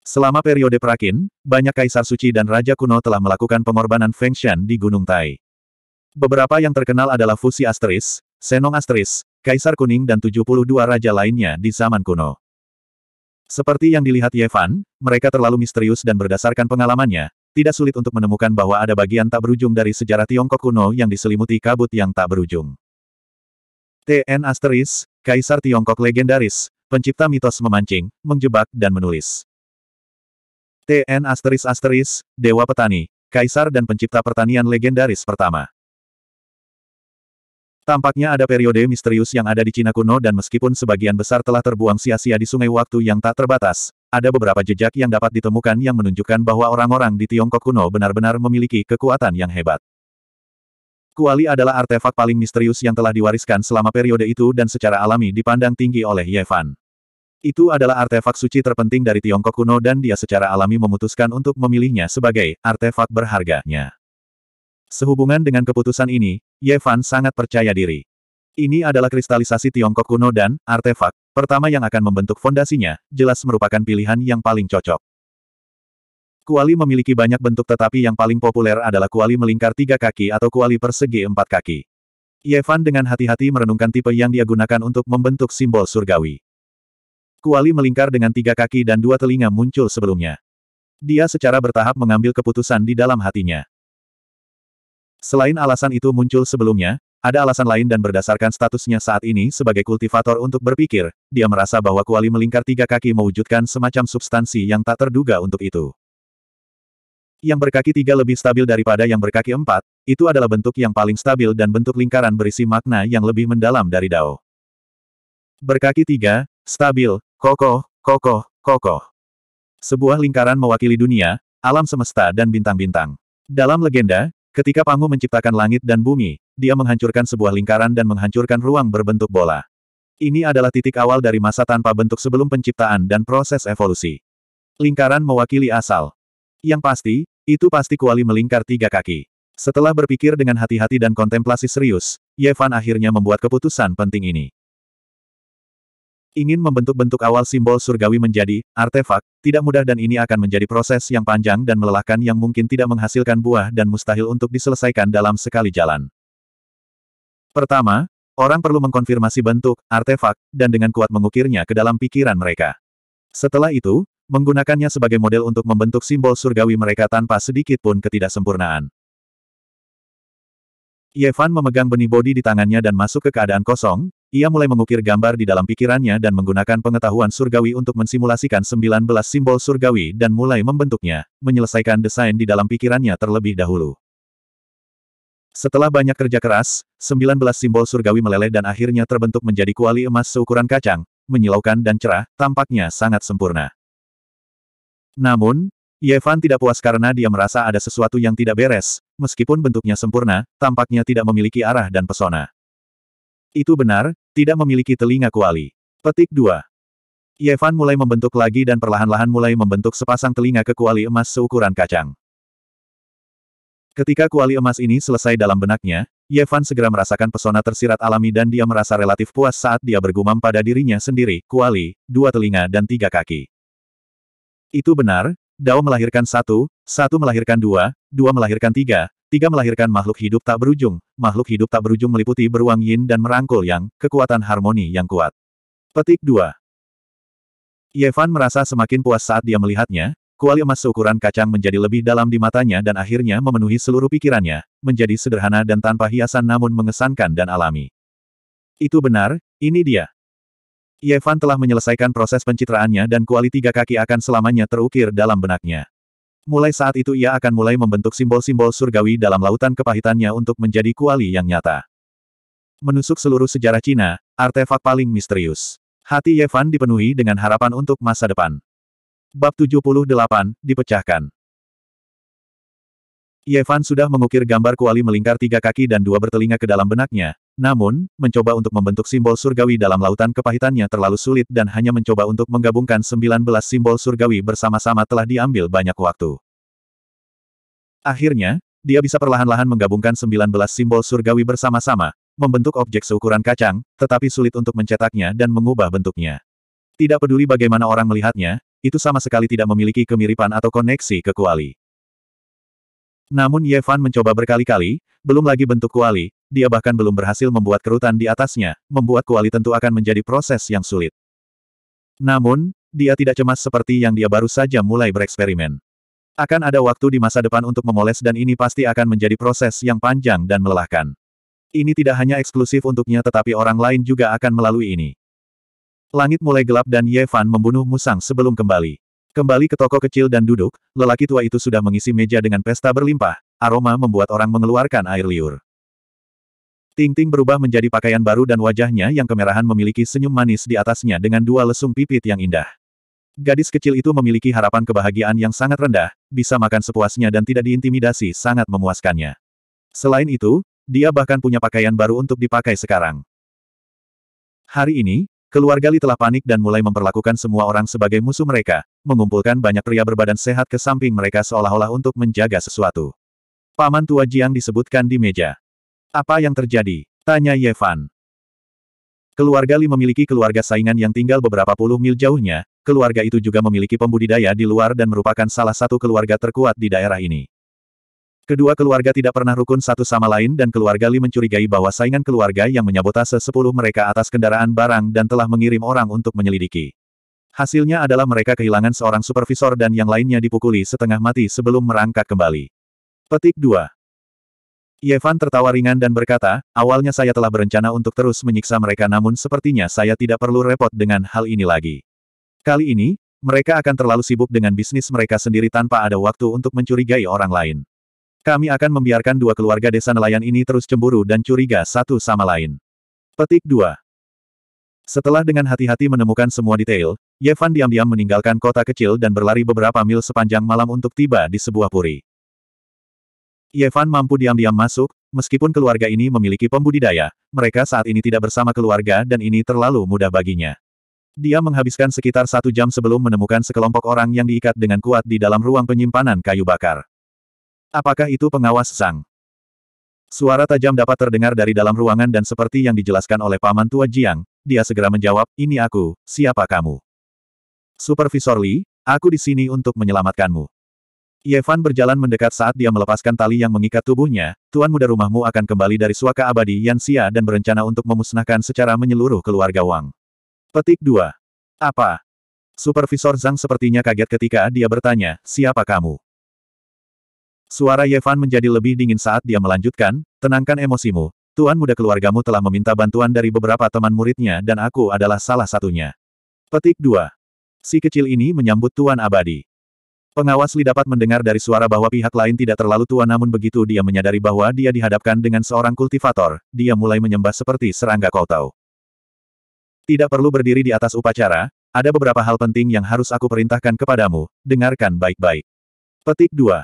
Speaker 1: Selama periode Prakin, banyak kaisar suci dan raja kuno telah melakukan pengorbanan Fengshan di Gunung Tai. Beberapa yang terkenal adalah Fusi Asteris, Senong Asteris, Kaisar Kuning dan 72 raja lainnya di zaman kuno. Seperti yang dilihat Ye Fan, mereka terlalu misterius dan berdasarkan pengalamannya, tidak sulit untuk menemukan bahwa ada bagian tak berujung dari sejarah Tiongkok kuno yang diselimuti kabut yang tak berujung. TN Asteris, Kaisar Tiongkok legendaris, pencipta mitos memancing, menjebak, dan menulis. TN Asteris Asteris, Dewa Petani, Kaisar dan pencipta pertanian legendaris pertama. Tampaknya ada periode misterius yang ada di Cina kuno dan meskipun sebagian besar telah terbuang sia-sia di sungai waktu yang tak terbatas, ada beberapa jejak yang dapat ditemukan yang menunjukkan bahwa orang-orang di Tiongkok kuno benar-benar memiliki kekuatan yang hebat. Kuali adalah artefak paling misterius yang telah diwariskan selama periode itu dan secara alami dipandang tinggi oleh Yevan. Itu adalah artefak suci terpenting dari Tiongkok kuno dan dia secara alami memutuskan untuk memilihnya sebagai artefak berharganya. Sehubungan dengan keputusan ini, Ye Fan sangat percaya diri. Ini adalah kristalisasi Tiongkok kuno dan artefak pertama yang akan membentuk fondasinya, jelas merupakan pilihan yang paling cocok. Kuali memiliki banyak bentuk tetapi yang paling populer adalah kuali melingkar tiga kaki atau kuali persegi empat kaki. Yevan dengan hati-hati merenungkan tipe yang dia gunakan untuk membentuk simbol surgawi. Kuali melingkar dengan tiga kaki dan dua telinga muncul sebelumnya. Dia secara bertahap mengambil keputusan di dalam hatinya. Selain alasan itu muncul sebelumnya, ada alasan lain dan berdasarkan statusnya saat ini sebagai kultivator untuk berpikir, dia merasa bahwa kuali melingkar tiga kaki mewujudkan semacam substansi yang tak terduga untuk itu. Yang berkaki tiga lebih stabil daripada yang berkaki empat, itu adalah bentuk yang paling stabil dan bentuk lingkaran berisi makna yang lebih mendalam dari Dao. Berkaki tiga, stabil, kokoh, kokoh, kokoh. Sebuah lingkaran mewakili dunia, alam semesta dan bintang-bintang. Dalam legenda, Ketika Pangu menciptakan langit dan bumi, dia menghancurkan sebuah lingkaran dan menghancurkan ruang berbentuk bola. Ini adalah titik awal dari masa tanpa bentuk sebelum penciptaan dan proses evolusi. Lingkaran mewakili asal. Yang pasti, itu pasti kuali melingkar tiga kaki. Setelah berpikir dengan hati-hati dan kontemplasi serius, Yevan akhirnya membuat keputusan penting ini. Ingin membentuk-bentuk awal simbol surgawi menjadi artefak, tidak mudah dan ini akan menjadi proses yang panjang dan melelahkan yang mungkin tidak menghasilkan buah dan mustahil untuk diselesaikan dalam sekali jalan. Pertama, orang perlu mengkonfirmasi bentuk, artefak, dan dengan kuat mengukirnya ke dalam pikiran mereka. Setelah itu, menggunakannya sebagai model untuk membentuk simbol surgawi mereka tanpa sedikit pun ketidaksempurnaan. Yevan memegang benih bodi di tangannya dan masuk ke keadaan kosong, ia mulai mengukir gambar di dalam pikirannya dan menggunakan pengetahuan surgawi untuk mensimulasikan 19 simbol surgawi dan mulai membentuknya, menyelesaikan desain di dalam pikirannya terlebih dahulu. Setelah banyak kerja keras, 19 simbol surgawi meleleh dan akhirnya terbentuk menjadi kuali emas seukuran kacang, menyilaukan dan cerah, tampaknya sangat sempurna. Namun, Yevan tidak puas karena dia merasa ada sesuatu yang tidak beres, meskipun bentuknya sempurna, tampaknya tidak memiliki arah dan pesona. Itu benar, tidak memiliki telinga kuali. Petik 2. Yevan mulai membentuk lagi dan perlahan-lahan mulai membentuk sepasang telinga ke kuali emas seukuran kacang. Ketika kuali emas ini selesai dalam benaknya, Yevan segera merasakan pesona tersirat alami dan dia merasa relatif puas saat dia bergumam pada dirinya sendiri, kuali, dua telinga dan tiga kaki. Itu benar, Dao melahirkan satu, satu melahirkan dua, dua melahirkan tiga, tiga melahirkan makhluk hidup tak berujung, makhluk hidup tak berujung meliputi beruang yin dan merangkul yang, kekuatan harmoni yang kuat. Petik 2 Yevan merasa semakin puas saat dia melihatnya, kuali emas seukuran kacang menjadi lebih dalam di matanya dan akhirnya memenuhi seluruh pikirannya, menjadi sederhana dan tanpa hiasan namun mengesankan dan alami. Itu benar, ini dia. Yevan telah menyelesaikan proses pencitraannya dan kuali tiga kaki akan selamanya terukir dalam benaknya. Mulai saat itu ia akan mulai membentuk simbol-simbol surgawi dalam lautan kepahitannya untuk menjadi kuali yang nyata. Menusuk seluruh sejarah Cina, artefak paling misterius. Hati Yevan dipenuhi dengan harapan untuk masa depan. Bab 78, dipecahkan. Yevan sudah mengukir gambar kuali melingkar tiga kaki dan dua bertelinga ke dalam benaknya, namun, mencoba untuk membentuk simbol surgawi dalam lautan kepahitannya terlalu sulit dan hanya mencoba untuk menggabungkan 19 simbol surgawi bersama-sama telah diambil banyak waktu. Akhirnya, dia bisa perlahan-lahan menggabungkan 19 simbol surgawi bersama-sama, membentuk objek seukuran kacang, tetapi sulit untuk mencetaknya dan mengubah bentuknya. Tidak peduli bagaimana orang melihatnya, itu sama sekali tidak memiliki kemiripan atau koneksi ke kuali. Namun Yevan mencoba berkali-kali, belum lagi bentuk kuali, dia bahkan belum berhasil membuat kerutan di atasnya, membuat kuali tentu akan menjadi proses yang sulit. Namun, dia tidak cemas seperti yang dia baru saja mulai bereksperimen. Akan ada waktu di masa depan untuk memoles dan ini pasti akan menjadi proses yang panjang dan melelahkan. Ini tidak hanya eksklusif untuknya tetapi orang lain juga akan melalui ini. Langit mulai gelap dan Yevan membunuh Musang sebelum kembali. Kembali ke toko kecil dan duduk, lelaki tua itu sudah mengisi meja dengan pesta berlimpah, aroma membuat orang mengeluarkan air liur. Ting Ting berubah menjadi pakaian baru dan wajahnya yang kemerahan memiliki senyum manis di atasnya dengan dua lesung pipit yang indah. Gadis kecil itu memiliki harapan kebahagiaan yang sangat rendah, bisa makan sepuasnya dan tidak diintimidasi sangat memuaskannya. Selain itu, dia bahkan punya pakaian baru untuk dipakai sekarang. Hari ini, keluarga Li telah panik dan mulai memperlakukan semua orang sebagai musuh mereka, mengumpulkan banyak pria berbadan sehat ke samping mereka seolah-olah untuk menjaga sesuatu. Paman tua Jiang disebutkan di meja. Apa yang terjadi? Tanya Yevan. Keluarga Li memiliki keluarga saingan yang tinggal beberapa puluh mil jauhnya, keluarga itu juga memiliki pembudidaya di luar dan merupakan salah satu keluarga terkuat di daerah ini. Kedua keluarga tidak pernah rukun satu sama lain dan keluarga Li mencurigai bahwa saingan keluarga yang menyabotase sepuluh mereka atas kendaraan barang dan telah mengirim orang untuk menyelidiki. Hasilnya adalah mereka kehilangan seorang supervisor dan yang lainnya dipukuli setengah mati sebelum merangkak kembali. Petik 2. Yevan tertawa ringan dan berkata, awalnya saya telah berencana untuk terus menyiksa mereka namun sepertinya saya tidak perlu repot dengan hal ini lagi. Kali ini, mereka akan terlalu sibuk dengan bisnis mereka sendiri tanpa ada waktu untuk mencurigai orang lain. Kami akan membiarkan dua keluarga desa nelayan ini terus cemburu dan curiga satu sama lain. Petik 2. Setelah dengan hati-hati menemukan semua detail, Yevan diam-diam meninggalkan kota kecil dan berlari beberapa mil sepanjang malam untuk tiba di sebuah puri. Yevan mampu diam-diam masuk, meskipun keluarga ini memiliki pembudidaya, mereka saat ini tidak bersama keluarga dan ini terlalu mudah baginya. Dia menghabiskan sekitar satu jam sebelum menemukan sekelompok orang yang diikat dengan kuat di dalam ruang penyimpanan kayu bakar. Apakah itu pengawas Sang? Suara tajam dapat terdengar dari dalam ruangan dan seperti yang dijelaskan oleh paman tua Jiang, dia segera menjawab, ini aku, siapa kamu? Supervisor Li, aku di sini untuk menyelamatkanmu. Yevan berjalan mendekat saat dia melepaskan tali yang mengikat tubuhnya, tuan muda rumahmu akan kembali dari suaka abadi Yanxia dan berencana untuk memusnahkan secara menyeluruh keluarga Wang. Petik 2. Apa? Supervisor Zhang sepertinya kaget ketika dia bertanya, siapa kamu? Suara Yevan menjadi lebih dingin saat dia melanjutkan, tenangkan emosimu, tuan muda keluargamu telah meminta bantuan dari beberapa teman muridnya dan aku adalah salah satunya. Petik 2. Si kecil ini menyambut tuan abadi. Pengawas Li dapat mendengar dari suara bahwa pihak lain tidak terlalu tua namun begitu dia menyadari bahwa dia dihadapkan dengan seorang kultivator, dia mulai menyembah seperti serangga kau tahu. Tidak perlu berdiri di atas upacara, ada beberapa hal penting yang harus aku perintahkan kepadamu, dengarkan baik-baik. Petik 2.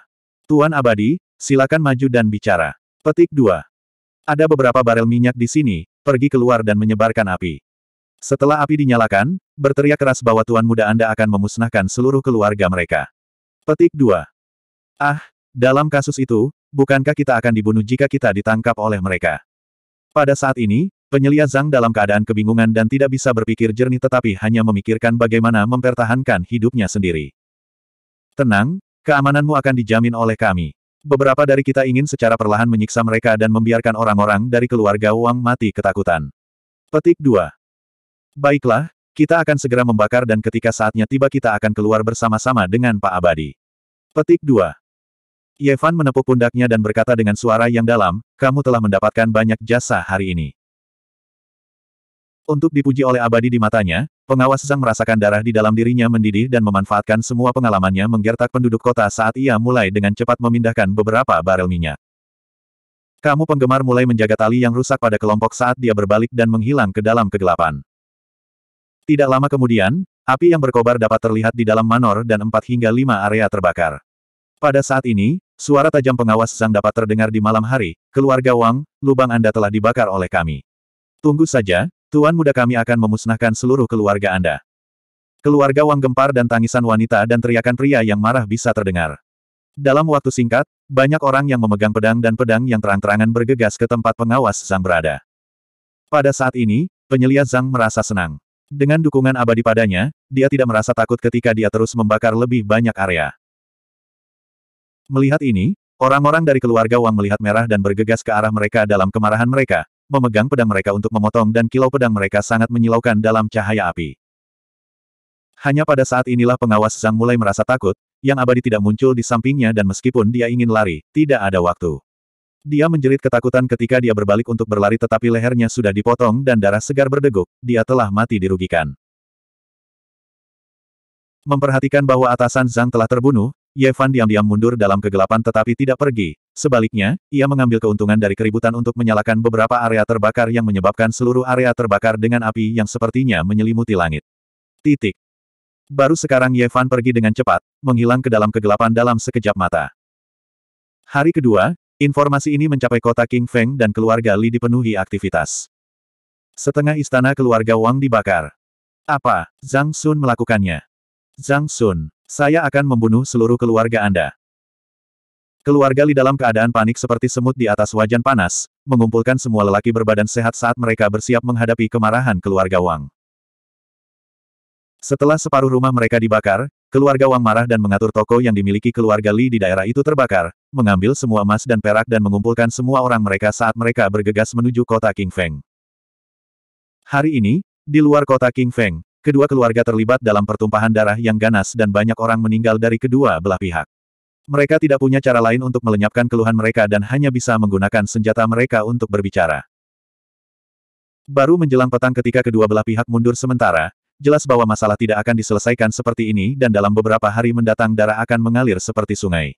Speaker 1: Tuan Abadi, silakan maju dan bicara. Petik 2. Ada beberapa barel minyak di sini, pergi keluar dan menyebarkan api. Setelah api dinyalakan, berteriak keras bahwa Tuan Muda Anda akan memusnahkan seluruh keluarga mereka. Petik 2. Ah, dalam kasus itu, bukankah kita akan dibunuh jika kita ditangkap oleh mereka? Pada saat ini, penyelia Zhang dalam keadaan kebingungan dan tidak bisa berpikir jernih tetapi hanya memikirkan bagaimana mempertahankan hidupnya sendiri. Tenang, keamananmu akan dijamin oleh kami. Beberapa dari kita ingin secara perlahan menyiksa mereka dan membiarkan orang-orang dari keluarga Wang mati ketakutan. Petik 2. Baiklah, kita akan segera membakar dan ketika saatnya tiba kita akan keluar bersama-sama dengan Pak Abadi. Petik 2. Yevan menepuk pundaknya dan berkata dengan suara yang dalam, kamu telah mendapatkan banyak jasa hari ini. Untuk dipuji oleh abadi di matanya, pengawas Zhang merasakan darah di dalam dirinya mendidih dan memanfaatkan semua pengalamannya menggertak penduduk kota saat ia mulai dengan cepat memindahkan beberapa barel minyak. Kamu penggemar mulai menjaga tali yang rusak pada kelompok saat dia berbalik dan menghilang ke dalam kegelapan. Tidak lama kemudian, api yang berkobar dapat terlihat di dalam manor dan empat hingga lima area terbakar. Pada saat ini, suara tajam pengawas sang dapat terdengar di malam hari, keluarga Wang, lubang Anda telah dibakar oleh kami. Tunggu saja, Tuan muda kami akan memusnahkan seluruh keluarga Anda. Keluarga Wang gempar dan tangisan wanita dan teriakan pria yang marah bisa terdengar. Dalam waktu singkat, banyak orang yang memegang pedang dan pedang yang terang-terangan bergegas ke tempat pengawas Zhang berada. Pada saat ini, penyelia Zhang merasa senang. Dengan dukungan abadi padanya, dia tidak merasa takut ketika dia terus membakar lebih banyak area. Melihat ini, orang-orang dari keluarga Wang melihat merah dan bergegas ke arah mereka dalam kemarahan mereka, memegang pedang mereka untuk memotong dan kilau pedang mereka sangat menyilaukan dalam cahaya api. Hanya pada saat inilah pengawas Zhang mulai merasa takut, yang abadi tidak muncul di sampingnya dan meskipun dia ingin lari, tidak ada waktu. Dia menjerit ketakutan ketika dia berbalik untuk berlari tetapi lehernya sudah dipotong dan darah segar berdegup, dia telah mati dirugikan. Memperhatikan bahwa atasan Zhang telah terbunuh, Yevan diam-diam mundur dalam kegelapan tetapi tidak pergi. Sebaliknya, ia mengambil keuntungan dari keributan untuk menyalakan beberapa area terbakar yang menyebabkan seluruh area terbakar dengan api yang sepertinya menyelimuti langit. Titik. Baru sekarang Yevan pergi dengan cepat, menghilang ke dalam kegelapan dalam sekejap mata. Hari kedua, Informasi ini mencapai kota King Feng dan keluarga Li dipenuhi aktivitas. Setengah istana keluarga Wang dibakar. Apa? Zhang Sun melakukannya. Zhang Sun, saya akan membunuh seluruh keluarga Anda. Keluarga Li dalam keadaan panik seperti semut di atas wajan panas, mengumpulkan semua lelaki berbadan sehat saat mereka bersiap menghadapi kemarahan keluarga Wang. Setelah separuh rumah mereka dibakar, keluarga Wang marah dan mengatur toko yang dimiliki keluarga Li di daerah itu terbakar, mengambil semua emas dan perak dan mengumpulkan semua orang mereka saat mereka bergegas menuju kota King Feng. Hari ini, di luar kota King Feng, kedua keluarga terlibat dalam pertumpahan darah yang ganas dan banyak orang meninggal dari kedua belah pihak. Mereka tidak punya cara lain untuk melenyapkan keluhan mereka dan hanya bisa menggunakan senjata mereka untuk berbicara. Baru menjelang petang ketika kedua belah pihak mundur sementara, jelas bahwa masalah tidak akan diselesaikan seperti ini dan dalam beberapa hari mendatang darah akan mengalir seperti sungai.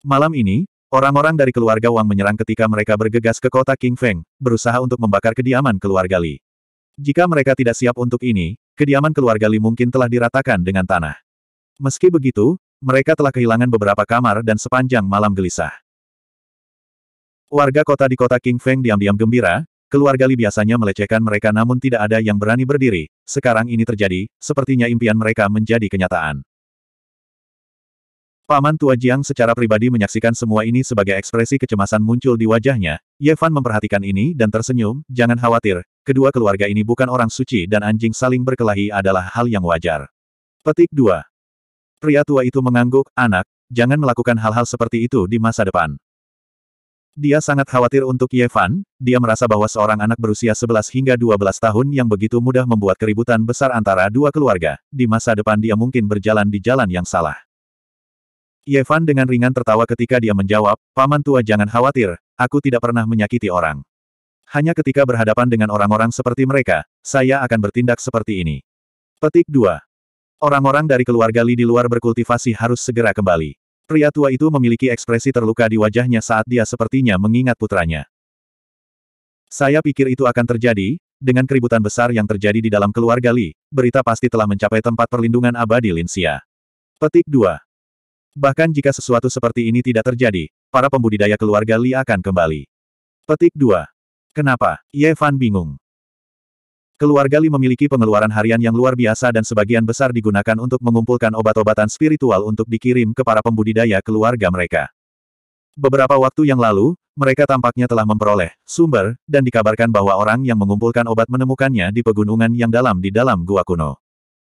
Speaker 1: Malam ini, orang-orang dari keluarga Wang menyerang ketika mereka bergegas ke kota King Feng, berusaha untuk membakar kediaman keluarga Li. Jika mereka tidak siap untuk ini, kediaman keluarga Li mungkin telah diratakan dengan tanah. Meski begitu, mereka telah kehilangan beberapa kamar dan sepanjang malam gelisah. Warga kota di kota King Feng diam-diam gembira, keluarga Li biasanya melecehkan mereka namun tidak ada yang berani berdiri, sekarang ini terjadi, sepertinya impian mereka menjadi kenyataan. Paman Tua Jiang secara pribadi menyaksikan semua ini sebagai ekspresi kecemasan muncul di wajahnya. Ye Fan memperhatikan ini dan tersenyum, jangan khawatir, kedua keluarga ini bukan orang suci dan anjing saling berkelahi adalah hal yang wajar. Petik 2. Pria tua itu mengangguk, anak, jangan melakukan hal-hal seperti itu di masa depan. Dia sangat khawatir untuk Ye dia merasa bahwa seorang anak berusia 11 hingga 12 tahun yang begitu mudah membuat keributan besar antara dua keluarga, di masa depan dia mungkin berjalan di jalan yang salah. Yevan dengan ringan tertawa ketika dia menjawab, Paman tua jangan khawatir, aku tidak pernah menyakiti orang. Hanya ketika berhadapan dengan orang-orang seperti mereka, saya akan bertindak seperti ini. Petik 2. Orang-orang dari keluarga Li di luar berkultivasi harus segera kembali. Pria tua itu memiliki ekspresi terluka di wajahnya saat dia sepertinya mengingat putranya. Saya pikir itu akan terjadi, dengan keributan besar yang terjadi di dalam keluarga Li, berita pasti telah mencapai tempat perlindungan abadi Linsia. Petik 2. Bahkan jika sesuatu seperti ini tidak terjadi, para pembudidaya keluarga Li akan kembali. Petik 2. Kenapa? Ye Fan bingung. Keluarga Li memiliki pengeluaran harian yang luar biasa dan sebagian besar digunakan untuk mengumpulkan obat-obatan spiritual untuk dikirim ke para pembudidaya keluarga mereka. Beberapa waktu yang lalu, mereka tampaknya telah memperoleh sumber, dan dikabarkan bahwa orang yang mengumpulkan obat menemukannya di pegunungan yang dalam di dalam gua kuno.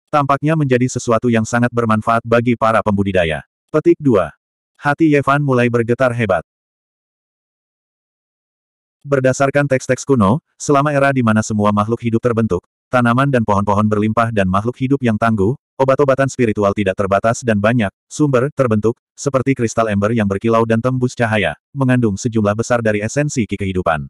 Speaker 1: Tampaknya menjadi sesuatu yang sangat bermanfaat bagi para pembudidaya. Petik 2. Hati Yevan mulai bergetar hebat. Berdasarkan teks-teks kuno, selama era di mana semua makhluk hidup terbentuk, tanaman dan pohon-pohon berlimpah dan makhluk hidup yang tangguh, obat-obatan spiritual tidak terbatas dan banyak, sumber, terbentuk, seperti kristal ember yang berkilau dan tembus cahaya, mengandung sejumlah besar dari esensi kehidupan.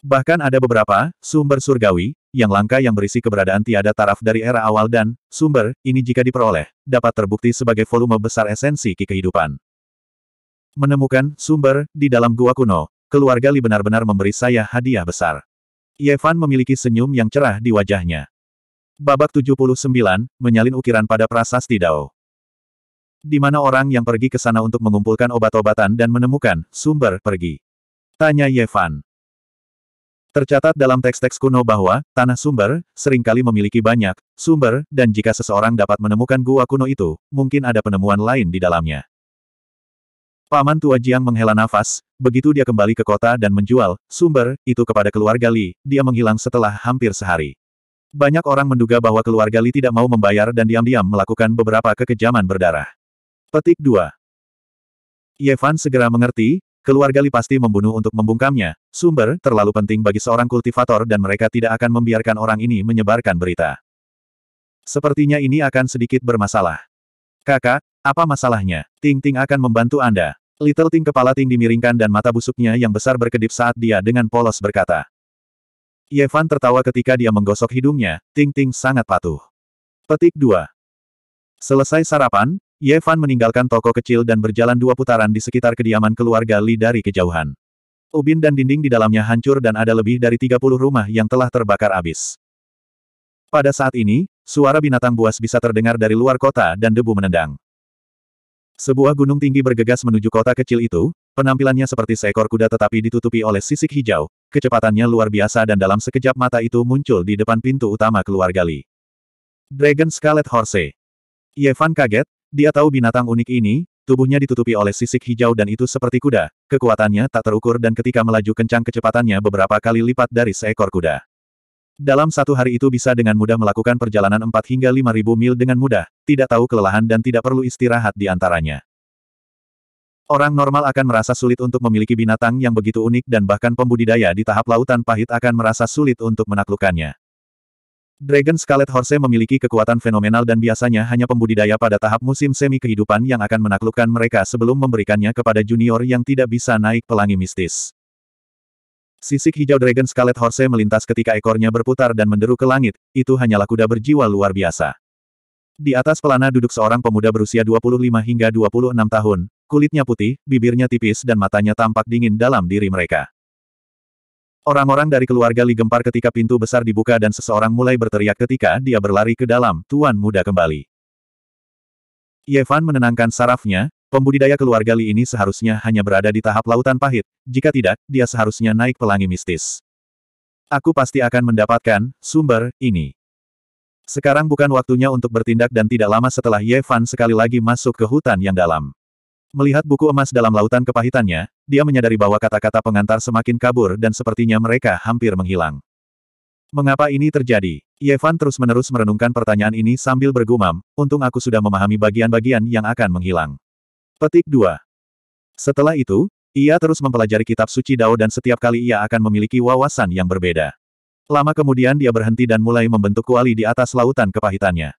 Speaker 1: Bahkan ada beberapa sumber surgawi yang langka yang berisi keberadaan tiada taraf dari era awal dan, sumber, ini jika diperoleh, dapat terbukti sebagai volume besar esensi ki kehidupan. Menemukan sumber di dalam gua kuno, keluarga Li benar-benar memberi saya hadiah besar. Yevan memiliki senyum yang cerah di wajahnya. Babak 79, menyalin ukiran pada prasasti Dao. Di mana orang yang pergi ke sana untuk mengumpulkan obat-obatan dan menemukan sumber pergi. Tanya Yevan. Tercatat dalam teks-teks kuno bahwa, tanah sumber, seringkali memiliki banyak, sumber, dan jika seseorang dapat menemukan gua kuno itu, mungkin ada penemuan lain di dalamnya. Paman tua Jiang menghela nafas, begitu dia kembali ke kota dan menjual, sumber, itu kepada keluarga Li, dia menghilang setelah hampir sehari. Banyak orang menduga bahwa keluarga Li tidak mau membayar dan diam-diam melakukan beberapa kekejaman berdarah. Petik 2. yevan segera mengerti, Keluarga Li pasti membunuh untuk membungkamnya, sumber terlalu penting bagi seorang kultivator dan mereka tidak akan membiarkan orang ini menyebarkan berita. Sepertinya ini akan sedikit bermasalah. Kakak, apa masalahnya? Ting Ting akan membantu Anda. Little Ting kepala Ting dimiringkan dan mata busuknya yang besar berkedip saat dia dengan polos berkata. Yevan tertawa ketika dia menggosok hidungnya, Ting Ting sangat patuh. Petik 2. Selesai sarapan, Ye Fan meninggalkan toko kecil dan berjalan dua putaran di sekitar kediaman keluarga Li dari kejauhan. Ubin dan dinding di dalamnya hancur dan ada lebih dari 30 rumah yang telah terbakar habis. Pada saat ini, suara binatang buas bisa terdengar dari luar kota dan debu menendang. Sebuah gunung tinggi bergegas menuju kota kecil itu, penampilannya seperti seekor kuda tetapi ditutupi oleh sisik hijau, kecepatannya luar biasa dan dalam sekejap mata itu muncul di depan pintu utama keluarga Li. Dragon Scarlet Horse. Yevan kaget, dia tahu binatang unik ini, tubuhnya ditutupi oleh sisik hijau dan itu seperti kuda, kekuatannya tak terukur dan ketika melaju kencang kecepatannya beberapa kali lipat dari seekor kuda. Dalam satu hari itu bisa dengan mudah melakukan perjalanan 4 hingga ribu mil dengan mudah, tidak tahu kelelahan dan tidak perlu istirahat di antaranya. Orang normal akan merasa sulit untuk memiliki binatang yang begitu unik dan bahkan pembudidaya di tahap lautan pahit akan merasa sulit untuk menaklukkannya. Dragon Scarlet Horse memiliki kekuatan fenomenal dan biasanya hanya pembudidaya pada tahap musim semi kehidupan yang akan menaklukkan mereka sebelum memberikannya kepada junior yang tidak bisa naik pelangi mistis. Sisik hijau Dragon Scarlet Horse melintas ketika ekornya berputar dan menderu ke langit, itu hanyalah kuda berjiwa luar biasa. Di atas pelana duduk seorang pemuda berusia 25 hingga 26 tahun, kulitnya putih, bibirnya tipis dan matanya tampak dingin dalam diri mereka. Orang-orang dari keluarga Li gempar ketika pintu besar dibuka dan seseorang mulai berteriak ketika dia berlari ke dalam, Tuan Muda kembali. Yevan menenangkan sarafnya, pembudidaya keluarga Li ini seharusnya hanya berada di tahap lautan pahit, jika tidak, dia seharusnya naik pelangi mistis. Aku pasti akan mendapatkan sumber ini. Sekarang bukan waktunya untuk bertindak dan tidak lama setelah Yevan sekali lagi masuk ke hutan yang dalam. Melihat buku emas dalam lautan kepahitannya, dia menyadari bahwa kata-kata pengantar semakin kabur dan sepertinya mereka hampir menghilang. Mengapa ini terjadi? Yevan terus-menerus merenungkan pertanyaan ini sambil bergumam, untung aku sudah memahami bagian-bagian yang akan menghilang. Petik 2. Setelah itu, ia terus mempelajari kitab suci Dao dan setiap kali ia akan memiliki wawasan yang berbeda. Lama kemudian dia berhenti dan mulai membentuk kuali di atas lautan kepahitannya.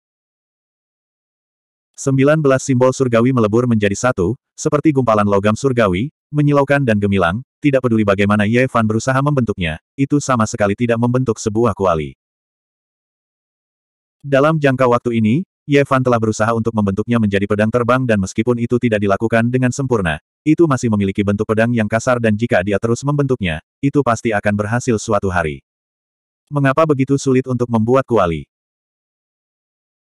Speaker 1: 19 simbol surgawi melebur menjadi satu, seperti gumpalan logam surgawi, menyilaukan dan gemilang, tidak peduli bagaimana Ye Fan berusaha membentuknya, itu sama sekali tidak membentuk sebuah kuali. Dalam jangka waktu ini, Ye Fan telah berusaha untuk membentuknya menjadi pedang terbang dan meskipun itu tidak dilakukan dengan sempurna, itu masih memiliki bentuk pedang yang kasar dan jika dia terus membentuknya, itu pasti akan berhasil suatu hari. Mengapa begitu sulit untuk membuat kuali?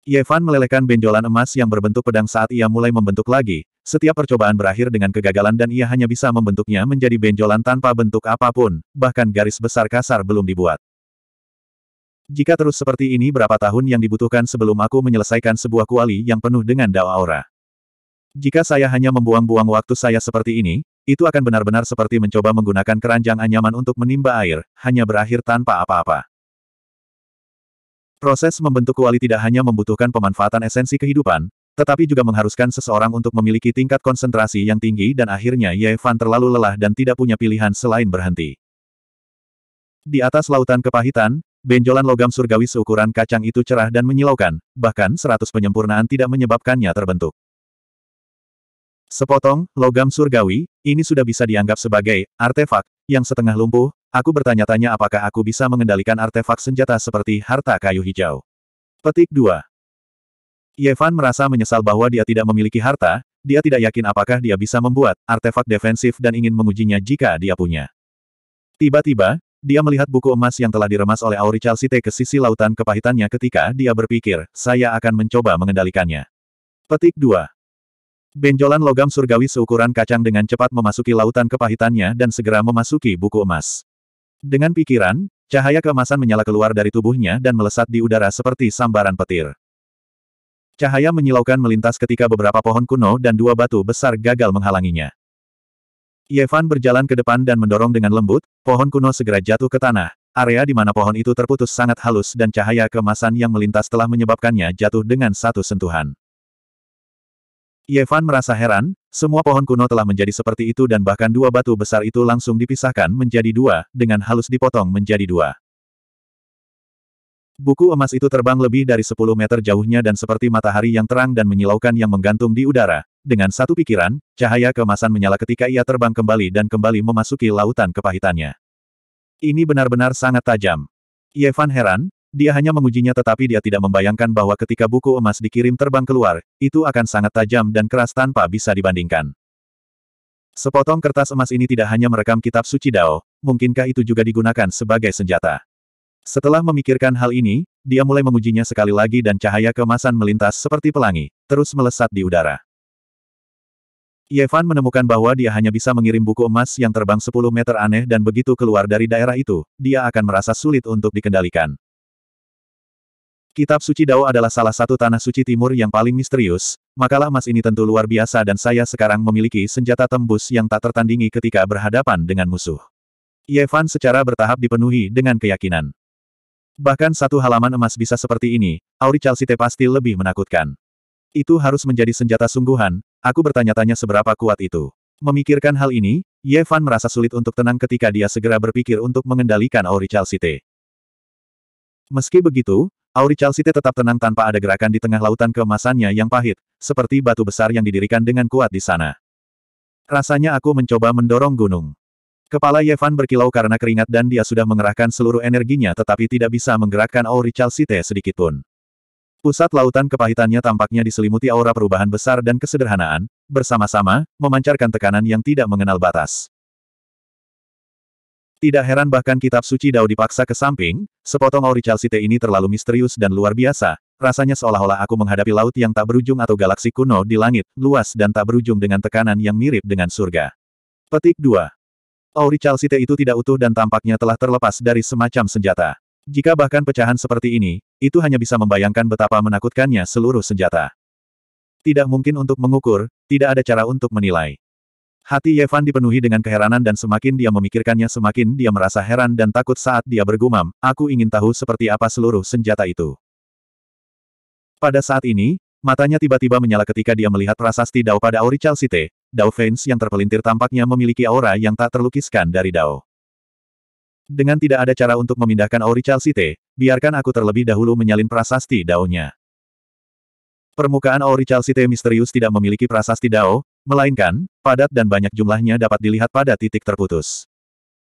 Speaker 1: Yevan melelehkan benjolan emas yang berbentuk pedang saat ia mulai membentuk lagi, setiap percobaan berakhir dengan kegagalan dan ia hanya bisa membentuknya menjadi benjolan tanpa bentuk apapun, bahkan garis besar kasar belum dibuat. Jika terus seperti ini berapa tahun yang dibutuhkan sebelum aku menyelesaikan sebuah kuali yang penuh dengan dao aura. Jika saya hanya membuang-buang waktu saya seperti ini, itu akan benar-benar seperti mencoba menggunakan keranjang anyaman untuk menimba air, hanya berakhir tanpa apa-apa. Proses membentuk kuali tidak hanya membutuhkan pemanfaatan esensi kehidupan, tetapi juga mengharuskan seseorang untuk memiliki tingkat konsentrasi yang tinggi dan akhirnya Ye Fan terlalu lelah dan tidak punya pilihan selain berhenti. Di atas lautan kepahitan, benjolan logam surgawi seukuran kacang itu cerah dan menyilaukan, bahkan seratus penyempurnaan tidak menyebabkannya terbentuk. Sepotong, logam surgawi, ini sudah bisa dianggap sebagai artefak yang setengah lumpuh, Aku bertanya-tanya apakah aku bisa mengendalikan artefak senjata seperti harta kayu hijau. Petik 2. Yevan merasa menyesal bahwa dia tidak memiliki harta, dia tidak yakin apakah dia bisa membuat artefak defensif dan ingin mengujinya jika dia punya. Tiba-tiba, dia melihat buku emas yang telah diremas oleh Auri Chalcite ke sisi lautan kepahitannya ketika dia berpikir, saya akan mencoba mengendalikannya. Petik 2. Benjolan logam surgawi seukuran kacang dengan cepat memasuki lautan kepahitannya dan segera memasuki buku emas. Dengan pikiran, cahaya keemasan menyala keluar dari tubuhnya dan melesat di udara seperti sambaran petir. Cahaya menyilaukan melintas ketika beberapa pohon kuno dan dua batu besar gagal menghalanginya. Yevan berjalan ke depan dan mendorong dengan lembut, pohon kuno segera jatuh ke tanah. Area di mana pohon itu terputus sangat halus dan cahaya kemasan yang melintas telah menyebabkannya jatuh dengan satu sentuhan. Yevan merasa heran, semua pohon kuno telah menjadi seperti itu dan bahkan dua batu besar itu langsung dipisahkan menjadi dua, dengan halus dipotong menjadi dua. Buku emas itu terbang lebih dari 10 meter jauhnya dan seperti matahari yang terang dan menyilaukan yang menggantung di udara. Dengan satu pikiran, cahaya kemasan menyala ketika ia terbang kembali dan kembali memasuki lautan kepahitannya. Ini benar-benar sangat tajam. Yevan heran, dia hanya mengujinya tetapi dia tidak membayangkan bahwa ketika buku emas dikirim terbang keluar, itu akan sangat tajam dan keras tanpa bisa dibandingkan. Sepotong kertas emas ini tidak hanya merekam kitab suci Dao, mungkinkah itu juga digunakan sebagai senjata? Setelah memikirkan hal ini, dia mulai mengujinya sekali lagi dan cahaya kemasan melintas seperti pelangi, terus melesat di udara. Yevan menemukan bahwa dia hanya bisa mengirim buku emas yang terbang 10 meter aneh dan begitu keluar dari daerah itu, dia akan merasa sulit untuk dikendalikan. Kitab Suci Dao adalah salah satu tanah suci timur yang paling misterius, makalah emas ini tentu luar biasa dan saya sekarang memiliki senjata tembus yang tak tertandingi ketika berhadapan dengan musuh. Yevan secara bertahap dipenuhi dengan keyakinan. Bahkan satu halaman emas bisa seperti ini, Auri Chalcite pasti lebih menakutkan. Itu harus menjadi senjata sungguhan, aku bertanya-tanya seberapa kuat itu. Memikirkan hal ini, Yevan merasa sulit untuk tenang ketika dia segera berpikir untuk mengendalikan Auri Chalcite. Meski begitu, Auri Chalcite tetap tenang tanpa ada gerakan di tengah lautan kemasannya yang pahit, seperti batu besar yang didirikan dengan kuat di sana. Rasanya aku mencoba mendorong gunung. Kepala Yevan berkilau karena keringat dan dia sudah mengerahkan seluruh energinya tetapi tidak bisa menggerakkan Auri Chalcite sedikitpun. Pusat lautan kepahitannya tampaknya diselimuti aura perubahan besar dan kesederhanaan, bersama-sama, memancarkan tekanan yang tidak mengenal batas. Tidak heran bahkan kitab suci Dao dipaksa ke samping, sepotong auri chalcite ini terlalu misterius dan luar biasa, rasanya seolah-olah aku menghadapi laut yang tak berujung atau galaksi kuno di langit, luas dan tak berujung dengan tekanan yang mirip dengan surga. Petik 2. Auri chalcite itu tidak utuh dan tampaknya telah terlepas dari semacam senjata. Jika bahkan pecahan seperti ini, itu hanya bisa membayangkan betapa menakutkannya seluruh senjata. Tidak mungkin untuk mengukur, tidak ada cara untuk menilai. Hati Yevan dipenuhi dengan keheranan dan semakin dia memikirkannya semakin dia merasa heran dan takut saat dia bergumam, aku ingin tahu seperti apa seluruh senjata itu. Pada saat ini, matanya tiba-tiba menyala ketika dia melihat prasasti Dao pada Auri Chalcite, Dao Fence yang terpelintir tampaknya memiliki aura yang tak terlukiskan dari Dao. Dengan tidak ada cara untuk memindahkan Auri Chalcite, biarkan aku terlebih dahulu menyalin prasasti Dao-nya. Permukaan Auri Chalcite misterius tidak memiliki prasasti Dao, Melainkan, padat dan banyak jumlahnya dapat dilihat pada titik terputus.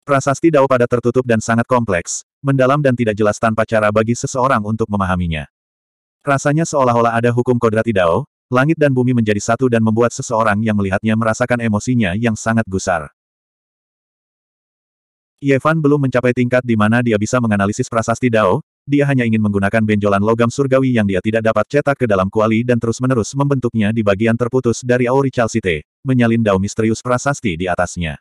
Speaker 1: Prasasti Dao pada tertutup dan sangat kompleks, mendalam dan tidak jelas tanpa cara bagi seseorang untuk memahaminya. Rasanya seolah-olah ada hukum kodrati Dao, langit dan bumi menjadi satu dan membuat seseorang yang melihatnya merasakan emosinya yang sangat gusar. Yevan belum mencapai tingkat di mana dia bisa menganalisis prasasti Dao, dia hanya ingin menggunakan benjolan logam surgawi yang dia tidak dapat cetak ke dalam kuali dan terus-menerus membentuknya di bagian terputus dari auri Chalcite, menyalin dao misterius prasasti di atasnya.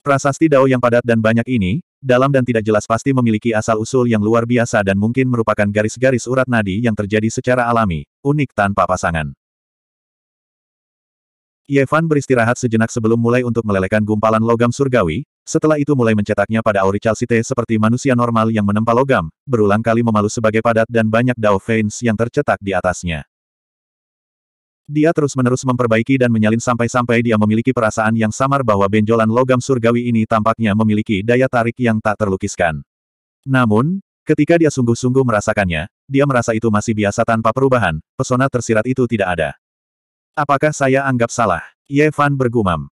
Speaker 1: Prasasti dao yang padat dan banyak ini, dalam dan tidak jelas pasti memiliki asal-usul yang luar biasa dan mungkin merupakan garis-garis urat nadi yang terjadi secara alami, unik tanpa pasangan. Yevan beristirahat sejenak sebelum mulai untuk melelehkan gumpalan logam surgawi, setelah itu mulai mencetaknya pada Auri calcite seperti manusia normal yang menempa logam, berulang kali memalu sebagai padat dan banyak Dao Veins yang tercetak di atasnya. Dia terus-menerus memperbaiki dan menyalin sampai-sampai dia memiliki perasaan yang samar bahwa benjolan logam surgawi ini tampaknya memiliki daya tarik yang tak terlukiskan. Namun, ketika dia sungguh-sungguh merasakannya, dia merasa itu masih biasa tanpa perubahan, pesona tersirat itu tidak ada. Apakah saya anggap salah? Yevan bergumam.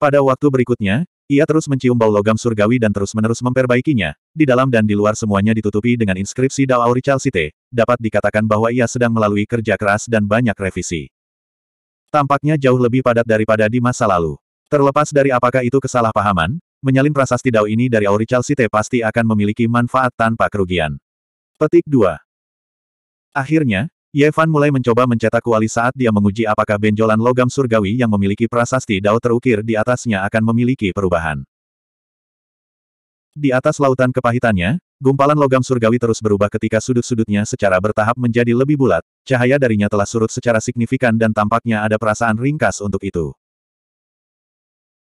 Speaker 1: Pada waktu berikutnya, ia terus mencium bau logam surgawi dan terus-menerus memperbaikinya, di dalam dan di luar semuanya ditutupi dengan inskripsi Dao Aurical dapat dikatakan bahwa ia sedang melalui kerja keras dan banyak revisi. Tampaknya jauh lebih padat daripada di masa lalu. Terlepas dari apakah itu kesalahpahaman, menyalin prasasti Dao ini dari Aurical pasti akan memiliki manfaat tanpa kerugian. Petik 2. Akhirnya, Yevan mulai mencoba mencetak kuali saat dia menguji apakah benjolan logam surgawi yang memiliki prasasti Dao terukir di atasnya akan memiliki perubahan. Di atas lautan kepahitannya, gumpalan logam surgawi terus berubah ketika sudut-sudutnya secara bertahap menjadi lebih bulat, cahaya darinya telah surut secara signifikan dan tampaknya ada perasaan ringkas untuk itu.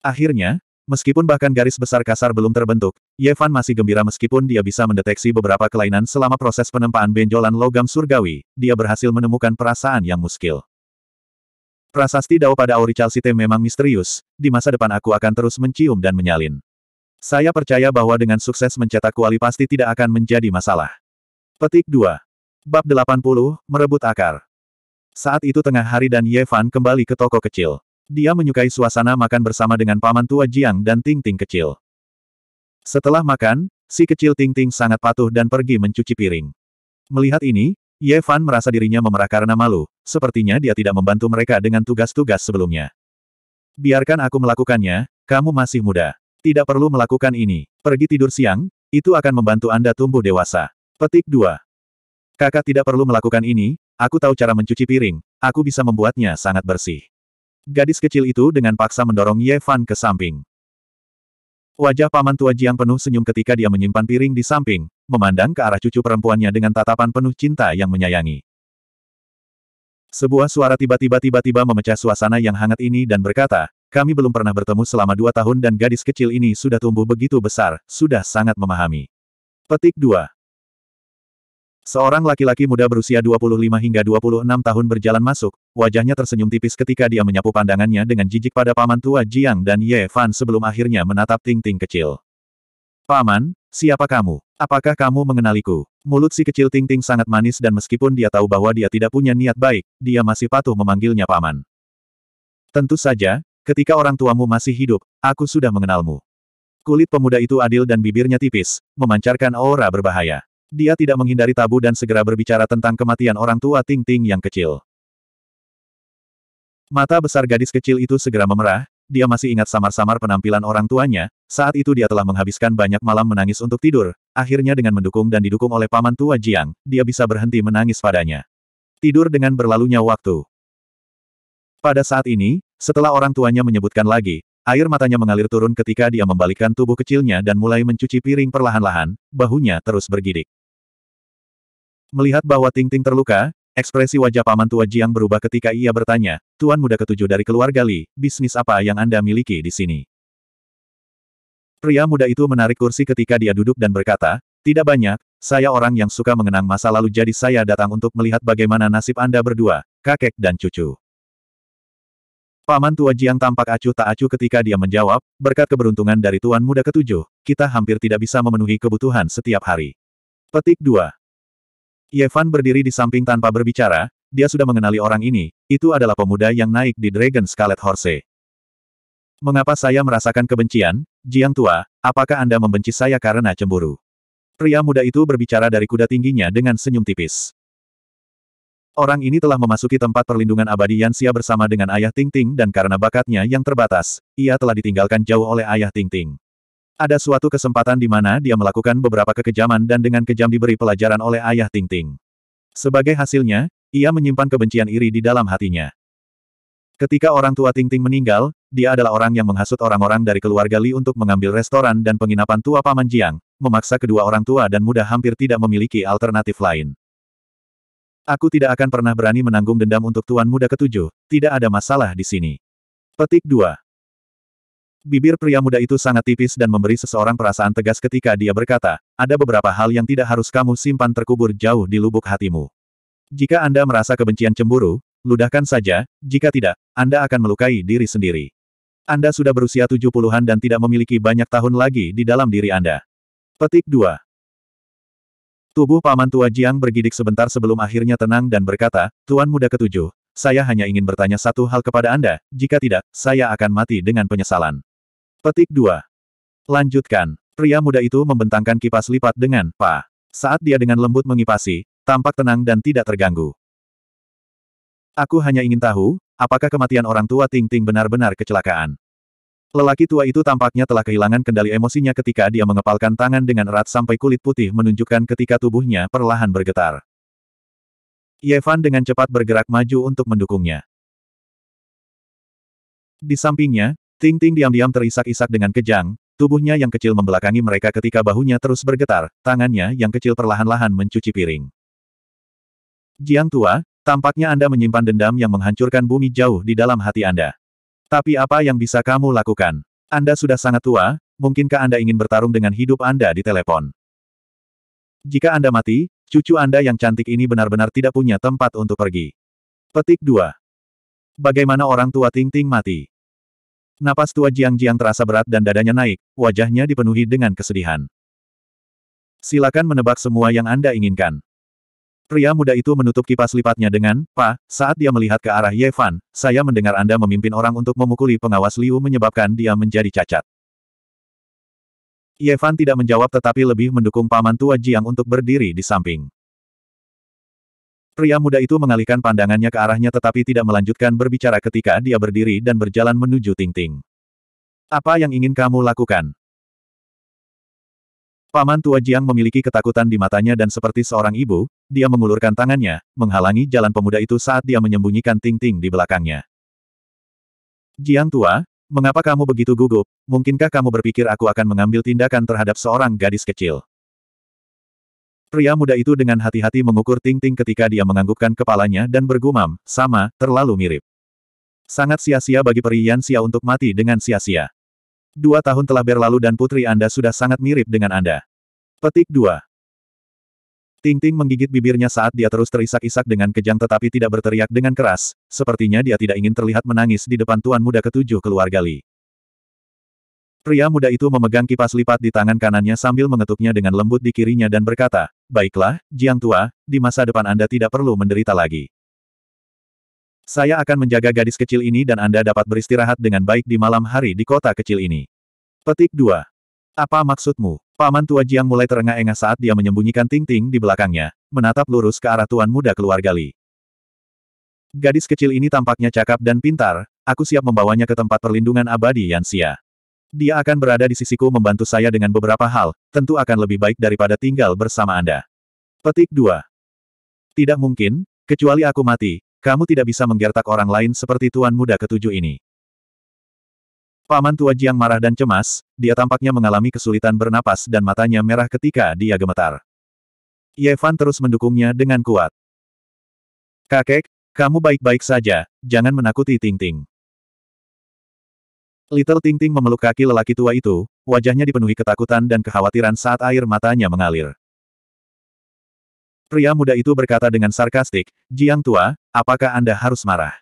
Speaker 1: Akhirnya, Meskipun bahkan garis besar kasar belum terbentuk, Yevan masih gembira meskipun dia bisa mendeteksi beberapa kelainan selama proses penempaan benjolan logam surgawi, dia berhasil menemukan perasaan yang muskil. Prasasti Dao pada Auri Chalcite memang misterius, di masa depan aku akan terus mencium dan menyalin. Saya percaya bahwa dengan sukses mencetak kuali pasti tidak akan menjadi masalah. Petik 2. Bab 80, Merebut Akar. Saat itu tengah hari dan Ye kembali ke toko kecil. Dia menyukai suasana makan bersama dengan paman tua Jiang dan Ting Ting kecil. Setelah makan, si kecil Ting Ting sangat patuh dan pergi mencuci piring. Melihat ini, Ye Fan merasa dirinya memerah karena malu, sepertinya dia tidak membantu mereka dengan tugas-tugas sebelumnya. Biarkan aku melakukannya, kamu masih muda. Tidak perlu melakukan ini. Pergi tidur siang, itu akan membantu Anda tumbuh dewasa. Petik 2. Kakak tidak perlu melakukan ini, aku tahu cara mencuci piring, aku bisa membuatnya sangat bersih. Gadis kecil itu dengan paksa mendorong Ye Fan ke samping. Wajah paman tua Jiang penuh senyum ketika dia menyimpan piring di samping, memandang ke arah cucu perempuannya dengan tatapan penuh cinta yang menyayangi. Sebuah suara tiba-tiba tiba-tiba memecah suasana yang hangat ini dan berkata, kami belum pernah bertemu selama dua tahun dan gadis kecil ini sudah tumbuh begitu besar, sudah sangat memahami. Petik 2. Seorang laki-laki muda berusia 25 hingga 26 tahun berjalan masuk, wajahnya tersenyum tipis ketika dia menyapu pandangannya dengan jijik pada paman tua Jiang dan Ye Fan sebelum akhirnya menatap Ting-Ting kecil. Paman, siapa kamu? Apakah kamu mengenaliku? Mulut si kecil Ting-Ting sangat manis dan meskipun dia tahu bahwa dia tidak punya niat baik, dia masih patuh memanggilnya paman. Tentu saja, ketika orang tuamu masih hidup, aku sudah mengenalmu. Kulit pemuda itu adil dan bibirnya tipis, memancarkan aura berbahaya. Dia tidak menghindari tabu dan segera berbicara tentang kematian orang tua Ting Ting yang kecil. Mata besar gadis kecil itu segera memerah, dia masih ingat samar-samar penampilan orang tuanya, saat itu dia telah menghabiskan banyak malam menangis untuk tidur, akhirnya dengan mendukung dan didukung oleh paman tua Jiang, dia bisa berhenti menangis padanya. Tidur dengan berlalunya waktu. Pada saat ini, setelah orang tuanya menyebutkan lagi, air matanya mengalir turun ketika dia membalikkan tubuh kecilnya dan mulai mencuci piring perlahan-lahan, bahunya terus bergidik. Melihat bahwa Ting Ting terluka, ekspresi wajah paman tua Jiang berubah ketika ia bertanya, Tuan muda ketujuh dari keluarga Li, bisnis apa yang Anda miliki di sini? Pria muda itu menarik kursi ketika dia duduk dan berkata, Tidak banyak, saya orang yang suka mengenang masa lalu jadi saya datang untuk melihat bagaimana nasib Anda berdua, kakek dan cucu. Paman tua Jiang tampak acuh tak acuh ketika dia menjawab, berkat keberuntungan dari Tuan Muda Ketujuh, kita hampir tidak bisa memenuhi kebutuhan setiap hari. Petik 2. Yevan berdiri di samping tanpa berbicara, dia sudah mengenali orang ini, itu adalah pemuda yang naik di Dragon Scarlet Horse. Mengapa saya merasakan kebencian, Jiang Tua, apakah Anda membenci saya karena cemburu? Pria muda itu berbicara dari kuda tingginya dengan senyum tipis. Orang ini telah memasuki tempat perlindungan abadi Yansia bersama dengan ayah Ting Ting dan karena bakatnya yang terbatas, ia telah ditinggalkan jauh oleh ayah Ting Ting. Ada suatu kesempatan di mana dia melakukan beberapa kekejaman dan dengan kejam diberi pelajaran oleh ayah Ting Ting. Sebagai hasilnya, ia menyimpan kebencian iri di dalam hatinya. Ketika orang tua Ting Ting meninggal, dia adalah orang yang menghasut orang-orang dari keluarga Li untuk mengambil restoran dan penginapan tua Paman Jiang, memaksa kedua orang tua dan muda hampir tidak memiliki alternatif lain. Aku tidak akan pernah berani menanggung dendam untuk tuan muda ketujuh, tidak ada masalah di sini. Petik 2. Bibir pria muda itu sangat tipis dan memberi seseorang perasaan tegas ketika dia berkata, ada beberapa hal yang tidak harus kamu simpan terkubur jauh di lubuk hatimu. Jika Anda merasa kebencian cemburu, ludahkan saja, jika tidak, Anda akan melukai diri sendiri. Anda sudah berusia 70-an dan tidak memiliki banyak tahun lagi di dalam diri Anda. Petik 2. Tubuh paman tua Jiang bergidik sebentar sebelum akhirnya tenang dan berkata, Tuan muda ketujuh, saya hanya ingin bertanya satu hal kepada Anda, jika tidak, saya akan mati dengan penyesalan. Petik 2. Lanjutkan. Pria muda itu membentangkan kipas lipat dengan pa. Saat dia dengan lembut mengipasi, tampak tenang dan tidak terganggu. Aku hanya ingin tahu, apakah kematian orang tua Ting Ting benar-benar kecelakaan. Lelaki tua itu tampaknya telah kehilangan kendali emosinya ketika dia mengepalkan tangan dengan erat sampai kulit putih menunjukkan ketika tubuhnya perlahan bergetar. Yevan dengan cepat bergerak maju untuk mendukungnya. Di sampingnya, Ting Ting diam-diam terisak-isak dengan kejang, tubuhnya yang kecil membelakangi mereka ketika bahunya terus bergetar, tangannya yang kecil perlahan-lahan mencuci piring. Jiang Tua, tampaknya Anda menyimpan dendam yang menghancurkan bumi jauh di dalam hati Anda. Tapi apa yang bisa kamu lakukan? Anda sudah sangat tua, mungkinkah Anda ingin bertarung dengan hidup Anda di telepon? Jika Anda mati, cucu Anda yang cantik ini benar-benar tidak punya tempat untuk pergi. Petik 2. Bagaimana orang tua Ting Ting mati? Napas tua Jiang-Jiang terasa berat dan dadanya naik, wajahnya dipenuhi dengan kesedihan. Silakan menebak semua yang Anda inginkan. Pria muda itu menutup kipas lipatnya dengan, Pa, saat dia melihat ke arah Yevan, saya mendengar Anda memimpin orang untuk memukuli pengawas Liu menyebabkan dia menjadi cacat. Yevan tidak menjawab tetapi lebih mendukung paman tua Jiang untuk berdiri di samping. Pria muda itu mengalihkan pandangannya ke arahnya tetapi tidak melanjutkan berbicara ketika dia berdiri dan berjalan menuju Ting Ting. Apa yang ingin kamu lakukan? Paman tua Jiang memiliki ketakutan di matanya dan seperti seorang ibu, dia mengulurkan tangannya, menghalangi jalan pemuda itu saat dia menyembunyikan Ting Ting di belakangnya. Jiang tua, mengapa kamu begitu gugup? Mungkinkah kamu berpikir aku akan mengambil tindakan terhadap seorang gadis kecil? Pria muda itu dengan hati-hati mengukur Ting-Ting ketika dia menganggukkan kepalanya dan bergumam, sama, terlalu mirip. Sangat sia-sia bagi peri Yan Xia untuk mati dengan sia-sia. Dua tahun telah berlalu dan putri Anda sudah sangat mirip dengan Anda. Petik 2. Ting-Ting menggigit bibirnya saat dia terus terisak-isak dengan kejang tetapi tidak berteriak dengan keras, sepertinya dia tidak ingin terlihat menangis di depan tuan muda ketujuh keluarga Li. Pria muda itu memegang kipas lipat di tangan kanannya sambil mengetuknya dengan lembut di kirinya dan berkata, Baiklah, Jiang Tua, di masa depan Anda tidak perlu menderita lagi. Saya akan menjaga gadis kecil ini dan Anda dapat beristirahat dengan baik di malam hari di kota kecil ini. Petik 2. Apa maksudmu? Paman tua Jiang mulai terengah-engah saat dia menyembunyikan Ting-Ting di belakangnya, menatap lurus ke arah tuan muda keluarga Li. Gadis kecil ini tampaknya cakap dan pintar, aku siap membawanya ke tempat perlindungan abadi Yansia. Dia akan berada di sisiku membantu saya dengan beberapa hal, tentu akan lebih baik daripada tinggal bersama Anda. Petik 2. Tidak mungkin, kecuali aku mati, kamu tidak bisa menggertak orang lain seperti tuan muda ketujuh ini. Paman tua Jiang marah dan cemas, dia tampaknya mengalami kesulitan bernapas dan matanya merah ketika dia gemetar. Yevan terus mendukungnya dengan kuat. Kakek, kamu baik-baik saja, jangan menakuti Ting Ting. Little Ting Ting memeluk kaki lelaki tua itu, wajahnya dipenuhi ketakutan dan kekhawatiran saat air matanya mengalir. Pria muda itu berkata dengan sarkastik, Jiang tua, apakah Anda harus marah?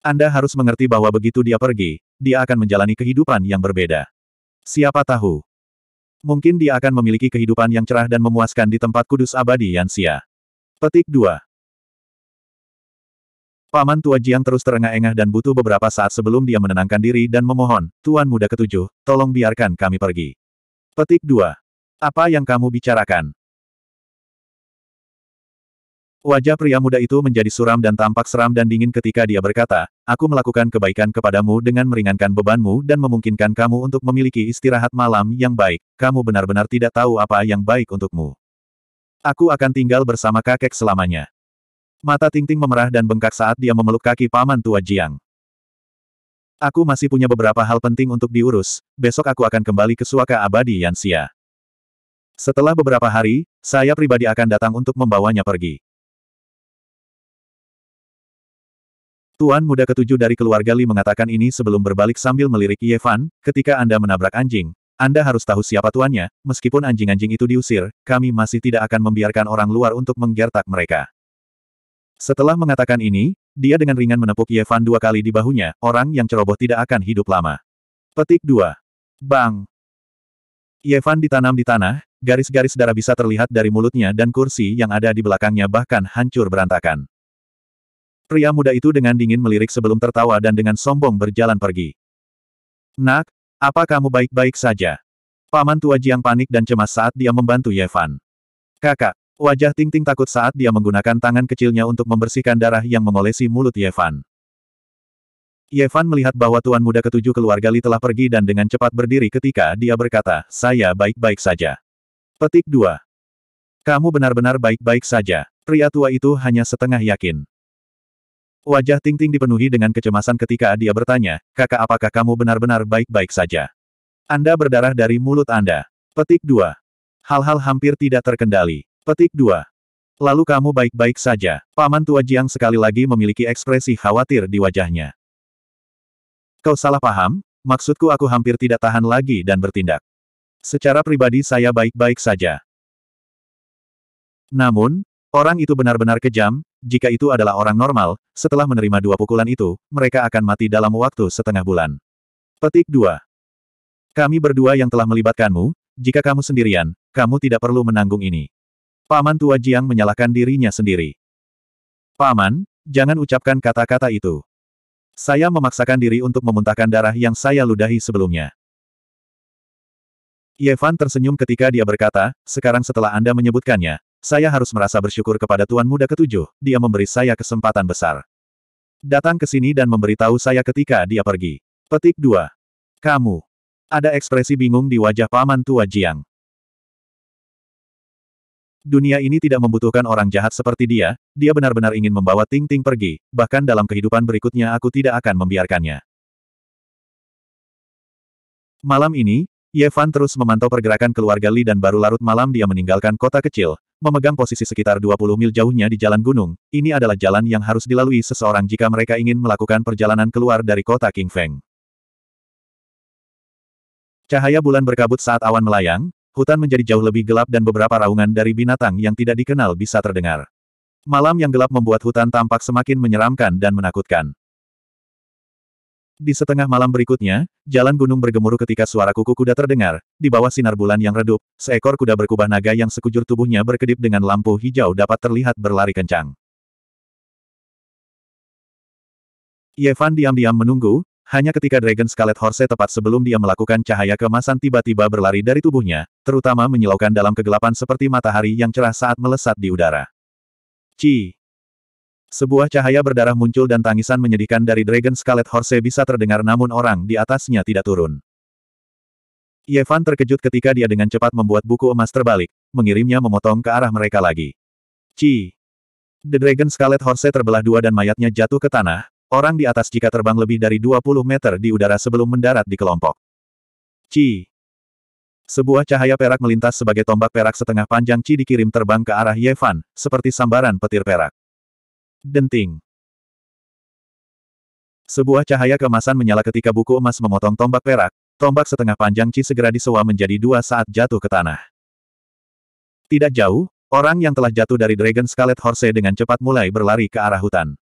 Speaker 1: Anda harus mengerti bahwa begitu dia pergi, dia akan menjalani kehidupan yang berbeda. Siapa tahu? Mungkin dia akan memiliki kehidupan yang cerah dan memuaskan di tempat kudus abadi Yansia. Petik 2. Paman tua Jiang terus terengah-engah dan butuh beberapa saat sebelum dia menenangkan diri dan memohon, Tuan muda ketujuh, tolong biarkan kami pergi. Petik 2. Apa yang kamu bicarakan? Wajah pria muda itu menjadi suram dan tampak seram dan dingin ketika dia berkata, Aku melakukan kebaikan kepadamu dengan meringankan bebanmu dan memungkinkan kamu untuk memiliki istirahat malam yang baik. Kamu benar-benar tidak tahu apa yang baik untukmu. Aku akan tinggal bersama kakek selamanya. Mata Tingting memerah dan bengkak saat dia memeluk kaki paman tua Jiang. Aku masih punya beberapa hal penting untuk diurus, besok aku akan kembali ke suaka abadi Yansia. Setelah beberapa hari, saya pribadi akan datang untuk membawanya pergi. Tuan muda ketujuh dari keluarga Li mengatakan ini sebelum berbalik sambil melirik Yefan, ketika Anda menabrak anjing, Anda harus tahu siapa tuannya, meskipun anjing-anjing itu diusir, kami masih tidak akan membiarkan orang luar untuk menggertak mereka. Setelah mengatakan ini, dia dengan ringan menepuk Yevan dua kali di bahunya, orang yang ceroboh tidak akan hidup lama. Petik 2. Bang! Yevan ditanam di tanah, garis-garis darah bisa terlihat dari mulutnya dan kursi yang ada di belakangnya bahkan hancur berantakan. Pria muda itu dengan dingin melirik sebelum tertawa dan dengan sombong berjalan pergi. Nak, apa kamu baik-baik saja? Paman tua Jiang panik dan cemas saat dia membantu Yevan. Kakak, Wajah Ting Ting takut saat dia menggunakan tangan kecilnya untuk membersihkan darah yang mengolesi mulut Yevan. Yevan melihat bahwa Tuan Muda ketujuh keluarga Li telah pergi dan dengan cepat berdiri ketika dia berkata, saya baik-baik saja. Petik 2. Kamu benar-benar baik-baik saja. Pria tua itu hanya setengah yakin. Wajah Ting Ting dipenuhi dengan kecemasan ketika dia bertanya, kakak apakah kamu benar-benar baik-baik saja? Anda berdarah dari mulut Anda. Petik 2. Hal-hal hampir tidak terkendali. Petik 2. Lalu kamu baik-baik saja. Paman tua Jiang sekali lagi memiliki ekspresi khawatir di wajahnya. Kau salah paham? Maksudku aku hampir tidak tahan lagi dan bertindak. Secara pribadi saya baik-baik saja. Namun, orang itu benar-benar kejam, jika itu adalah orang normal, setelah menerima dua pukulan itu, mereka akan mati dalam waktu setengah bulan. Petik 2. Kami berdua yang telah melibatkanmu, jika kamu sendirian, kamu tidak perlu menanggung ini. Paman tua Jiang menyalahkan dirinya sendiri. Paman, jangan ucapkan kata-kata itu. Saya memaksakan diri untuk memuntahkan darah yang saya ludahi sebelumnya. Yevan tersenyum ketika dia berkata, sekarang setelah Anda menyebutkannya, saya harus merasa bersyukur kepada Tuan Muda Ketujuh, dia memberi saya kesempatan besar. Datang ke sini dan memberitahu saya ketika dia pergi. Petik 2. Kamu. Ada ekspresi bingung di wajah paman tua Jiang. Dunia ini tidak membutuhkan orang jahat seperti dia, dia benar-benar ingin membawa Ting Ting pergi, bahkan dalam kehidupan berikutnya aku tidak akan membiarkannya. Malam ini, Yevan terus memantau pergerakan keluarga Li dan baru larut malam dia meninggalkan kota kecil, memegang posisi sekitar 20 mil jauhnya di jalan gunung, ini adalah jalan yang harus dilalui seseorang jika mereka ingin melakukan perjalanan keluar dari kota King Feng. Cahaya bulan berkabut saat awan melayang, Hutan menjadi jauh lebih gelap dan beberapa raungan dari binatang yang tidak dikenal bisa terdengar. Malam yang gelap membuat hutan tampak semakin menyeramkan dan menakutkan. Di setengah malam berikutnya, jalan gunung bergemuruh ketika suara kuku kuda terdengar. Di bawah sinar bulan yang redup, seekor kuda berkubah naga yang sekujur tubuhnya berkedip dengan lampu hijau dapat terlihat berlari kencang. Yevan diam-diam menunggu, hanya ketika Dragon Scarlet Horse tepat sebelum dia melakukan cahaya kemasan tiba-tiba berlari dari tubuhnya, terutama menyilaukan dalam kegelapan seperti matahari yang cerah saat melesat di udara. Ci! Sebuah cahaya berdarah muncul dan tangisan menyedihkan dari Dragon Scarlet Horse bisa terdengar namun orang di atasnya tidak turun. Yevan terkejut ketika dia dengan cepat membuat buku emas terbalik, mengirimnya memotong ke arah mereka lagi. Ci! The Dragon Scarlet Horse terbelah dua dan mayatnya jatuh ke tanah, Orang di atas jika terbang lebih dari 20 meter di udara sebelum mendarat di kelompok. Ci. Sebuah cahaya perak melintas sebagai tombak perak setengah panjang Ci dikirim terbang ke arah Yevan, seperti sambaran petir perak. Denting. Sebuah cahaya kemasan menyala ketika buku emas memotong tombak perak, tombak setengah panjang Ci segera disewa menjadi dua saat jatuh ke tanah. Tidak jauh, orang yang telah jatuh dari Dragon Scarlet Horse dengan cepat mulai berlari ke arah hutan.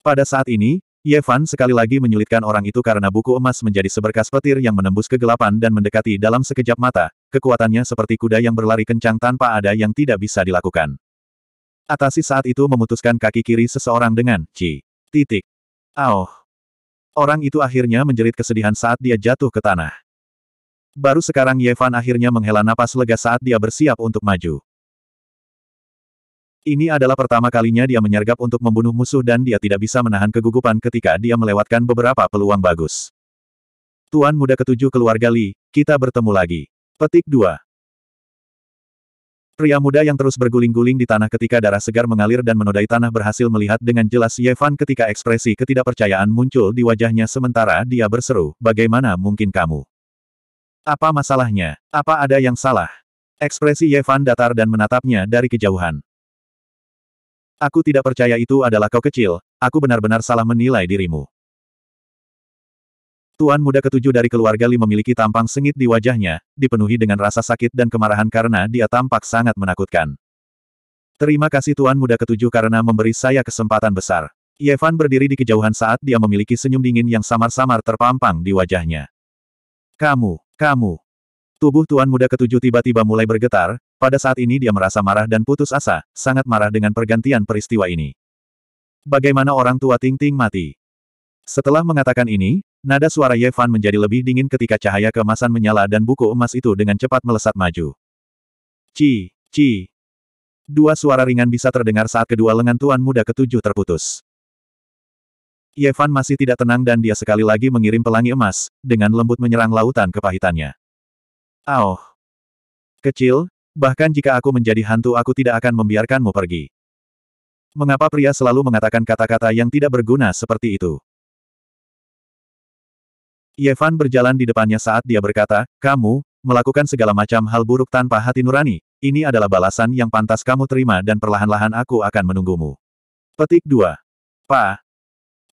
Speaker 1: Pada saat ini, Ye Fan sekali lagi menyulitkan orang itu karena buku emas menjadi seberkas petir yang menembus kegelapan dan mendekati dalam sekejap mata, kekuatannya seperti kuda yang berlari kencang tanpa ada yang tidak bisa dilakukan. Atasi saat itu memutuskan kaki kiri seseorang dengan, Ci. Titik. Auh. Orang itu akhirnya menjerit kesedihan saat dia jatuh ke tanah. Baru sekarang Ye Fan akhirnya menghela napas lega saat dia bersiap untuk maju. Ini adalah pertama kalinya dia menyergap untuk membunuh musuh dan dia tidak bisa menahan kegugupan ketika dia melewatkan beberapa peluang bagus. Tuan muda ketujuh keluarga Li, kita bertemu lagi. Petik 2. Pria muda yang terus berguling-guling di tanah ketika darah segar mengalir dan menodai tanah berhasil melihat dengan jelas Yevan ketika ekspresi ketidakpercayaan muncul di wajahnya sementara dia berseru, bagaimana mungkin kamu? Apa masalahnya? Apa ada yang salah? Ekspresi Yevan datar dan menatapnya dari kejauhan. Aku tidak percaya itu adalah kau kecil, aku benar-benar salah menilai dirimu. Tuan muda ketujuh dari keluarga Li memiliki tampang sengit di wajahnya, dipenuhi dengan rasa sakit dan kemarahan karena dia tampak sangat menakutkan. Terima kasih Tuan muda ketujuh karena memberi saya kesempatan besar. Yevan berdiri di kejauhan saat dia memiliki senyum dingin yang samar-samar terpampang di wajahnya. Kamu, kamu, Tubuh Tuan Muda Ketujuh tiba-tiba mulai bergetar, pada saat ini dia merasa marah dan putus asa, sangat marah dengan pergantian peristiwa ini. Bagaimana orang tua Ting Ting mati? Setelah mengatakan ini, nada suara Ye Fan menjadi lebih dingin ketika cahaya kemasan menyala dan buku emas itu dengan cepat melesat maju. Ci, ci. Dua suara ringan bisa terdengar saat kedua lengan Tuan Muda Ketujuh terputus. Yevan masih tidak tenang dan dia sekali lagi mengirim pelangi emas, dengan lembut menyerang lautan kepahitannya. Aoh. Kecil, bahkan jika aku menjadi hantu aku tidak akan membiarkanmu pergi. Mengapa pria selalu mengatakan kata-kata yang tidak berguna seperti itu? Yevan berjalan di depannya saat dia berkata, kamu, melakukan segala macam hal buruk tanpa hati nurani, ini adalah balasan yang pantas kamu terima dan perlahan-lahan aku akan menunggumu. Petik 2. Pa.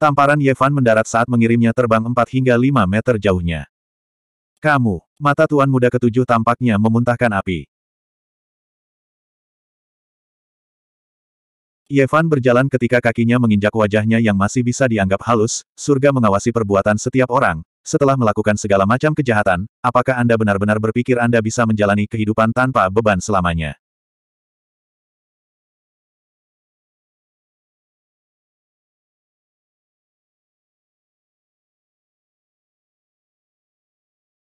Speaker 1: Tamparan Yevan mendarat saat mengirimnya terbang 4 hingga 5 meter jauhnya. Kamu, mata Tuan Muda ketujuh tampaknya memuntahkan api. Yevan berjalan ketika kakinya menginjak wajahnya yang masih bisa dianggap halus, surga mengawasi perbuatan setiap orang, setelah melakukan segala macam kejahatan, apakah Anda benar-benar berpikir Anda bisa menjalani kehidupan tanpa beban selamanya?